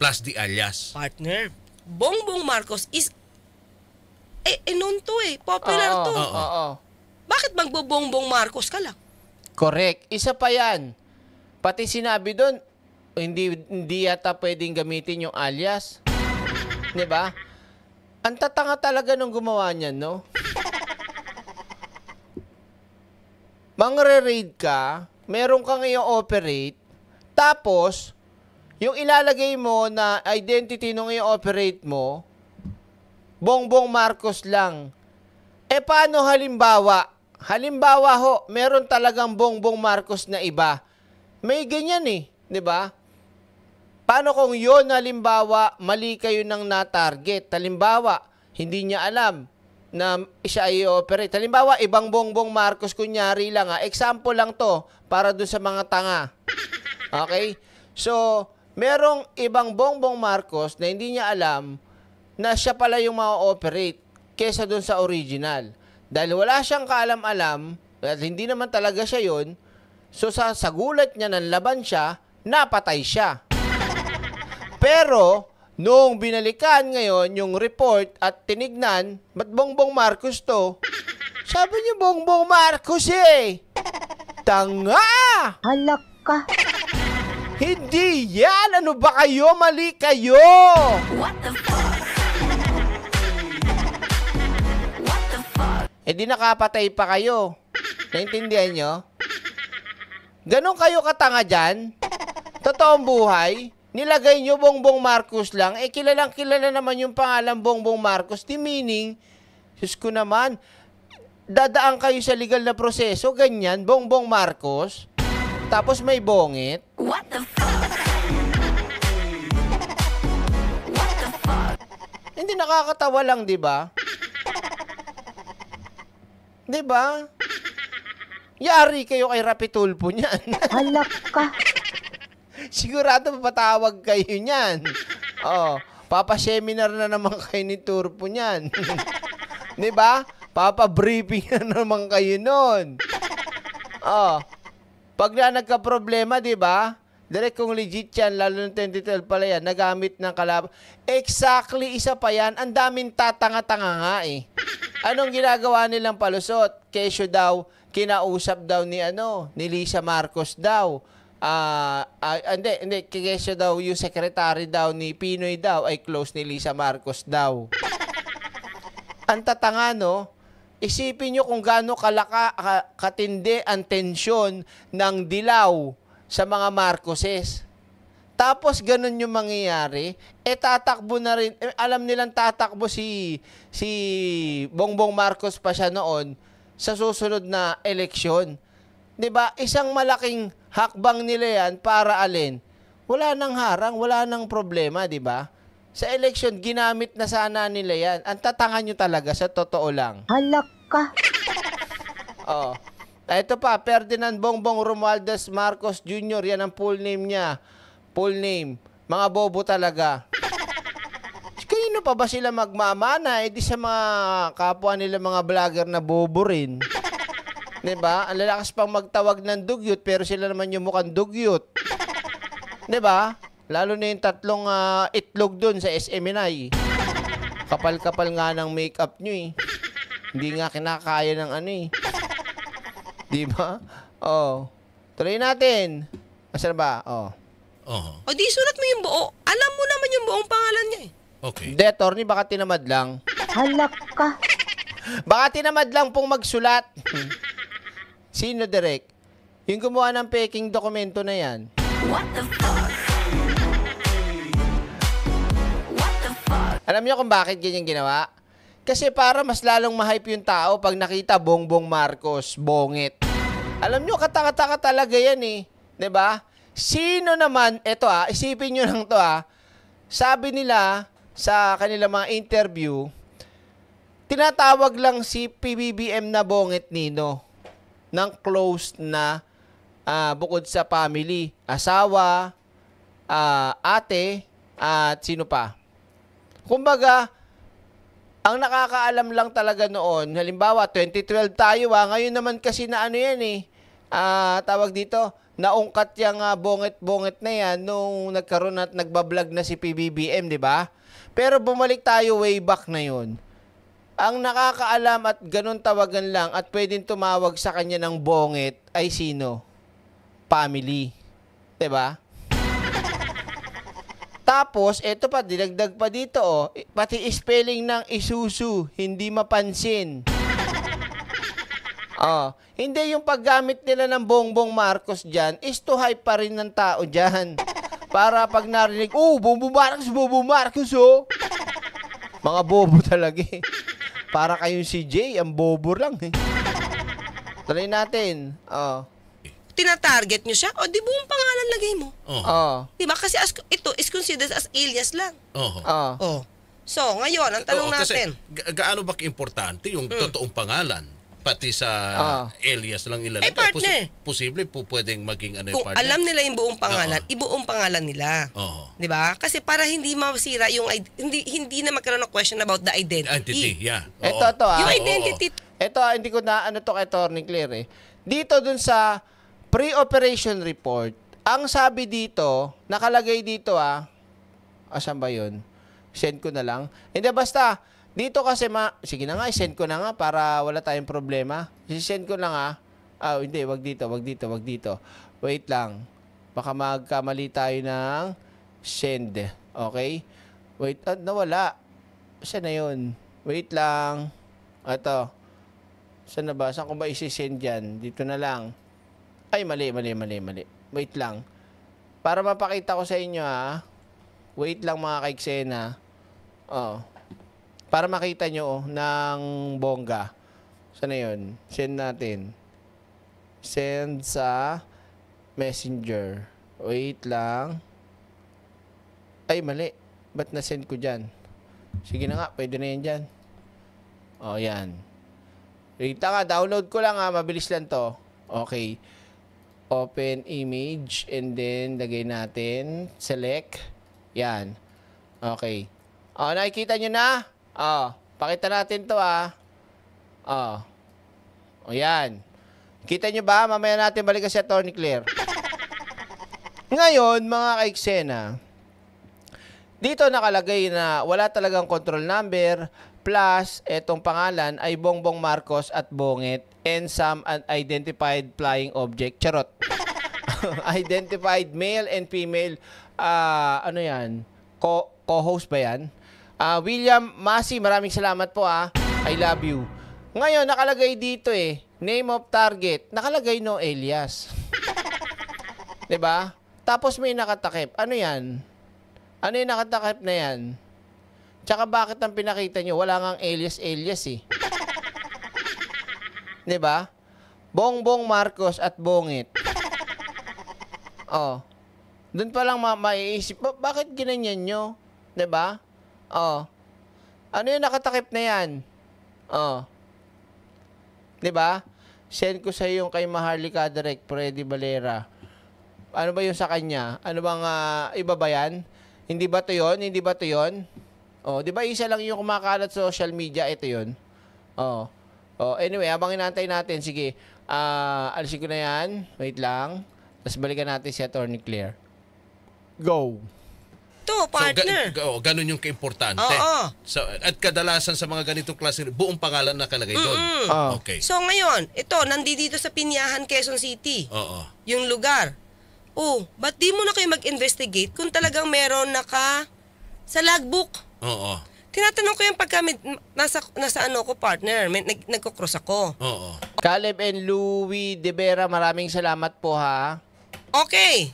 Plus the alias. Partner, Bongbong Marcos is eh, eh noon to eh. Popular Oo, to. oo, oo. Bakit magbobongbong Marcos ka lang? Correct. Isa pa yan. Pati sinabi doon, hindi hindi yata pwedeng gamitin yung alias. 'Di ba? Ang tatanga talaga nung gumawa niyan, no? Mangre-raid ka, meron kang i-operate, tapos yung ilalagay mo na identity nung i-operate mo, Bongbong Marcos lang. E paano halimbawa? Halimbawa ho, meron talagang Bongbong Marcos na iba may ganyan eh, 'di ba? Paano kung 'yon halimbawa mali kayo nang na-target? Halimbawa, hindi niya alam na siya ay operate. Halimbawa, ibang Bongbong Marcos kunyari lang ha. Ah. Example lang 'to para doon sa mga tanga. Okay? So, merong ibang Bongbong Marcos na hindi niya alam na siya pala yung ma-operate kesa doon sa original. Dahil wala siyang kaalam-alam, at hindi naman talaga siya yon So sa sagulat niya ng laban siya, napatay siya. Pero noong binalikan ngayon yung report at tinignan, ba't Bongbong Marcos to? Sabi niya Bongbong Marcos eh. Tanga! Halak ka. Hindi yan! Ano ba kayo? Mali kayo! What the fuck? What eh, di nakapatay pa kayo. Naintindihan nyo? Ganon kayo katanga dyan? Totoong buhay? Nilagay nyo Bongbong Marcos lang, eh kilalang kilala naman yung pangalan Bongbong Marcos, di meaning, Diyos ko naman, dadaan kayo sa legal na proseso, ganyan, Bongbong Marcos, tapos may bongit. What the fuck? Hindi nakakatawa lang, di ba? Di ba? Yari kayo kay Rapitulpo niyan. Halak ka. Sigurado mapatawag kayo niyan. Oh, papa-seminar na naman kayo ni Turpo niyan. 'Di ba? Papa-briefing na naman kayo noon. Oh. Pag na nagka-problema, 'di ba? Direct kung legit yan, lalo ng 2012 pala yan, nagamit ng kalab. Exactly, isa pa yan. Ang daming tatanga-tanga nga eh. Anong ginagawa nilang palusot? Kesyo daw, kinausap daw ni ano, ni Lisa Marcos daw. Ah, uh, uh, hindi, hindi, kikesyo daw yung secretary daw ni Pinoy daw ay close ni Lisa Marcos daw. Ang tatanga no, isipin nyo kung gaano kalaka, katindi ang tensyon ng dilaw sa mga Marcoses. Tapos ganun yung mangyayari, eh tatakbo na rin, eh, alam nilang tatakbo si si Bongbong Marcos pa siya noon, sa susunod na eleksyon. 'Di ba? Isang malaking hakbang nila 'yan para alin? Wala nang harang, wala nang problema, 'di ba? Sa eleksyon ginamit na sana nila 'yan. Ang tatanga nyo talaga sa totoo lang. Halak ka. Oo. Ah, ito pa, Ferdinand Bongbong Romualdez Marcos Jr. Yan ang full name niya. Full name. Mga bobo talaga sino pa ba sila magmamana? Eh di sa mga kapwa nila mga vlogger na bobo rin. ba? Ang lalakas pang magtawag ng dugyot pero sila naman yung mukhang dugyot. 'Di ba? Lalo na yung tatlong uh, itlog doon sa SMNI. Kapal-kapal nga ng makeup nyo eh. Hindi nga kinakaya ng ano eh. Di ba? Oh. Tuloy natin. Asan ba? Oh. Oo. Uh-huh. O di sulat mo yung buo. Alam mo naman yung buong pangalan niya eh. Okay. De, attorney, baka tinamad lang. Halak ka. Baka tinamad lang pong magsulat. Sino, Direk? Yung gumawa ng peking dokumento na yan. What the fuck? What the fuck? Alam niyo kung bakit ganyan ginawa? Kasi para mas lalong ma-hype yung tao pag nakita Bongbong Marcos, bongit. Alam niyo, katanga-tanga talaga yan eh. ba? Diba? Sino naman, eto ah, isipin niyo lang to ah, sabi nila, sa kanilang mga interview, tinatawag lang si PBBM na Bonget Nino ng close na uh, bukod sa family, asawa, uh, ate, at uh, sino pa. Kumbaga, ang nakakaalam lang talaga noon, halimbawa 2012 tayo ha, ah, ngayon naman kasi na ano yan eh, uh, tawag dito, naungkat yung uh, bonget-bonget na yan nung nagkaroon at nagbablog na si PBBM, di ba? Pero bumalik tayo way back na yon. Ang nakakaalam at ganun tawagan lang at pwedeng tumawag sa kanya ng bongit ay sino? Family. ba? Diba? Tapos, eto pa, dinagdag pa dito, oh. Pati spelling ng isusu, hindi mapansin. oh, hindi yung paggamit nila ng Bongbong Marcos dyan, is to hype pa rin ng tao dyan. Para pag narinig, oh, Bobo Marcos, Bobo Marcos, oh. Mga bobo talaga eh. Para kayong si Jay, ang bobo lang eh. Tuloy natin. Oh. Tinatarget nyo siya? O, di buong pangalan lagay mo. Oh. oh. Di ba? Kasi as, ito is considered as alias lang. Oo. Oh. Oh. So, ngayon, ang tanong oh, kasi natin. Ga- gaano ba importante yung hmm. totoong pangalan? pati sa oh. alias lang ilalagay. Eh, partner. Pos- posible po pwedeng maging ano Kung partner. alam nila yung buong pangalan, Oo. ibuong pangalan nila. Oo. Di ba? Kasi para hindi masira yung, hindi, hindi na magkaroon ng question about the identity. Identity, yeah. Ito, ito ah. Yung Oo, identity. Oo. Ito ah, hindi ko na ano to kay Attorney Claire eh. Dito dun sa pre-operation report, ang sabi dito, nakalagay dito ah, asan ah, ba yun? Send ko na lang. Hindi, basta, dito kasi ma... Sige na nga, send ko na nga para wala tayong problema. Send ko na nga. Ah, hindi. Wag dito, wag dito, wag dito. Wait lang. Baka magkamali tayo ng send. Okay? Wait. Ah, nawala. Saan na yun? Wait lang. Ito. Saan na ba? Saan ko ba isi-send yan? Dito na lang. Ay, mali, mali, mali, mali. Wait lang. Para mapakita ko sa inyo ha. Ah. Wait lang mga kaiksena. Oh. Para makita nyo oh, ng bongga. Sana yun? Send natin. Send sa messenger. Wait lang. Ay, mali. Ba't na-send ko dyan? Sige na nga, pwede na yan dyan. O, oh, yan. Wait lang nga, ah. download ko lang ha. Ah. Mabilis lang to. Okay. Open image and then lagay natin. Select. Yan. Okay. O, oh, nakikita nyo na? Oh, pakita natin to ah. Oh. O yan. Kita nyo ba? Mamaya natin balikan si Atty. Claire. Ngayon, mga kaiksena, dito nakalagay na wala talagang control number plus etong pangalan ay Bongbong Marcos at Bonget and some unidentified flying object. Charot. identified male and female uh, ano yan? co-host ba yan? Uh, William Masi, maraming salamat po ah. I love you. Ngayon, nakalagay dito eh, name of target. Nakalagay no alias. ba? diba? Tapos may nakatakip. Ano yan? Ano yung nakatakip na yan? Tsaka bakit ang pinakita nyo? Wala ngang alias-alias eh. ba? Diba? Bongbong Marcos at Bongit. Oh. Doon pa lang ma maiisip, ba bakit ginanyan nyo? ba? Diba? Oh. Ano yung nakatakip na yan? Oh. 'Di ba? Send ko sa yung kay Maharlika Direct, Freddy Valera. Ano ba yung sa kanya? Ano bang uh, iba ba yan? Hindi ba to yon? Hindi ba to yon? Oh, 'di ba isa lang yung kumakalat sa social media, ito yon. Oh. Oh, anyway, habang inaantay natin, sige, uh, alisin ko na yan. Wait lang. Tapos balikan natin si Attorney Claire. Go! to, partner. So, ga- oh, ganun yung kaimportante. Oo. So, at kadalasan sa mga ganitong klase, buong pangalan nakalagay doon. Oh. Okay. So ngayon, ito, nandito sa Pinyahan, Quezon City. Oo. Yung lugar. Oh, ba't di mo na kayo mag-investigate kung talagang meron naka sa logbook? Oo. Oh, Tinatanong ko yung pagka med, nasa, nasa ano ko partner, may, nag, nagko-cross ako. Oo. Caleb and Louie De Vera, maraming salamat po ha. Okay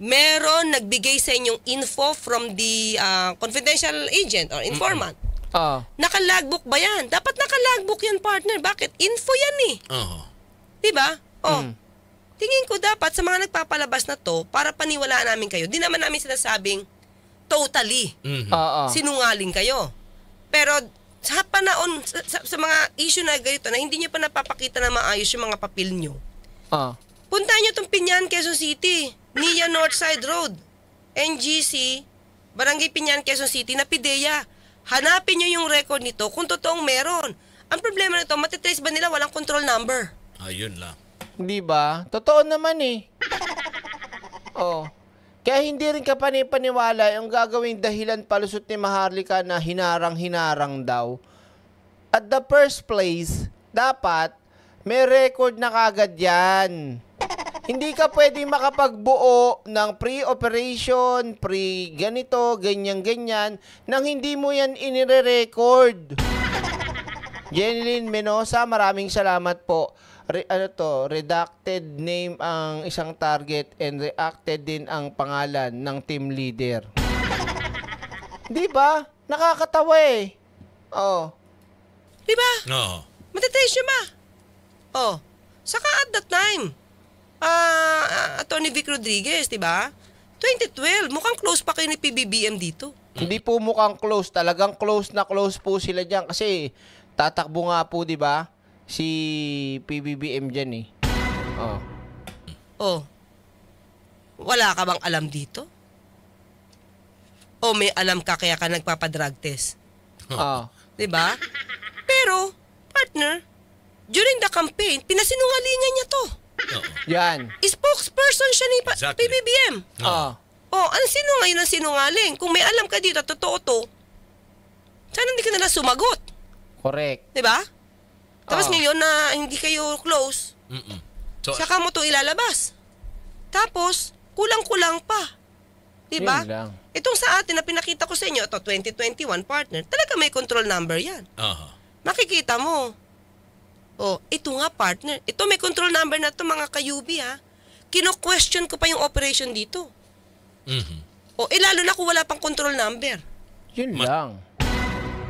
meron nagbigay sa inyong info from the uh, confidential agent or informant. Mm-mm. Uh. Ah. naka ba yan? Dapat nakalagbook yan, partner. Bakit? Info yan eh. Oo. Uh-huh. Diba? Oh. Mm. Tingin ko dapat sa mga nagpapalabas na to, para paniwalaan namin kayo, di naman namin sinasabing totally. Mm-hmm. Uh-huh. Sinungaling kayo. Pero sa panahon, sa, sa, sa mga issue na ganito, na hindi nyo pa napapakita na maayos yung mga papel nyo, uh. Uh-huh Punta nyo itong Pinyan, Quezon City, Nia Northside Road, NGC, Barangay Pinyan, Quezon City, na PIDEA. Hanapin nyo yung record nito kung totoong meron. Ang problema nito, matitrace ba nila walang control number? Ayun lang. Di ba? Totoo naman eh. oh. Kaya hindi rin ka panipaniwala yung gagawing dahilan palusot ni Maharlika na hinarang-hinarang daw. At the first place, dapat may record na kagad yan hindi ka pwede makapagbuo ng pre-operation, pre-ganito, ganyan-ganyan, nang hindi mo yan inire-record. Jenilyn Menosa, maraming salamat po. Re, ano to, redacted name ang isang target and reacted din ang pangalan ng team leader. 'Di ba? Nakakatawa eh. Oo. Oh. 'Di ba? Oo. No. Matatesyo ba? Oh. Saka at that time, uh, ah, Tony Vic Rodriguez, di ba? 2012, mukhang close pa kayo ni PBBM dito. Hindi po mukhang close, talagang close na close po sila diyan kasi tatakbo nga po, di ba? Si PBBM diyan eh. Oh. Oh. Wala ka bang alam dito? O may alam ka kaya ka nagpapadrug test? Oh. 'Di ba? Pero partner, during the campaign, pinasinungalingan niya 'to. Yan. Spokesperson siya ni pa- Exactly. PBBM. Oo. Oo. Ah. Oh, ang sino ngayon ang sinungaling? Kung may alam ka dito, totoo to, sana hindi ka na sumagot. Correct. Di ba? Tapos Oo. Ah. ngayon na hindi kayo close, Mm-mm. So, saka mo to ilalabas. Tapos, kulang-kulang pa. Di ba? lang. Itong sa atin na pinakita ko sa inyo, ito 2021 partner, talaga may control number yan. aha. Makikita mo, Oh, ito nga partner. Ito may control number na to mga kayubi ha. Kino-question ko pa yung operation dito. Mm-hmm. O, oh, eh lalo na kung wala pang control number. Yun Ma- lang.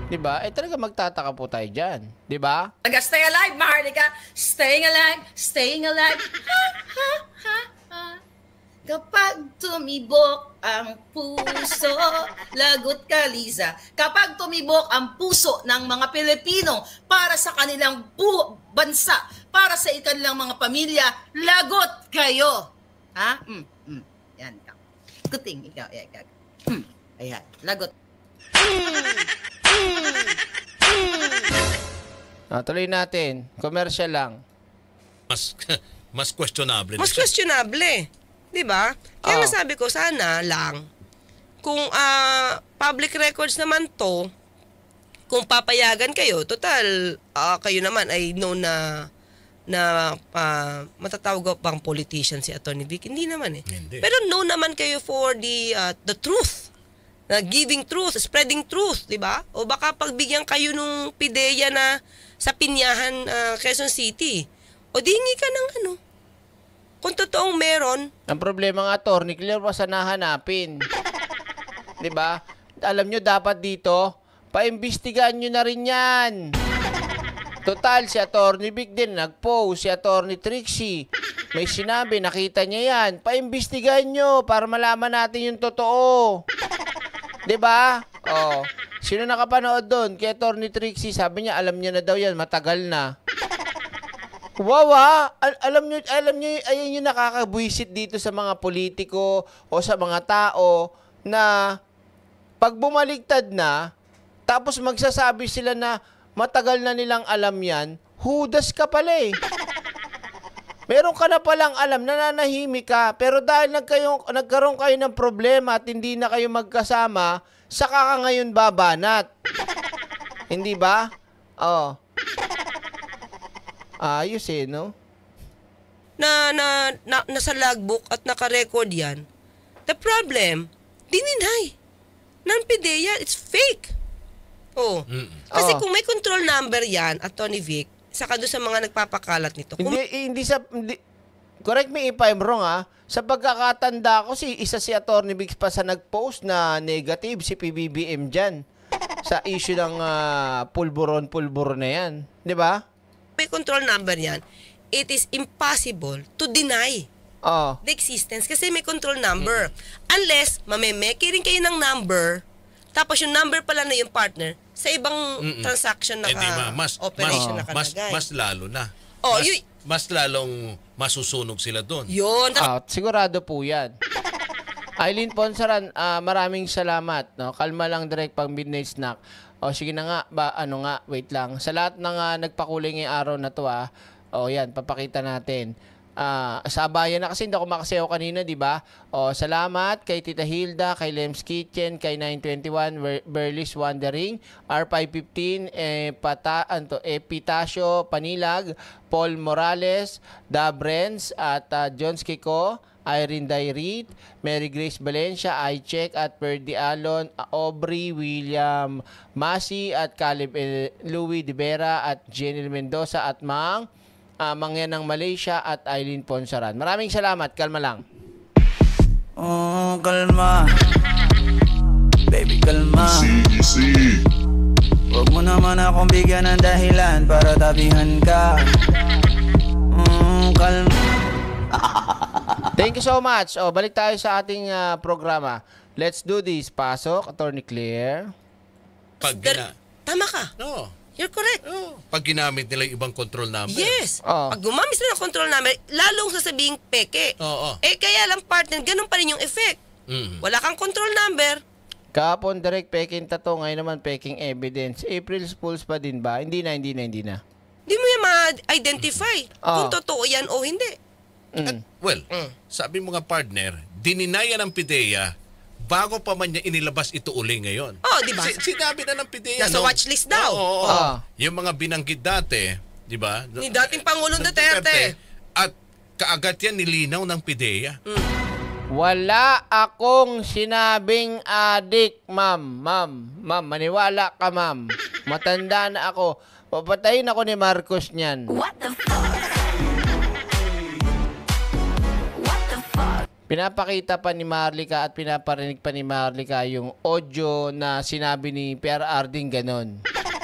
'Di ba? Eh talaga magtataka po tayo diyan, 'di ba? Taga stay alive, Maharlika. Staying alive, staying alive. ha, ha, ha, ha. Kapag tumibok ang puso, lagot ka, Liza. Kapag tumibok ang puso ng mga Pilipino para sa kanilang bu- bansa, para sa ikanilang mga pamilya, lagot kayo. Ha? Mm, mm. Yan. Kuting, ikaw. Ayan, ikaw. Mm. Ayan, lagot. Mm. Mm. Mm. Ah, natin. Commercial lang. Mas, mas questionable. Mas questionable. 'Di ba? Kaya oh. sabi ko sana lang kung uh, public records naman 'to, kung papayagan kayo, total uh, kayo naman ay known na na uh, matatawag pang politician si Attorney Vic. Hindi naman eh. Hindi. Pero known naman kayo for the uh, the truth. Na giving truth, spreading truth, 'di ba? O baka pagbigyan kayo nung pideya na sa Pinyahan, uh, Quezon City. O dingi ka ng ano, kung totoong meron... Ang problema nga, attorney, clear pa sa nahanapin. ba? diba? Alam nyo, dapat dito, paimbestigahan nyo na rin yan. Total, si Attorney Big din nag-post, si Attorney Trixie. May sinabi, nakita niya yan. Paimbestigahan nyo para malaman natin yung totoo. ba? Diba? Oh. Sino nakapanood doon? Kay Attorney Trixie, sabi niya, alam niya na daw yan, matagal na. Wawa, Al- alam niyo alam niyo ayun yung nakakabwisit dito sa mga politiko o sa mga tao na pag bumaligtad na tapos magsasabi sila na matagal na nilang alam 'yan, hudas ka pala eh. Meron ka na palang alam, nananahimik ka, pero dahil nagkayo, nagkaroon kayo ng problema at hindi na kayo magkasama, saka ka ngayon babanat. hindi ba? Oo. Oh. Ayos eh, no? Na, na, na nasa logbook at naka-record yan. The problem, dininay. Ng PDEA, it's fake. Oh. Mm -mm. Kasi Oo. Ah. kung may control number yan at Tony Vic, saka doon sa mga nagpapakalat nito. Kung... Hindi, eh, hindi sa... Hindi, correct me if I'm wrong ah. Sa pagkakatanda ko, si, isa si Attorney Vic pa sa nag-post na negative si PBBM dyan sa issue ng uh, pulburon-pulbur na yan. Di ba? may control number yan, it is impossible to deny oh. the existence kasi may control number. mm Unless, mamemeke rin kayo ng number, tapos yung number pala na yung partner, sa ibang Mm-mm. transaction eh, na ka, Hindi, ma, mas, operation mas, na Mas, mas lalo na. Oh, mas, y- mas lalong masusunog sila doon. Yun. Ah, sigurado po yan. Eileen Ponsaran, uh, maraming salamat. No? Kalma lang direct pag midnight snack oh, sige na nga, ba, ano nga, wait lang. Sa lahat ng uh, nagpakulay ngayong araw na to ah, oh, yan, papakita natin. Uh, ah, sabayan na kasi hindi ako makasayaw kanina, di ba? Oh, salamat kay Tita Hilda, kay Lem's Kitchen, kay 921, Burley's Wandering, R515, eh, Pata, anto, eh, Pitasio, Panilag, Paul Morales, Dabrens, at uh, ah, Jones Kiko, Irene Dairit, Mary Grace Valencia, Icheck at Perdi Alon, Aubrey William Masi at Caleb Louis De Vera at Jenil Mendoza at Mang uh, Mangyan ng Malaysia at Eileen Ponsaran. Maraming salamat. Kalma lang. Oh, kalma. Baby, kalma. Easy, easy. Huwag mo naman akong bigyan ng dahilan para tabihan ka. Oh, kalma. Thank you so much. Oh, balik tayo sa ating ah, programa. Let's do this. Pasok, Attorney Claire. Pag, gina- tama ka. no, You're correct. no. Pag ginamit nila yung ibang control number. Yes. Oo. Oh. Pag gumamit sila ng control number, lalong sasabihin peke. Oo. Eh kaya lang partner, ganun pa rin yung effect. Mm. Wala kang control number. Kapon direct peking tato, ngayon naman peking evidence. April Fools pa din ba? Hindi na, hindi na, hindi na. Hindi mo yan ma-identify Oo. kung oh. totoo yan o hindi. Mm. At, well, mm. sabi mo nga partner, dininaya ng PDEA bago pa man niya inilabas ito uli ngayon. Oh, di ba? Si, sinabi na ng PDEA. Nasa no? watchlist daw. Oo, oo, oo. Oh. Yung mga binanggit dati, di ba? Ni dating Pangulong Duterte. Duterte. At kaagad yan nilinaw ng PDEA. Mm. Wala akong sinabing adik, ma'am. Ma'am, ma'am, maniwala ka, ma'am. Matanda na ako. Papatayin ako ni Marcos niyan. What the fuck? Pinapakita pa ni Marlica at pinaparinig pa ni Marlica yung audio na sinabi ni PRR din ganon.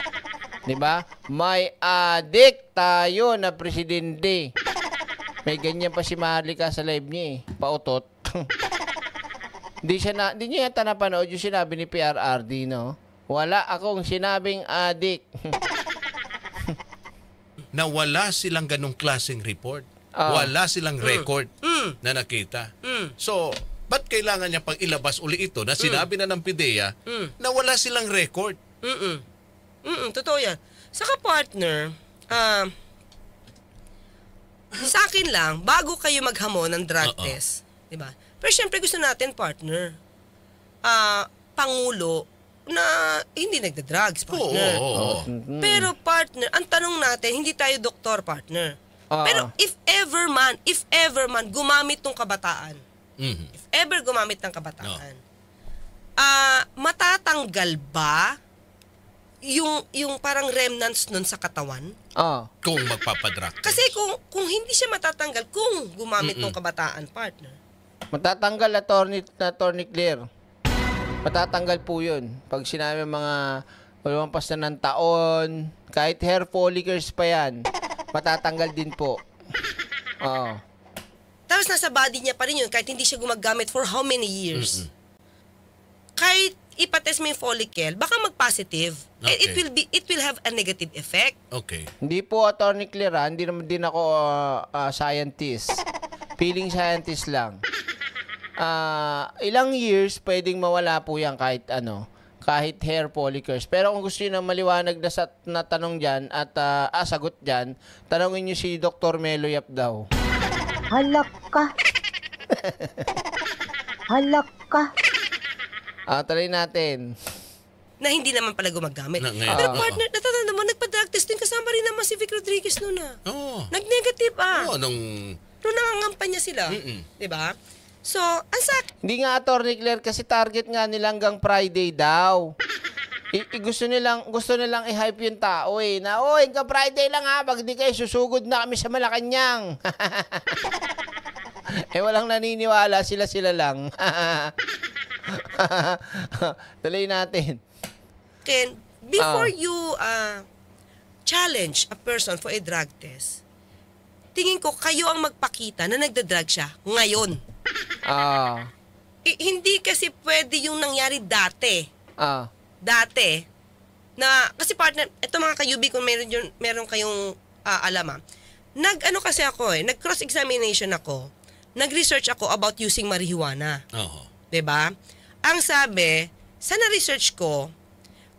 Di ba? May adik tayo na presidente. May ganyan pa si Marlica sa live niya eh. Pautot. Hindi siya na, di niya yata napanood yung sinabi ni PRRD, no? Wala akong sinabing adik. na wala silang ganong klaseng report. Uh, wala silang record. Uh, mm. na nakita. Mm. So, ba't kailangan niya pang ilabas uli ito na hmm. sinabi mm. na ng PIDEA mm. na wala silang record? Mm-mm. Mm-mm, totoo yan. Saka partner, uh, ah, sa akin lang, bago kayo maghamon ng drug Uh-oh. test, di ba? Pero syempre gusto natin, partner, uh, Pangulo na hindi nagda-drugs, partner. Oo, oo, oo. Pero partner, ang tanong natin, hindi tayo doktor, partner Uh, Pero if ever man, if ever man, gumamit ng kabataan, mm-hmm. if ever gumamit ng kabataan, no. uh, matatanggal ba yung yung parang remnants nun sa katawan. Oh. Kung magpapadrag. Kasi kung kung hindi siya matatanggal kung gumamit Mm-mm. ng kabataan partner. Matatanggal na attorney na attorney clear. Matatanggal po 'yun. Pag sinabi mga lumampas na ng taon, kahit hair follicles pa 'yan. Patatanggal din po. Oo. Tapos nasa body niya pa rin yun kahit hindi siya gumagamit for how many years. Mm-hmm. Kahit ipatest mo yung follicle, baka mag-positive. Eh, okay. It, will be it will have a negative effect. Okay. Hindi po attorney Clara, ah. hindi naman din ako uh, uh, scientist. Feeling scientist lang. Uh, ilang years pwedeng mawala po yan kahit ano kahit hair follicles. Pero kung gusto niyo ng maliwanag na, sa, na tanong dyan at uh, ah, sagot dyan, tanongin niyo si Dr. Melo Yap daw. Halak ka. Halak ka. Ah, try natin. Na hindi naman pala gumagamit. Na, ngayon. Pero ah, ah, partner, natatanda mo, nagpa-drug test din. Kasama rin naman si Vic Rodriguez noon ah. Oo. Nag-negative ah. Oo, nung... Nung niya sila. Mm-mm. Diba? So, ang Hindi nga, Atty. Claire, kasi target nga nila hanggang Friday daw. I, I, gusto nilang gusto nilang i-hype yung tao eh. Na, oy, oh, hanggang Friday lang ha, pag di kayo susugod na kami sa Malacanang. eh, walang naniniwala, sila-sila lang. Tuloy natin. Ken, before oh. you uh, challenge a person for a drug test, tingin ko kayo ang magpakita na nagda-drug siya ngayon. Ah. I- hindi kasi pwede yung nangyari dati. Ah. Dati. Na, kasi partner, eto mga kayubi kung meron, yun, meron kayong uh, alam ah. Nag, ano kasi ako eh, nag-cross-examination ako. Nag-research ako about using marijuana. Oo. Uh-huh. ba? Diba? Ang sabi, sa na-research ko,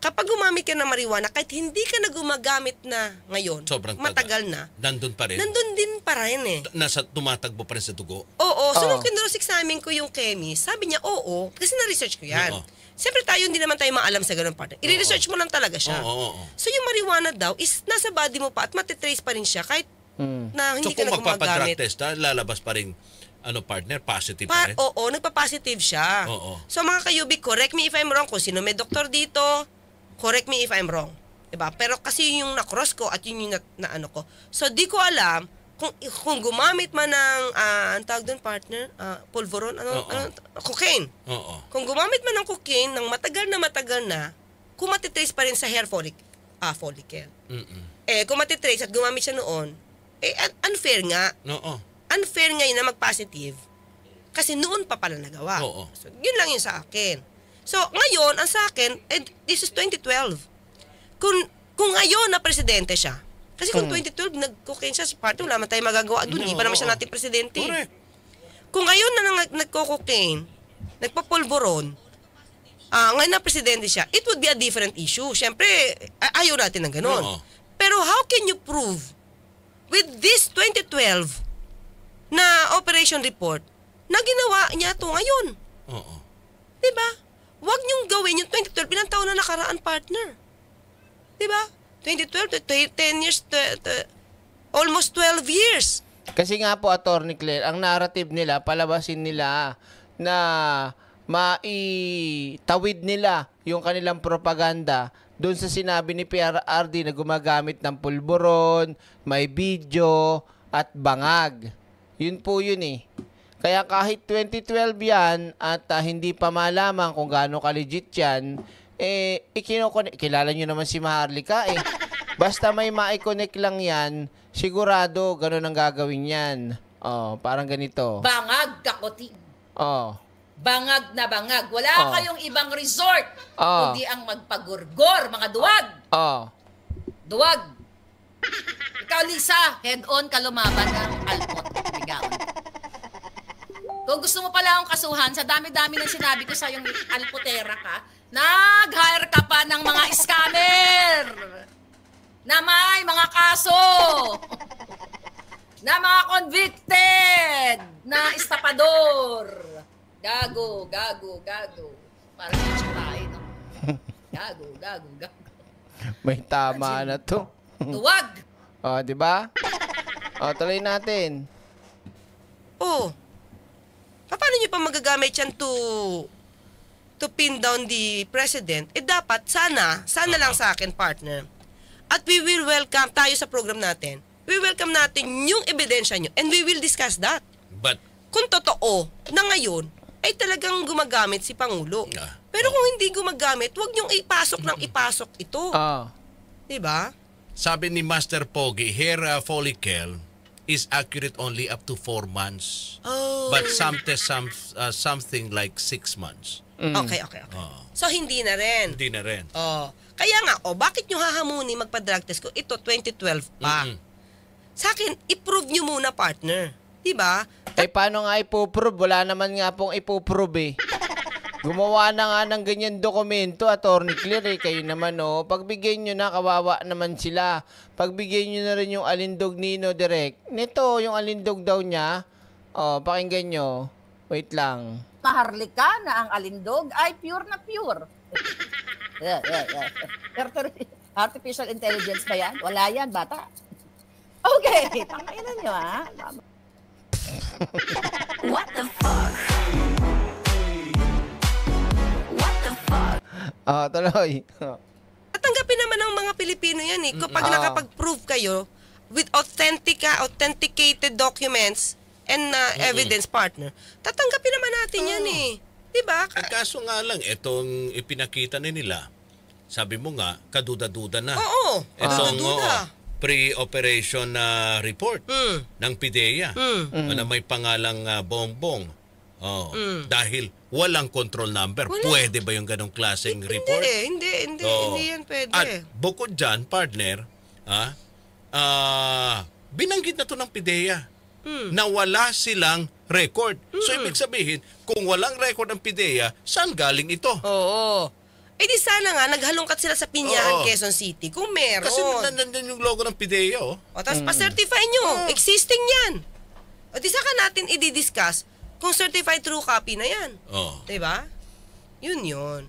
kapag gumamit ka ng mariwana, kahit hindi ka na gumagamit na ngayon, Sobrang matagal taga. na, nandun pa rin. Nandun din pa rin eh. nasa tumatagbo pa rin sa dugo? Oo. So, oo. nung kinurosexamin ko yung chemist, sabi niya, oo, kasi na-research ko yan. Oo. Siyempre tayo, hindi naman tayo maalam sa ganun partner. I-research mo lang talaga siya. Oo, oo, So, yung marijuana daw is nasa body mo pa at matitrace pa rin siya kahit mm. na hindi so, ka na gumagamit. So, kung test lalabas pa rin ano partner, positive pa, pa rin? Oo, nagpa-positive siya. Oo. So mga kayubi, correct me if I'm wrong kung sino may doktor dito, Correct me if I'm wrong. 'Di ba? Pero kasi yun yung na-cross ko at yun yung na, na ano ko. So di ko alam kung kung gumamit man ng uh, ang tawag doon partner, uh, pulveron, ano, ano cocaine. Oo. Kung gumamit man ng cocaine ng matagal na matagal na, kumatitrace pa rin sa hair folic, ah, follicle. Mm-mm. Eh, kung matitrace at gumamit siya noon, eh, unfair nga. Oo. Unfair nga yun na mag-positive. Kasi noon pa pala nagawa. Oo. So, yun lang yun sa akin. So, ngayon, ang sa akin, and eh, this is 2012. Kung, kung ngayon na presidente siya, kasi kung mm. 2012, nag-cocaine siya sa party, wala man tayong magagawa doon. Hindi no, pa naman siya natin presidente. Eh. Correct. Kung ngayon na nag nagko-cocaine, nagpapulboron, uh, ah, ngayon na presidente siya, it would be a different issue. Siyempre, ay- ayaw natin ng ganun. No. Pero how can you prove with this 2012 na operation report na ginawa niya to ngayon? Oo. Diba? Huwag niyong gawin yung 2012, ilang taon na nakaraan, partner. Di ba? 2012, 10 years, almost 12 years. Kasi nga po, Attorney Claire, ang narrative nila, palabasin nila na maitawid nila yung kanilang propaganda doon sa sinabi ni PRRD na gumagamit ng pulburon, may video, at bangag. Yun po yun eh. Kaya kahit 2012 yan at uh, hindi pa malaman kung gaano ka-legit yan, eh, ikinokon- kilala nyo naman si Maharlika eh. Basta may ma lang yan, sigurado ganun ang gagawin yan. Oh, parang ganito. Bangag kakoti. Oh. Bangag na bangag. Wala oh. kayong ibang resort oh. kundi ang magpagurgor, mga duwag. Oh. Duwag. Ikaw, Lisa, head on ka lumaban ng alpot. Bigawan. Kung gusto mo pala akong kasuhan, sa dami-dami ng sinabi ko sa yung alputera ka, nag-hire ka pa ng mga scammer! Na may mga kaso! na mga convicted! Na estapador! Gago, gago, gago. Para sa siya tayo, no? Gago, gago, gago. May tama na to. Tuwag! O, oh, di ba? O, oh, tuloy natin. Oh. Paano niyo pa magagamit yan to to pin down the president? Eh dapat, sana, sana lang sa akin, partner. At we will welcome tayo sa program natin. We welcome natin yung ebidensya nyo and we will discuss that. But, kung totoo na ngayon, ay talagang gumagamit si Pangulo. Uh, Pero kung hindi gumagamit, wag niyong ipasok ng ipasok ito. Uh, 'Di ba? Sabi ni Master Pogi, hair uh, follicle is accurate only up to 4 months. Oh. But some some uh, something like 6 months. Mm. Okay, okay, okay. Oh. So hindi na rin. Hindi na rin. Oh. Kaya nga, oh, bakit nyo hahamuni magpa-drug test ko? Ito 2012 pa. mm Sa akin, i-prove nyo muna partner. 'Di ba? Eh paano nga ipoprove? Wala naman nga pong ipoprove eh. Gumawa na nga ng ganyan dokumento, Attorney Claire, eh. kayo naman, oh. Pagbigay nyo na, kawawa naman sila. Pagbigay nyo na rin yung alindog Nino direct. Nito, yung alindog daw niya. Oh, pakinggan nyo. Wait lang. Maharlika na ang alindog ay pure na pure. yeah, yeah, yeah. Artificial intelligence ba yan? Wala yan, bata. Okay, tamayin na nyo, ha? Ah? What the fuck? Ah, tuloy. Tatanggapin naman ng mga Pilipino yan eh. Kapag Oo. Mm, ah. nakapag-prove kayo with authentica ah, authenticated documents and ah, evidence partner, tatanggapin naman natin yan ah. eh. Diba? Ang eh, kaso nga lang, itong ipinakita ni nila, sabi mo nga, kaduda-duda na. Oo. Itong oo, duda pre-operation na report mm. ng PIDEA mm. na ano, may pangalang ah, Bongbong. Oh, mm. Dahil walang control number. Wala. Pwede ba yung ganong klaseng hindi, report? Hindi, hindi, hindi, oh. hindi yan pwede. At bukod dyan, partner, ah, ah, binanggit na to ng PIDEA mm. na wala silang record. Mm. So, hmm. ibig sabihin, kung walang record ang PIDEA, saan galing ito? Oo. Eh di sana nga, naghalongkat sila sa Pinyahan, Oo. Quezon City. Kung meron. Kasi nandiyan yung logo ng PIDEA, oh. O, tapos mm. pa-certify nyo. Oh. Existing yan. O di saka natin i-discuss kung certified true copy na yan. Oo. Oh. Diba? Yun yun.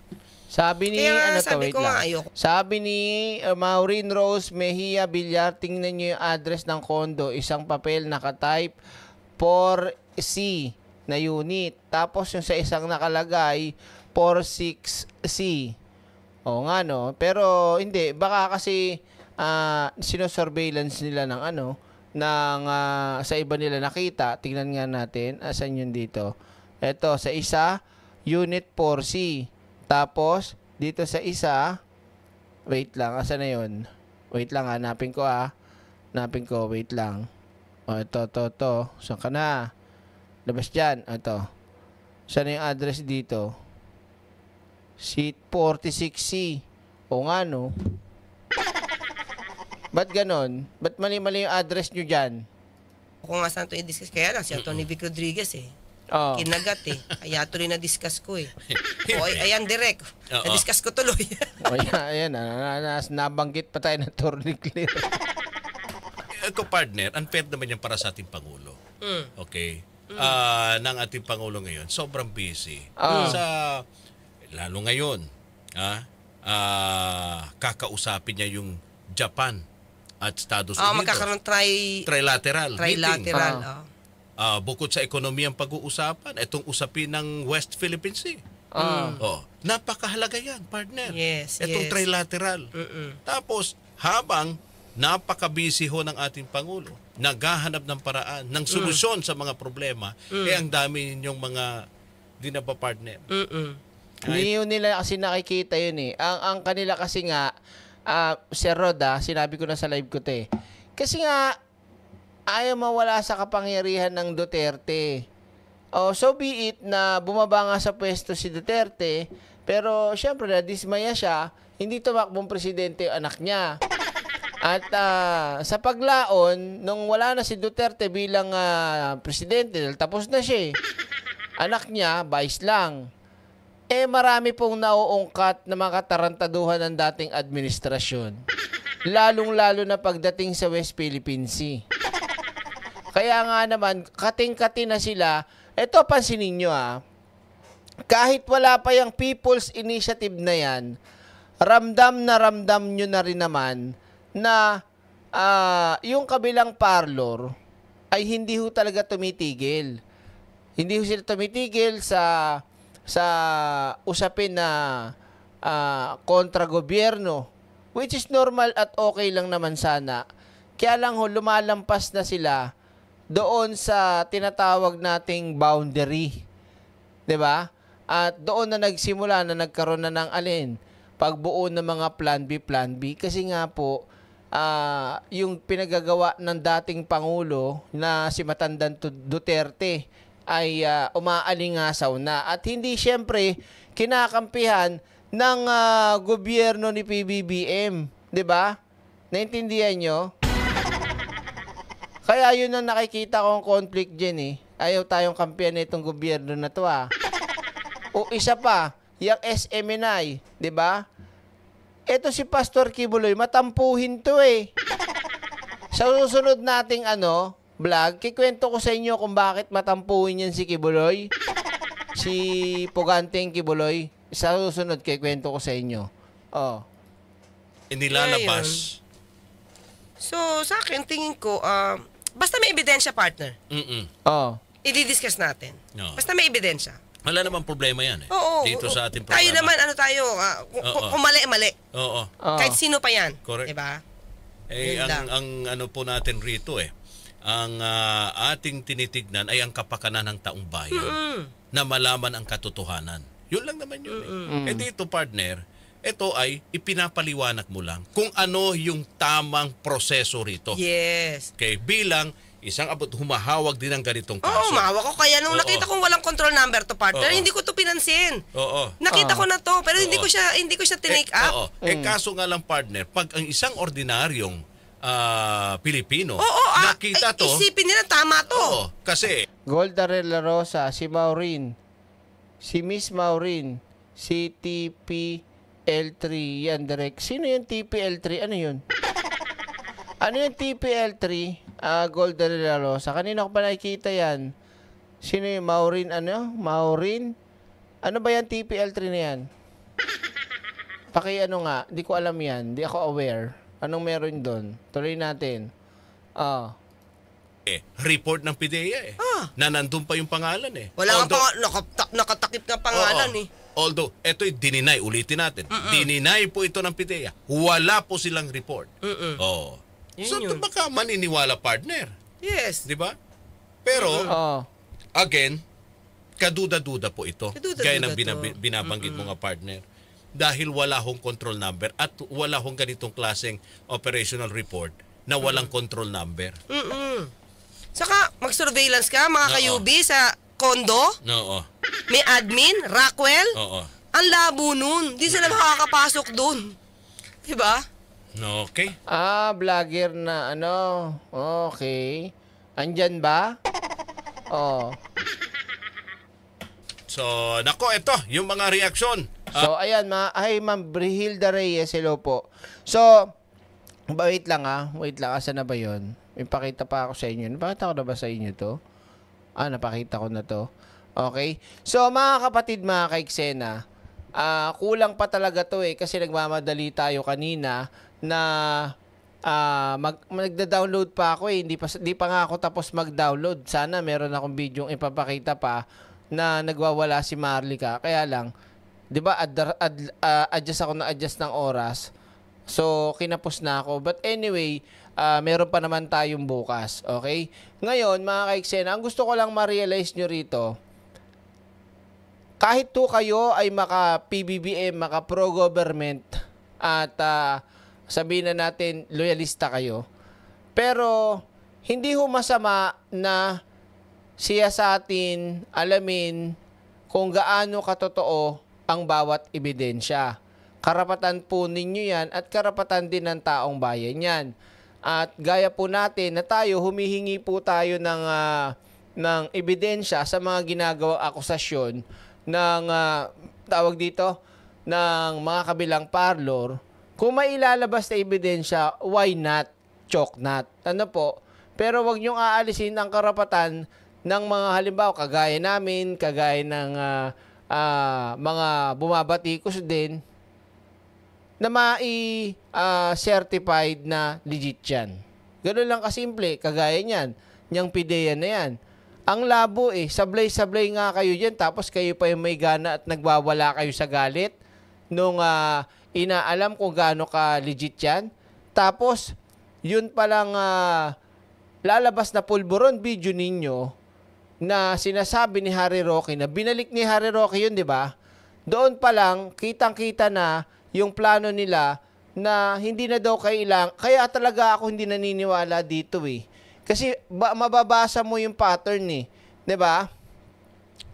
Sabi ni, Kaya, ano sabi to, lang. Ayoko. Sabi ni uh, Maureen Rose Mejia Villar, tingnan niyo yung address ng condo. Isang papel nakatype 4C na unit. Tapos yung sa isang nakalagay, 46C. Oo nga no. Pero hindi, baka kasi uh, sinosurveillance nila ng ano, ng uh, sa iba nila nakita. Tingnan nga natin. Asan yun dito? Ito, sa isa, unit 4C. Tapos, dito sa isa, wait lang. Asan na yun? Wait lang, ah, hanapin ko ah. Hanapin ko, wait lang. O, oh, ito, to, to. Saan ka na? Labas dyan. Ito. Saan yung address dito? Seat 46C. O nga, no? Ba't ganon? Ba't mali-mali yung address nyo dyan? Kung nga saan to i-discuss, kaya lang si Atty. Vic Rodriguez eh. Oh. Kinagat eh. Kaya rin na-discuss ko eh. o, ayan, direct. Oh, na-discuss ko tuloy. o yan, ayan. Ah, ah, ah, nabanggit pa tayo ng Tornik Clear. Ako partner, unfair naman yan para sa ating Pangulo. Mm. Okay? Mm. Uh, ng ating Pangulo ngayon, sobrang busy. Oh. Sa, lalo ngayon, ah, uh, kakausapin niya yung Japan at Estados oh, Unidos. Magkakaroon tri... Trilateral. Trilateral. Oh. Uh, bukod sa ekonomiyang pag-uusapan, itong usapin ng West Philippine Sea. Oh. Oh. Napakahalaga yan, partner. Yes, Itong yes. trilateral. Uh-uh. Tapos, habang napakabisi ho ng ating Pangulo, naghahanap ng paraan, ng mm. solusyon mm. sa mga problema, mm. eh ang dami ninyong mga di napapartner. Mm-mm. nila kasi nakikita yun eh. Ang, ang kanila kasi nga, uh, Sir Rod, ah, sinabi ko na sa live ko te. Eh. Kasi nga, ayaw mawala sa kapangyarihan ng Duterte. Oh, so be it na bumaba nga sa pwesto si Duterte, pero siyempre na dismaya siya, hindi tumakbong presidente yung anak niya. At uh, sa paglaon, nung wala na si Duterte bilang uh, presidente, tapos na siya eh. Anak niya, vice lang eh marami pong nauungkat na mga katarantaduhan ng dating administrasyon. Lalong-lalo na pagdating sa West Philippine Sea. Kaya nga naman, kating-kati na sila. Ito, pansinin nyo ah. Kahit wala pa yung People's Initiative na yan, ramdam na ramdam nyo na rin naman na uh, yung kabilang parlor ay hindi ho talaga tumitigil. Hindi ho sila tumitigil sa sa usapin na uh, ah, kontra gobyerno which is normal at okay lang naman sana. Kaya lang ho lumalampas na sila doon sa tinatawag nating boundary. 'Di ba? At doon na nagsimula na nagkaroon na ng alin pagbuo ng mga plan B, plan B kasi nga po uh, yung pinagagawa ng dating pangulo na si Matandang Duterte ay uh, umaalingasaw na at hindi siyempre kinakampihan ng uh, gobyerno ni PBBM, 'di ba? Naintindihan nyo? Kaya yun ang nakikita kong conflict din eh. Ayaw tayong kampihan nitong gobyerno na to ah. O isa pa, yung SMNI, di ba? Ito si Pastor Kibuloy, matampuhin to eh. Sa susunod nating ano, vlog, kikwento ko sa inyo kung bakit matampuin yan si Kibuloy. si Puganting Kibuloy. Sa susunod, kikwento ko sa inyo. Oh. Inilalabas. So, sa akin, tingin ko, uh, basta may ebidensya, partner. Mm-mm. Oh. I-discuss natin. No. Basta may ebidensya. Wala namang problema yan eh. Oo, Dito oo, sa ating programa. Tayo naman, ano tayo, uh, ah, kung, mali, mali. Oo. oo. Kahit sino pa yan. Correct. Diba? Eh, ang, ang ano po natin rito eh, ang uh, ating tinitignan ay ang kapakanan ng taong bayan mm-hmm. na malaman ang katotohanan. Yun lang naman yun. Mm-hmm. Eh. E dito partner, ito ay ipinapaliwanag mo lang kung ano yung tamang proseso rito. Yes. Okay, bilang isang abot humahawag din ng ganitong kaso. Oo, humahawag ko. Kaya nung Oo. nakita kong walang control number to partner, Oo. hindi ko to pinansin. Oo. Nakita Oo. ko na to, pero Oo. hindi ko siya hindi ko siya eh, tinake eh, up. Oo. Eh, mm. Eh kaso nga lang partner, pag ang isang ordinaryong uh, Pilipino. Oo, oh, oh, nakita ah, to. Isipin nila tama to. Oo, kasi Golda de Rosa, si Maureen, si Miss Maureen, si TPL3, yan direct. Sino yung TPL3? Ano yun? ano yung TPL3? Uh, ah, Golda de Rosa. Kanina ko pa nakikita yan. Sino yung Maureen? Ano? Maureen? Ano ba yan TPL3 na yan? Paki ano nga, di ko alam yan. Di ako aware. Anong meron doon? Tuloy natin. Ah. Eh, report ng PDEA eh. Ah. Na nandun pa yung pangalan eh. Wala although, nga pang, nakatakip na pangalan oo, eh. Although, eto'y eh, dininay, ulitin natin. Mm-mm. Dininay po ito ng PDEA. Wala po silang report. Mm-mm. Oo. Yun so, yun. baka maniniwala partner. Yes. Di ba? Pero, mm again, kaduda-duda po ito. Kaduda-duda Gaya ng binabanggit mo nga partner dahil wala hong control number at wala hong ganitong klaseng operational report na walang mm. control number. Mm-mm. Saka mag-surveillance ka mga ka-UB sa condo? Oo. May admin, Rockwell. Oo. Ang labo nun. Di sila makakapasok dun. Diba? Okay. Ah, vlogger na ano. Okay. Andyan ba? Oh. So, nako, ito, yung mga reaksyon So, ayan, ma ay, ma'am Brihilda Reyes, hello po. So, wait lang ha. Ah. wait lang, asa na ba yon? Ipakita pa ako sa inyo. Napakita ko na ba sa inyo to? Ah, napakita ko na to. Okay? So, mga kapatid, mga kaiksena, uh, kulang pa talaga to eh, kasi nagmamadali tayo kanina na uh, mag, nagda-download pa ako eh. Hindi pa, hindi pa nga ako tapos mag-download. Sana meron akong bidyong ipapakita pa na nagwawala si Marlika. Kaya lang, 'di ba ad- ad- uh, adjust ako na adjust ng oras. So kinapos na ako. But anyway, uh, meron pa naman tayong bukas. Okay? Ngayon, mga kaiksena, ang gusto ko lang ma-realize nyo rito, kahit to kayo ay maka PBBM, maka pro-government at uh, sabihin na natin loyalista kayo, pero hindi ho masama na siya sa atin alamin kung gaano katotoo ang bawat ebidensya. Karapatan po ninyo yan at karapatan din ng taong bayan yan. At gaya po natin na tayo, humihingi po tayo ng, uh, ng ebidensya sa mga ginagawang akusasyon ng, uh, tawag dito, ng mga kabilang parlor. Kung may ilalabas na ebidensya, why not? Choke not. Ano po? Pero wag niyong aalisin ang karapatan ng mga halimbawa kagaya namin, kagaya ng uh, uh, mga bumabatikos din na ma certified uh, na legit yan. Ganun lang kasimple, kagaya niyan, niyang pideya na yan. Ang labo eh, sablay-sablay nga kayo diyan tapos kayo pa yung may gana at nagwawala kayo sa galit nung uh, inaalam kung gaano ka legit yan. Tapos, yun palang uh, lalabas na pulburon video ninyo, na sinasabi ni Harry Rocky na binalik ni Harry Rocky yun, di ba? Doon pa lang, kitang-kita na yung plano nila na hindi na daw kailang. Kaya talaga ako hindi naniniwala dito eh. Kasi ba, mababasa mo yung pattern eh. Di ba?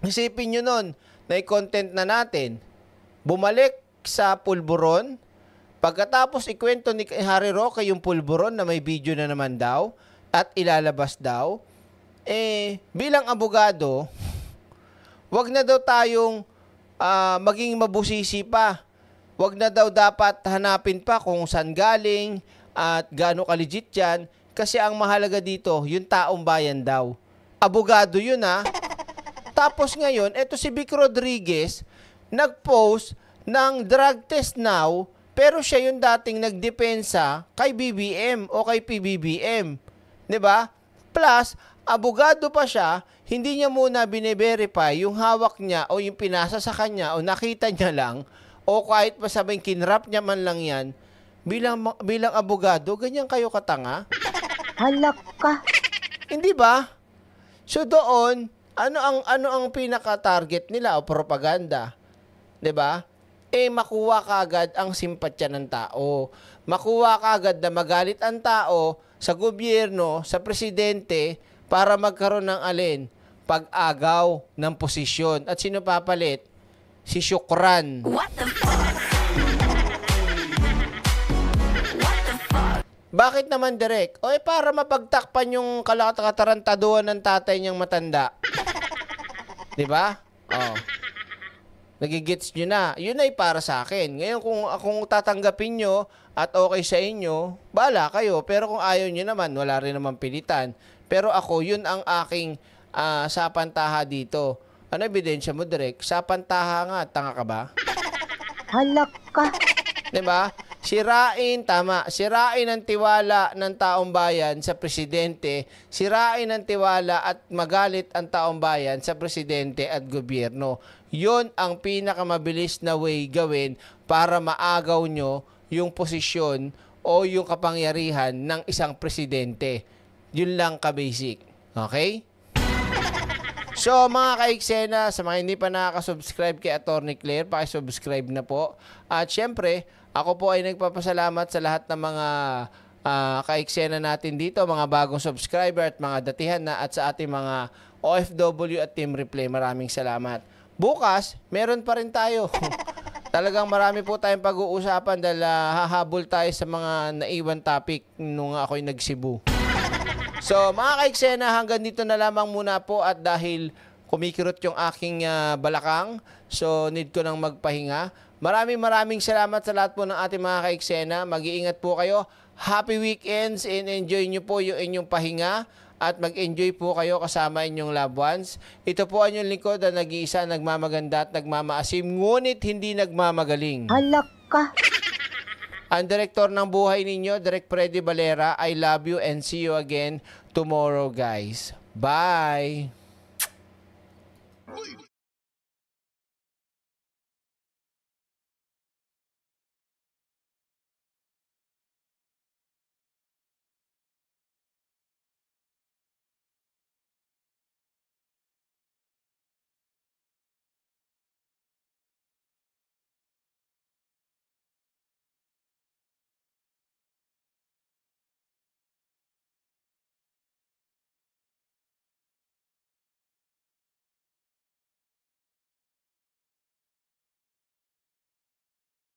Isipin nyo nun, na content na natin. Bumalik sa pulburon. Pagkatapos ikwento ni Harry Rocky yung pulburon na may video na naman daw at ilalabas daw eh bilang abogado, wag na daw tayong uh, maging mabusisi pa. Wag na daw dapat hanapin pa kung saan galing at gaano ka legit yan. Kasi ang mahalaga dito, yung taong bayan daw. Abogado yun ha. Ah. Tapos ngayon, eto si Vic Rodriguez, nag-post ng drug test now, pero siya yung dating nagdepensa kay BBM o kay PBBM. ba? Diba? Plus, abogado pa siya, hindi niya muna bine-verify yung hawak niya o yung pinasa sa kanya o nakita niya lang o kahit pa sabing kinrap niya man lang yan, bilang, bilang abogado, ganyan kayo katanga? Halak ka. Hindi ba? So doon, ano ang ano ang pinaka-target nila o propaganda? 'Di ba? eh makuha kagad ang simpatya ng tao. Makuha kagad na magalit ang tao sa gobyerno, sa presidente, para magkaroon ng alin? Pag-agaw ng posisyon. At sino papalit? Si Shukran. What the fuck? Bakit naman direct? O eh, para mapagtakpan yung kalakatakarantaduan ng tatay niyang matanda. 'Di ba? Oh. Nagigits nyo na. Yun ay para sa akin. Ngayon, kung, kung tatanggapin nyo at okay sa inyo, bala kayo. Pero kung ayaw nyo naman, wala rin naman pilitan. Pero ako, yun ang aking uh, ah, sapantaha dito. Ano ebidensya mo, Direk? Sapantaha nga, tanga ka ba? Halak ka. Diba? Sirain, tama, sirain ang tiwala ng taong bayan sa presidente, sirain ang tiwala at magalit ang taong bayan sa presidente at gobyerno. Yun ang pinakamabilis na way gawin para maagaw nyo yung posisyon o yung kapangyarihan ng isang presidente. Yun lang ka-basic. Okay? So mga kaiksena, sa mga hindi pa nakaka-subscribe kay Attorney Claire, paki subscribe na po. At syempre, ako po ay nagpapasalamat sa lahat ng mga uh, ah, kaiksena natin dito, mga bagong subscriber at mga datihan na at sa ating mga OFW at Team Replay. Maraming salamat. Bukas, meron pa rin tayo. Talagang marami po tayong pag-uusapan dahil uh, hahabol tayo sa mga naiwan topic nung ako'y nag-Cebu. So mga kaeksena, hanggang dito na lamang muna po at dahil kumikirot yung aking uh, balakang, so need ko nang magpahinga. Maraming maraming salamat sa lahat po ng ating mga kaeksena. Mag-iingat po kayo. Happy weekends and enjoy nyo po yung inyong pahinga at mag-enjoy po kayo kasama inyong loved ones. Ito po ang inyong lingkod na nag-iisa, nagmamaganda at nagmamaasim, ngunit hindi nagmamagaling. Alak ka! Ang director ng buhay ninyo, Direk Freddy Valera, I love you and see you again tomorrow, guys. Bye!